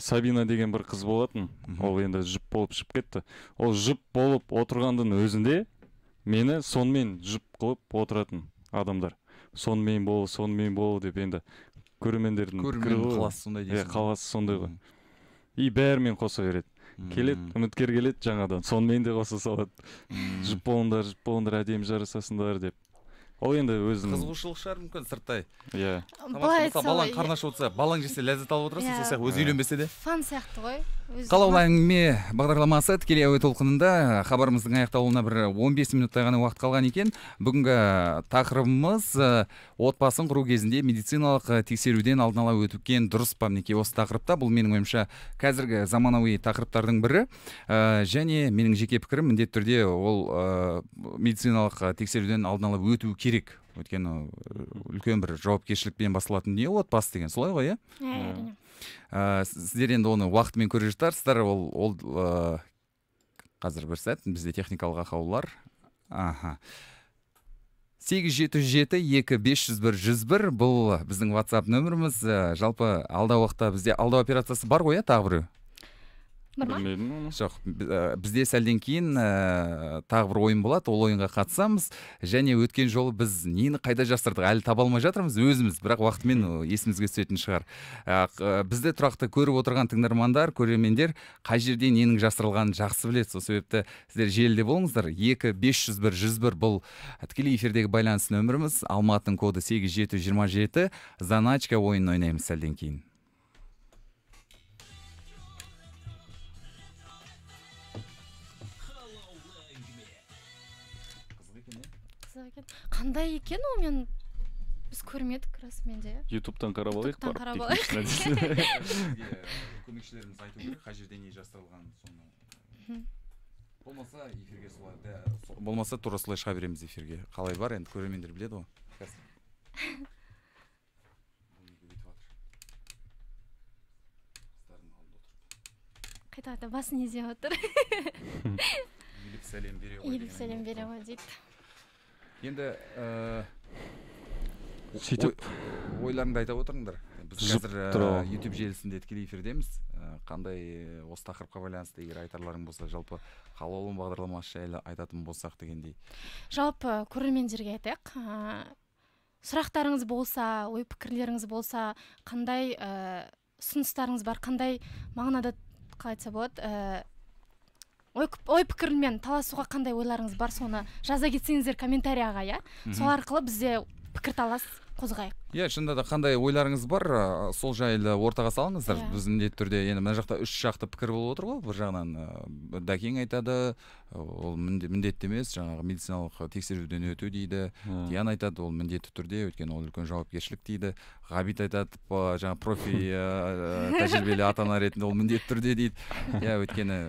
S2: сабина деген бір қыз болатын ол енді жұп болып шығып кетті ол жұп болып отырғандың өзінде мені сонымен жұп қылып отыратын адамдар сонымен бол сонымен бол деп енді көрермендердің көрермен қаласы сондай дейсің иә қаласы сондай ғой и бәрімен қоса береді Келет, үміткер келет жаңадан сонымен де қоса салады жұп болыңдар жұп болыңдар әдемі жарасасыңдар деп ол енді өзінің
S1: қызығушылық шығар мүмкін сырттай иә былай балаң қарны ашып отырса балаң жесе ләззат алып отырасың сол иә. сияқты өзі үйленбесе де фан сияқты ғой қалаулы әңгіме бағдарламасы тікелей әуе толқынында хабарымыздың аяқталуына бір 15 минуттай ғана уақыт қалған екен бүгінгі тақырыбымыз э, отбасын құру кезінде медициналық э, тексеруден алдын ала өткен дұрыс па мінекей осы тақырыпта бұл менің ойымша қазіргі заманауи тақырыптардың бірі э, және менің жеке пікірім міндетті түрде ол медициналық тексеруден алдын ала өту керек өйткені үлкен бір жауапкершілікпен басталатын дүние отбасы деген солай ғой иә, иә ә, сіздер енді оны уақытымен көре жатарсыздар ол ол ә, қазір бір сәт бізде техникалық ақаулар аха сегіз жеті жүз жеті екі бес жүз бір жүз бір бұл біздің ватсап нөміріміз э, жалпы алдағы уақытта бізде алдау операциясы бар ғой иә тағы біреу бар ма білмедім жоқ э, бізде сәлден кейін ә, тағы бір ойын болады ол ойынға қатысамыз және өткен жолы біз нені қайда жасырдық әлі таба алмай жатырмыз өзіміз бірақ уақытымен э, есімізге түсетін шығар ә, бізді тұрақты көріп отырған тыңдармандар көрермендер қай жерде ненің жасырылғанын жақсы біледі сол себепті сіздер желіде болыңыздар екі бес жүз бір жүз бір бұл тікелей эфирдегі байланыс нөміріміз алматының коды сегіз жеті жиырма жеті заначка ойынын ойнаймыз сәлден кейін
S3: қандай екен ол мен біз көрмедік расымен де ютубтан қарап алайық барып қарап алайық
S1: көмекшілеріміз айту керек қай жерде не жасырылғанын соны болмаса эфирге солай болмаса тура солай шыға береміз эфирге қалай бар енді көрермендер біледі ғой
S3: қайта қайта басын изеп отыр иіліп
S1: сәлем бере ғой иіліп сәлем бере ғой дейді енді ыыы э, сөйтіп ойларыңды айта отырыңдар біз қазір ютуб э, желісінде тікелей эфирдеміз э, қандай осы тақырыпқа байланысты егер айтарларың болса жалпы халалым бағдарламасы жайлы айтатын болсақ дегендей
S3: жалпы көрермендерге айтайық сұрақтарыңыз болса ой пікірлеріңіз болса қандай ыыы ұсыныстарыңыз бар қандай мағынада қалай айтса болады ой, ой пікірмен таласуға қандай ойларыңыз бар соны жаза кетсеңіздер комментарияға иә сол арқылы бізде пікірталас қозғайық
S1: иә yeah, шынында да қандай ойларыңыз бар ә, сол жайлы ортаға салыңыздар yeah. Иә. біз міндетті түрде енді мына жақта үш жақты пікір болып отыр ғой бір жағынан дәкең ә, айтады ол міндетті емес жаңағы медициналық тексеруден өту дейді диана айтады ол міндетті түрде өйткені ол үлкен жауапкершілік дейді ғабит айтады жаңағы профи тәжірибелі ата ана ретінде ол міндетті түрде дейді иә өйткені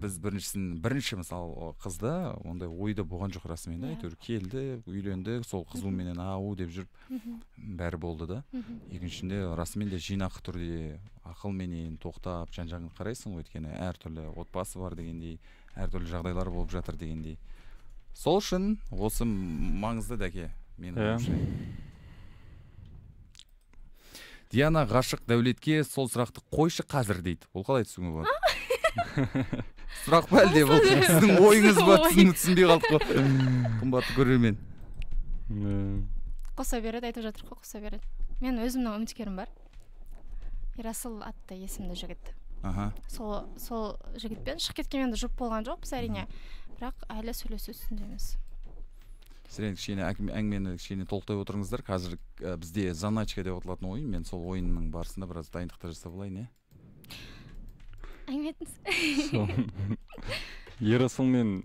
S1: біз біріншісін бірінші мысалы қызда ондай ойда болған жоқ расымен да иә. әйтеуір келді үйленді сол қызуменен ау деп жүріп бәрі болды да екіншісінде расымен де жинақы түрде ақылменен тоқтап жан жағыңа қарайсың ғой өйткені әртүрлі отбасы бар дегендей әртүрлі жағдайлар болып жатыр дегендей сол үшін осы маңызды дәке менің yeah. Иә. ойымша диана ғашық дәулетке сол сұрақты қойшы қазір дейді ол қалай түсінуге болады сұрақ па әлде бұл сіздің ойыңыз ба түсінбей қалдық қой қымбатты көрермен
S3: қоса береді айтып жатыр ғой қоса береді мен өзімнің үміткерім бар ерасыл атты есімді жігіт аха сол сол жігітпен шығып кеткен енді жұп болған жоқпыз әрине бірақ әлі сөйлесу үстіндеміз
S1: сіздер енді кішкене әңгімені кішкене толықтай отырыңыздар қазір ә, бізде заначка деп аталатын ойын мен сол ойынның барысында біраз дайындықтар жасап алайын иә әңгіме айтыңыз ерасыл
S2: мен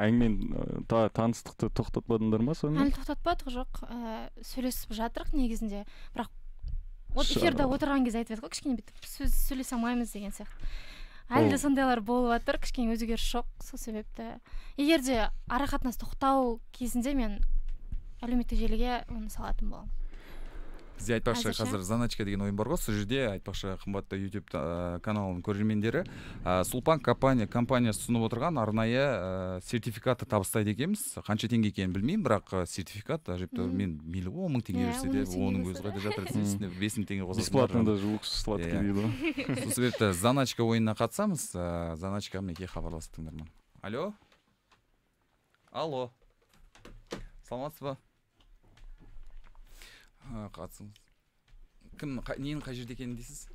S2: әңгімені таныстықты тоқтатпадыңдар ма сонымен әлі
S3: тоқтатпадық жоқ ыыы сөйлесіп жатырық негізінде бірақ вот эфирде отырған кезде айтып еді ғой кішкене бүйтіп сөз сөйлесе алмаймыз деген сияқты әлі де сондайлар болып жатыр кішкене өзгеріс жоқ сол себепті егер де ара тоқтау кезінде мен әлеуметтік желіге оны салатын боламын
S1: бізде айтпақшы қазір заначка деген ойын бар ғой сол жерде айтпақшы қымбатты ютуб каналының көрермендері ә, сұлпан компания компаниясы ұсынып отырған арнайы ә, сертификатты табыстайды екенбіз қанша теңге екенін білмеймін бірақ сертификат әжептәуір мен мейлі он мың теңге иә, берсе де оның өзі қайда жатыр үстіне бес мың теңге қосады бесплатно даже лук сладкий иә. дейді ғой сол себепті заначка ойынына қатысамыз ә, заначка мінекей хабарласты тыңдарман алло алло саламатсыз ба қатысыңыз кім ненің қай жерде екенін дейсіз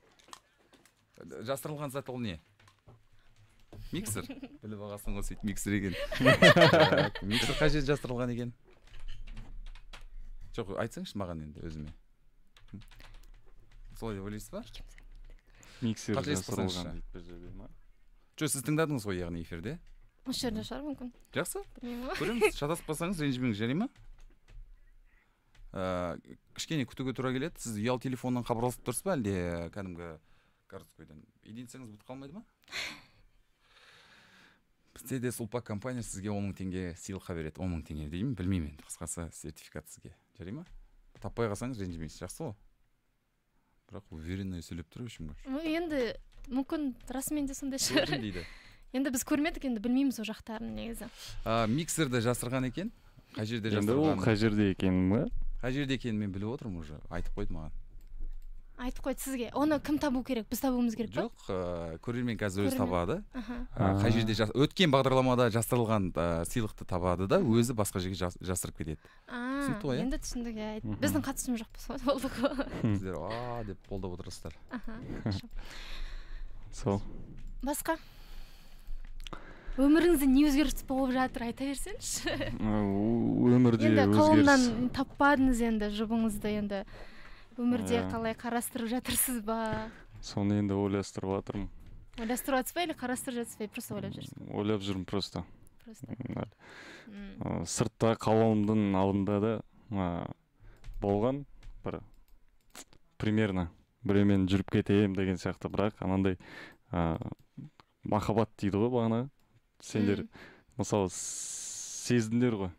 S1: жасырылған зат ол не миксер біліп алғансың ғой сөйтіп миксер екен миксер қай жерде жасырылған екен жоқ айтсаңызшы маған енді өзіме солай деп ойлайсыз ба миксер жасырылған бір жерде ма жоқ сіз тыңдадыңыз ғой яғни эфирде
S3: осы жерде шығар мүмкін
S1: жақсы білмеймін ғой көреміз шатаспасаңыз ренжімеңіз жарай ма ә, кішкене күтуге тура келеді сіз ұялы телефоннан хабарласып тұрсыз ба әлде кәдімгі городскойдан единицаңыз бітіп қалмайды ма бізде де сулпак компания сізге он мың теңге сыйлыққа береді он мың теңге деймін білмеймін енді қысқасы сертификат сізге жарай ма таппай қалсаңыз ренжімейсіз жақсы ғой бірақ уверенно сөйлеп тұр
S3: ну енді мүмкін расымен де сондай шығар дейді енді біз көрмедік енді білмейміз ол жақтарын негізі
S1: а, миксерді жасырған екен қай жерде жасырған қай жерде екенін ба қай жерде екенін мен біліп отырмын уже айтып қойды маған
S3: айтып қойды сізге оны кім табу керек біз табуымыз керек па жоқ
S1: ыыы э, көрермен қазір өзі табады э, қай жерде өткен бағдарламада жасырылған э, сыйлықты табады да өзі басқа жерге жасырып кетеді
S3: түсінікті ғой иә? енді түсіндік иә біздің қатысымыз жоқ болса болды ғой
S1: сіздер а деп қолдап отырасыздар аха сол
S3: басқа өміріңізде не өзгеріс болып жатыр айта берсеңізші
S2: өмірде енді қаламнан
S3: таппадыңыз енді жұбыңызды енді өмірде қалай қарастырып жатырсыз ба
S2: соны енді ойластырып жатырмын
S3: ойластырып жатсыз ба или қарастырып жатсыз ба просто ойлап
S2: жүрсіз ойлап жүрмін просто просто сыртта қалауымдың алдында да болған бір примерно біреумен жүріп кетемін деген сияқты бірақ анандай ыыы махаббат дейді ғой бағанағы сендер мысалы сездіңдер ғой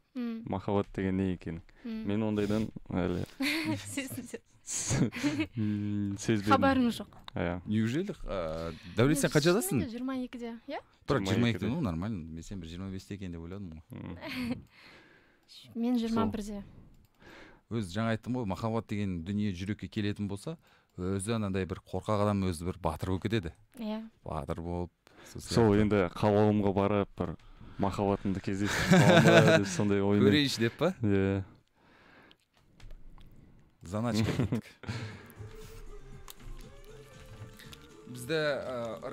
S2: махаббат деген не екенін мен ондайдан әлі сезбедім
S3: хабарыңыз жоқ
S1: иә неужели дәулет сен қаншадасың
S3: жиырма екіде иә
S2: бірақ жиырма екіде ну
S1: нормально мен сен бір жиырма бесте екен деп ойладым ғой
S3: мен жиырма бірде
S1: өзі жаңа айттым ғой махаббат деген дүние жүрекке келетін болса өзі анандай бір қорқақ адам өзі бір батыр болып кетеді иә батыр болып сол енді
S2: қалауымға барып бір махаббатымды кездестіріп сондай ой көрейінші деп па иә
S1: заначка кеттік бізді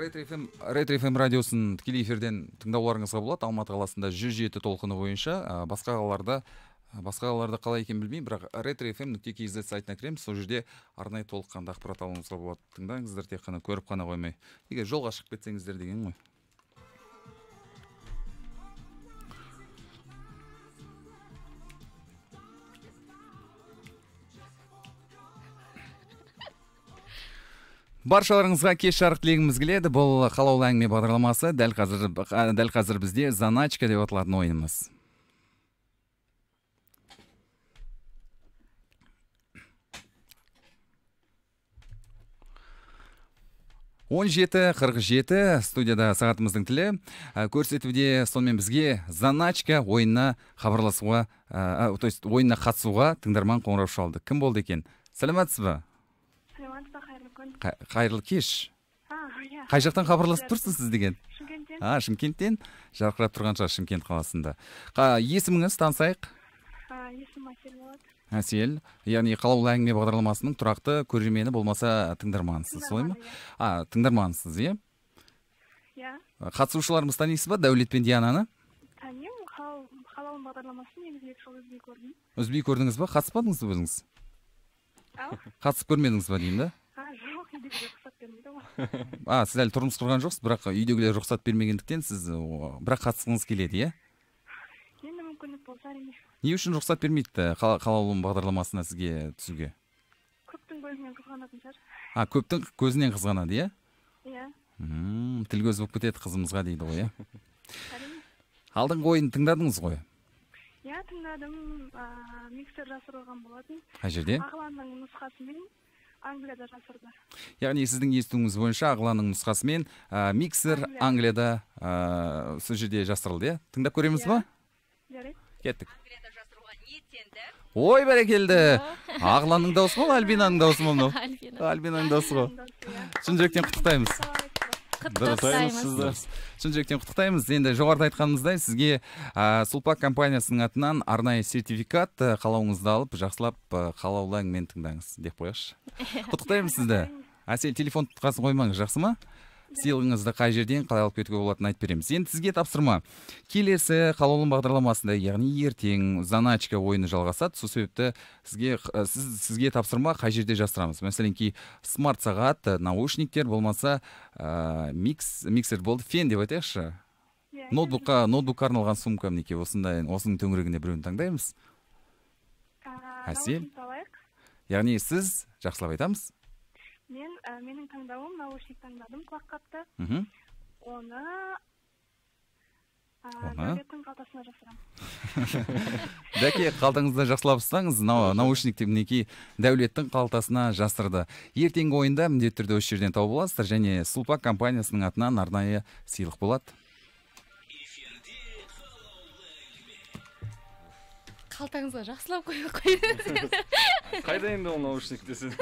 S1: ретро фм ретро фм радиосын тікелей эфирден тыңдауларыңызға болады алматы қаласында жүз жеті толқыны бойынша басқа қалаларда басқа қалай екенін білмеймін бірақ ретро фм нүкте кз сайтына кіреміз сол жерде арнайы толыққанды ақпарат алуыңызға болады тыңдаңыздар тек қана көріп қана қоймай егер жолға шығып кетсеңіздер деген ғой баршаларыңызға кеш жарық тілегіміз келеді бұл қалаулы әңгіме бағдарламасы дәл қазір дәл қазір бізде заначка деп аталатын ойынымыз он жеті қырық жеті студияда сағатымыздың тілі ә, көрсетуде сонымен бізге заначка ойынына хабарласуға ә, ә то есть ойынына қатысуға тыңдарман қоңырау шалды кім болды екен сәлематсыз ба сәлематсыз ба қайырлы күн қайырлы кеш иә қай жақтан хабарласып тұрсыз сіз деген шымкенттен а шымкенттен жарқырап тұрған шығар шымкент қаласында есіміңіз танысайық есімім әсел әсел яғни қалаулы әңгіме бағдарламасының тұрақты көрермені болмаса тыңдарманысыз солай ма а тыңдарманысыз иә иә қатысушыларымызды танисыз ба дәулет пен диананы
S3: танимын қалауым бағдарламасын негізі екі жыл үзбей көрдім
S1: үзбей көрдіңіз ба қатыспадыңыз ба өзіңіз қатысып көрмедіңіз ба деймін да жоқ а сіз әлі тұрмыс құрған жоқсыз бірақ үйдегілер рұқсат бермегендіктен сіз бірақ қатысқыңыз келеді иә енді мүмкіндік болса әрине не үшін рұқсат бермейді қалаулым бағдарламасына сізге түсуге
S2: көптің көзінен қызғанатын шығар
S1: а көптің көзінен қызғанады иә иә тіл көз болып кетеді қызымызға дейді ғой иә алдыңғы ойын тыңдадыңыз ғой
S3: иә тыңдадым миксер жасырылған болатын қай жерде ағланның нұсқасымен англияда жасырды
S1: яғни сіздің естуіңіз бойынша ағланның нұсқасымен миксер англияда ә, сол жерде жасырылды иә тыңдап көреміз иә. ба жарайды кеттік ой бәрекелді ағланың дауысы ол альбинаның дауысы ма мынау альбинаның дауысы ғой шын жүректен құттықтаймыз сізді шын жүректен құттықтаймыз енді жоғарыда айтқанымыздай сізге ә, компаниясының атынан арнайы сертификат қалауыңызды алып жақсылап қалаулы әңгімені тыңдаңыз деп қояйықшы құттықтаймыз сізді әсел телефон тұтқасын қоймаңыз жақсы ма сыйлығыңызды қай жерден қалай алып кетуге болатынын айтып береміз енді сізге тапсырма келесі қалаулым бағдарламасында яғни ертең заначка ойыны жалғасады сол себепті сізге сіз, сізге тапсырма қай жерде жасырамыз мәселен кей смарт сағат наушниктер болмаса ә, микс миксер болды фен деп айтайықшы ноутбукқа иә, иә, ноутбукқа иә. арналған сумка мінекей осындай осының төңірегінде біреуін таңдаймыз әсел яғни сіз жақсылап айтамыз
S3: мен ә, менің таңдауым наушник таңдадым құлаққапты мхм оны
S1: оны қалтасына жасырамын дәке қалтаңызда жақсылап ұстаңыз наушникті мінекей дәулеттің қалтасына жасырды ертеңгі ойында міндетті түрде осы жерден тауып аласыздар және сулпак компаниясының атынан арнайы сыйлық болады
S3: қалтаңызға жақсылап қойып қойыңыз қайда
S2: енді ол наушник десе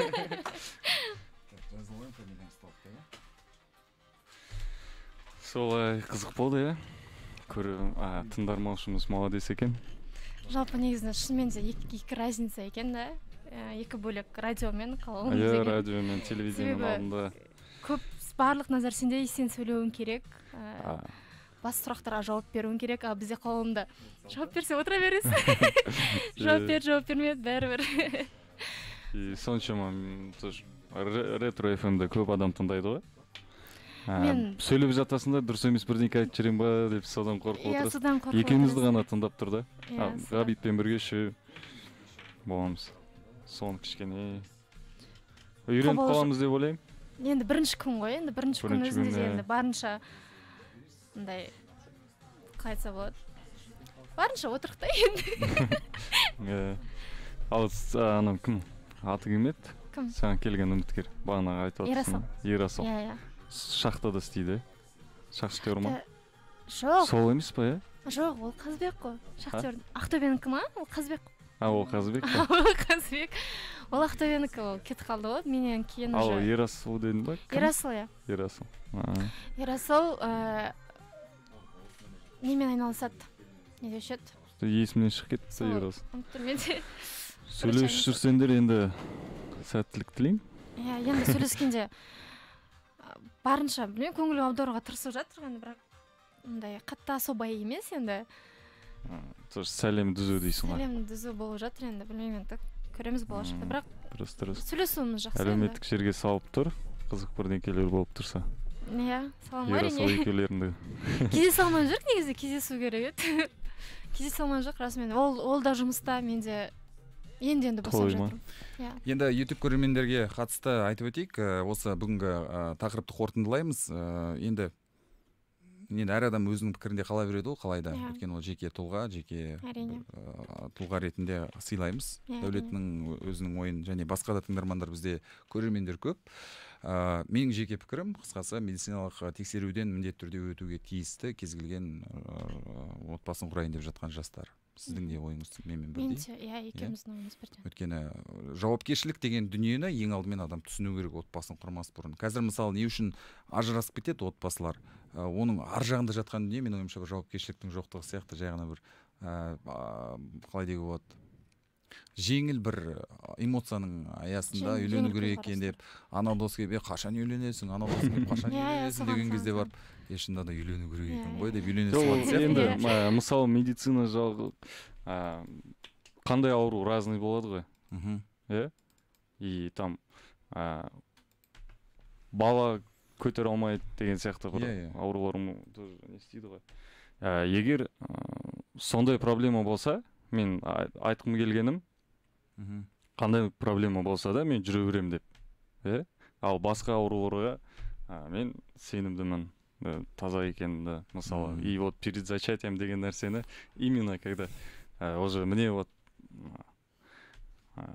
S2: солай э, қызық болды иә көру а, тыңдарманшымыз молодец екен
S3: жалпы негізінде шынымен де екі, разница екен да э, екі бөлек радио мен қалауымыз иә радио мен телевидениенің алдында көп барлық назар сенде сен сөйлеуің керек бас сұрақтарға жауап беруің керек ал бізде қолымда жауап берсе отыра бересің жауап бер жауап берме бәрібір
S2: и соншама тоже ретро фмді көп адам тыңдайды ғой мен сөйлеп жатасың да дұрыс емес бірдеңке айтып жіберемін ба деп содан қорқып отырасыз иә содан екеуіңізді ғана тыңдап тұр да ғабитпен иә, бірге үшеу боламыз соны кішкене үйреніп қаламыз деп ойлаймын
S3: енді бірінші күн ғой енді бірінші күн өзінде де иә. енді барынша мындай қалай айтса болады барынша отырық та енді
S2: иә ал анау кім аты кім еді кім саған келген үміткер бағанағы айтып отырсың ерасыл ерасыл иә иә шахтада істейді шахтер ма жоқ сол емес па иә
S3: жоқ ол қазбек қой шахтер ақтөбенікі ма ол қазбек
S2: а ол қазбек ол
S3: қазбек ол ақтөбенікі ол кетіп қалды ғой менен кейін уже ал
S2: ерасыл дедің ба ерасыл иә ерасыл
S3: ерасыл э, немен айналысады не деуші
S2: еді есімнен шығып
S3: кетті сөйлесіп
S2: жүрсеңдер енді сәттілік тілеймін иә енді
S3: сөйлескенде барынша білмеймін көңіл аударуға тырысып жатыр енді бірақ мындай қатты особо емес енді
S2: тоже сәлем дүзу дейсің ғой
S3: сәлем дүзу болып жатыр енді білмеймін енді көреміз болашақта бірақ дұрыс дұрыс сөйлесуіміз жақсы әлеуметтік
S2: желіге салып тұр қызық бірдеңкелер болып тұрса
S3: иә салам ғой әрине сол екеулеріңді кездесе алмай жүр негізі кездесу керек еді кездесе алмай жоқ расымен ол ол да жұмыста мен де енді енді босап жатырмын иә
S1: енді ютуб көрермендерге қатысты айтып өтейік э, осы бүгінгі э, тақырыпты қорытындылаймыз э, енді енді әр адам өзінің пікірінде қала береді ғой қалайда yeah. Иә. өйткені ол жеке тұлға жеке әрине тұлға ретінде сыйлаймыз yeah, иә, дәулеттің өзінің ойын және басқа да тыңдармандар бізде көрермендер көп ә, менің жеке пікірім қысқасы медициналық тексеруден міндетті түрде өтуге тиісті кез келген ә, отбасын құрайын деп жатқан жастар сіздің де ойыңыз менімен бірдей менде иә, иә. екеуміздің ойымыз бірдей өйткені жауапкершілік деген дүниені ең алдымен адам түсіну керек отбасын құрмас бұрын қазір мысалы не үшін ажырасып кетеді отбасылар оның ар жағында жатқан дүние менің ойымша бір жауапкершіліктің жоқтығы сияқты жай ғана бір ә, қалай деуге болады жеңіл бір эмоцияның аясында үйлену керек екен деп анау дос келіп е қашан үйленесің анау дос келіп қашан иә, иә, үйленесің деген кезде барып е шынында да үйлену керек екен иә, ғой деп иә. үйлене салатын енді иә. мысалы медицина жағы қандай
S2: ауру разный болады ғой мхм иә и там бала көтере алмайды деген сияқты бір аурулар тоже не істейді ғой егер сондай проблема болса мен айтқым келгенім қандай проблема болса да мен жүре беремін деп иә ал басқа ауруларға ә, мен сенімдімін таза екенімді мысалы и вот перед зачатием деген нәрсені именно когда э, уже міне вот э,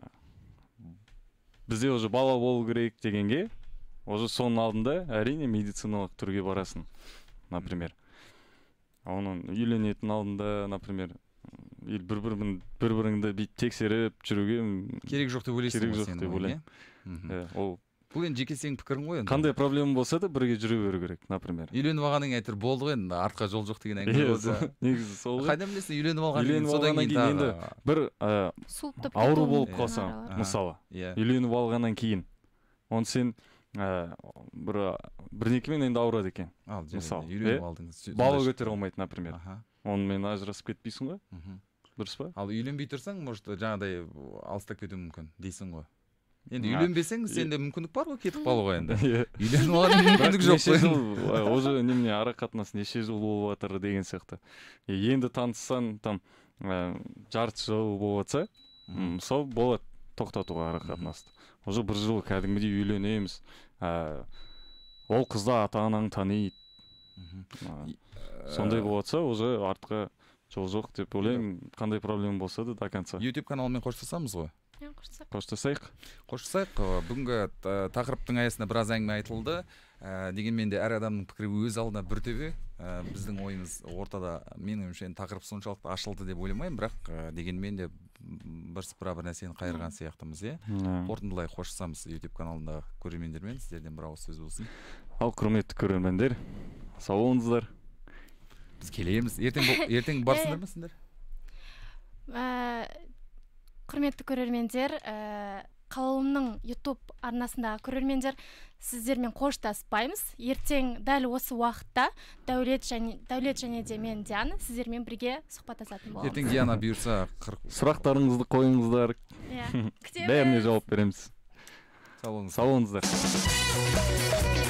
S2: бізде уже бала болу керек дегенге уже соның алдында әрине медициналық түрге барасың например оның үйленетін алдында например бір бірін бір біріңді бүйтіп тексеріп жүруге керек жоқ деп ойлайсың керек жоқ деп ойлаймын иә? э, ол бұл енді жеке сенің пікірің ғой енді қандай проблема болса да бірге жүре беру керек например
S1: үйленіп алғаннан кейін әйтеуір болды ғой енді артқа жол жоқ деген әңгіме болса негізі сол ғой қайдан білесің үйленіп алғаннан кейін содан кейін енді
S2: бір ауру болып қалса мысалы иә үйленіп алғаннан кейін оны сен ыыы бір бірнекемен енді ауырады екен мысалы үйленіп алдыңыз бала көтере
S1: алмайды например онымен ажырасып кетпейсің ғой дұрыс па ал үйленбей тұрсаң может жаңағыдай алыстап кетуі мүмкін дейсің ғой енді үйленбесең сенде мүмкіндік бар ғой кетіп қалуға енді иә үйленіп алатын мүмкіндік жоқ қой жыл
S2: уже немене ара қатынас неше жыл болып жатыр деген сияқты енді таныссаң там ә, жарты жыл болып жатса мысалы болады тоқтатуға ара қатынасты уже бір жыл кәдімгідей үйленеміз ә, ол қызды ата анаң таниды э, сондай болып жатса уже артқа жол жоқ деп ойлаймын қандай проблема болса да до конца ютуб
S1: каналымен қоштасамыз ғой қоштасайық қоштасайық қоштасайық бүгінгі э, тақырыптың аясында біраз әңгіме айтылды ә, дегенмен де әр адамның пікірі өз алдына бір төбе ә, біздің ойымыз ортада менің ойымша енді тақырып соншалықты ашылды деп ойламаймын бірақ ә, дегенмен де бірсыпыра бір нәрсені қайырған сияқтымыз иә қорытындылай қоштасамыз ютуб каналындағы көрермендермен сіздерден бір ауыз сөз болсын
S2: ал құрметті көрермендер сау болыңыздар
S1: біз келеміз ертең ертең барсыңдар ма сендер
S3: ә, құрметті көрермендер ә, э, қалауымның ютуб арнасындағы көрермендер сіздермен қоштаспаймыз ертең дәл осы уақытта дәулет және дәулет және де мен диана сіздермен бірге сұхбаттасатын боламыз ертең
S1: диана бұйырса сұрақтарыңызды
S2: қойыңыздар иә бәріне жауап береміз сау болыңыздар сау болыңыздар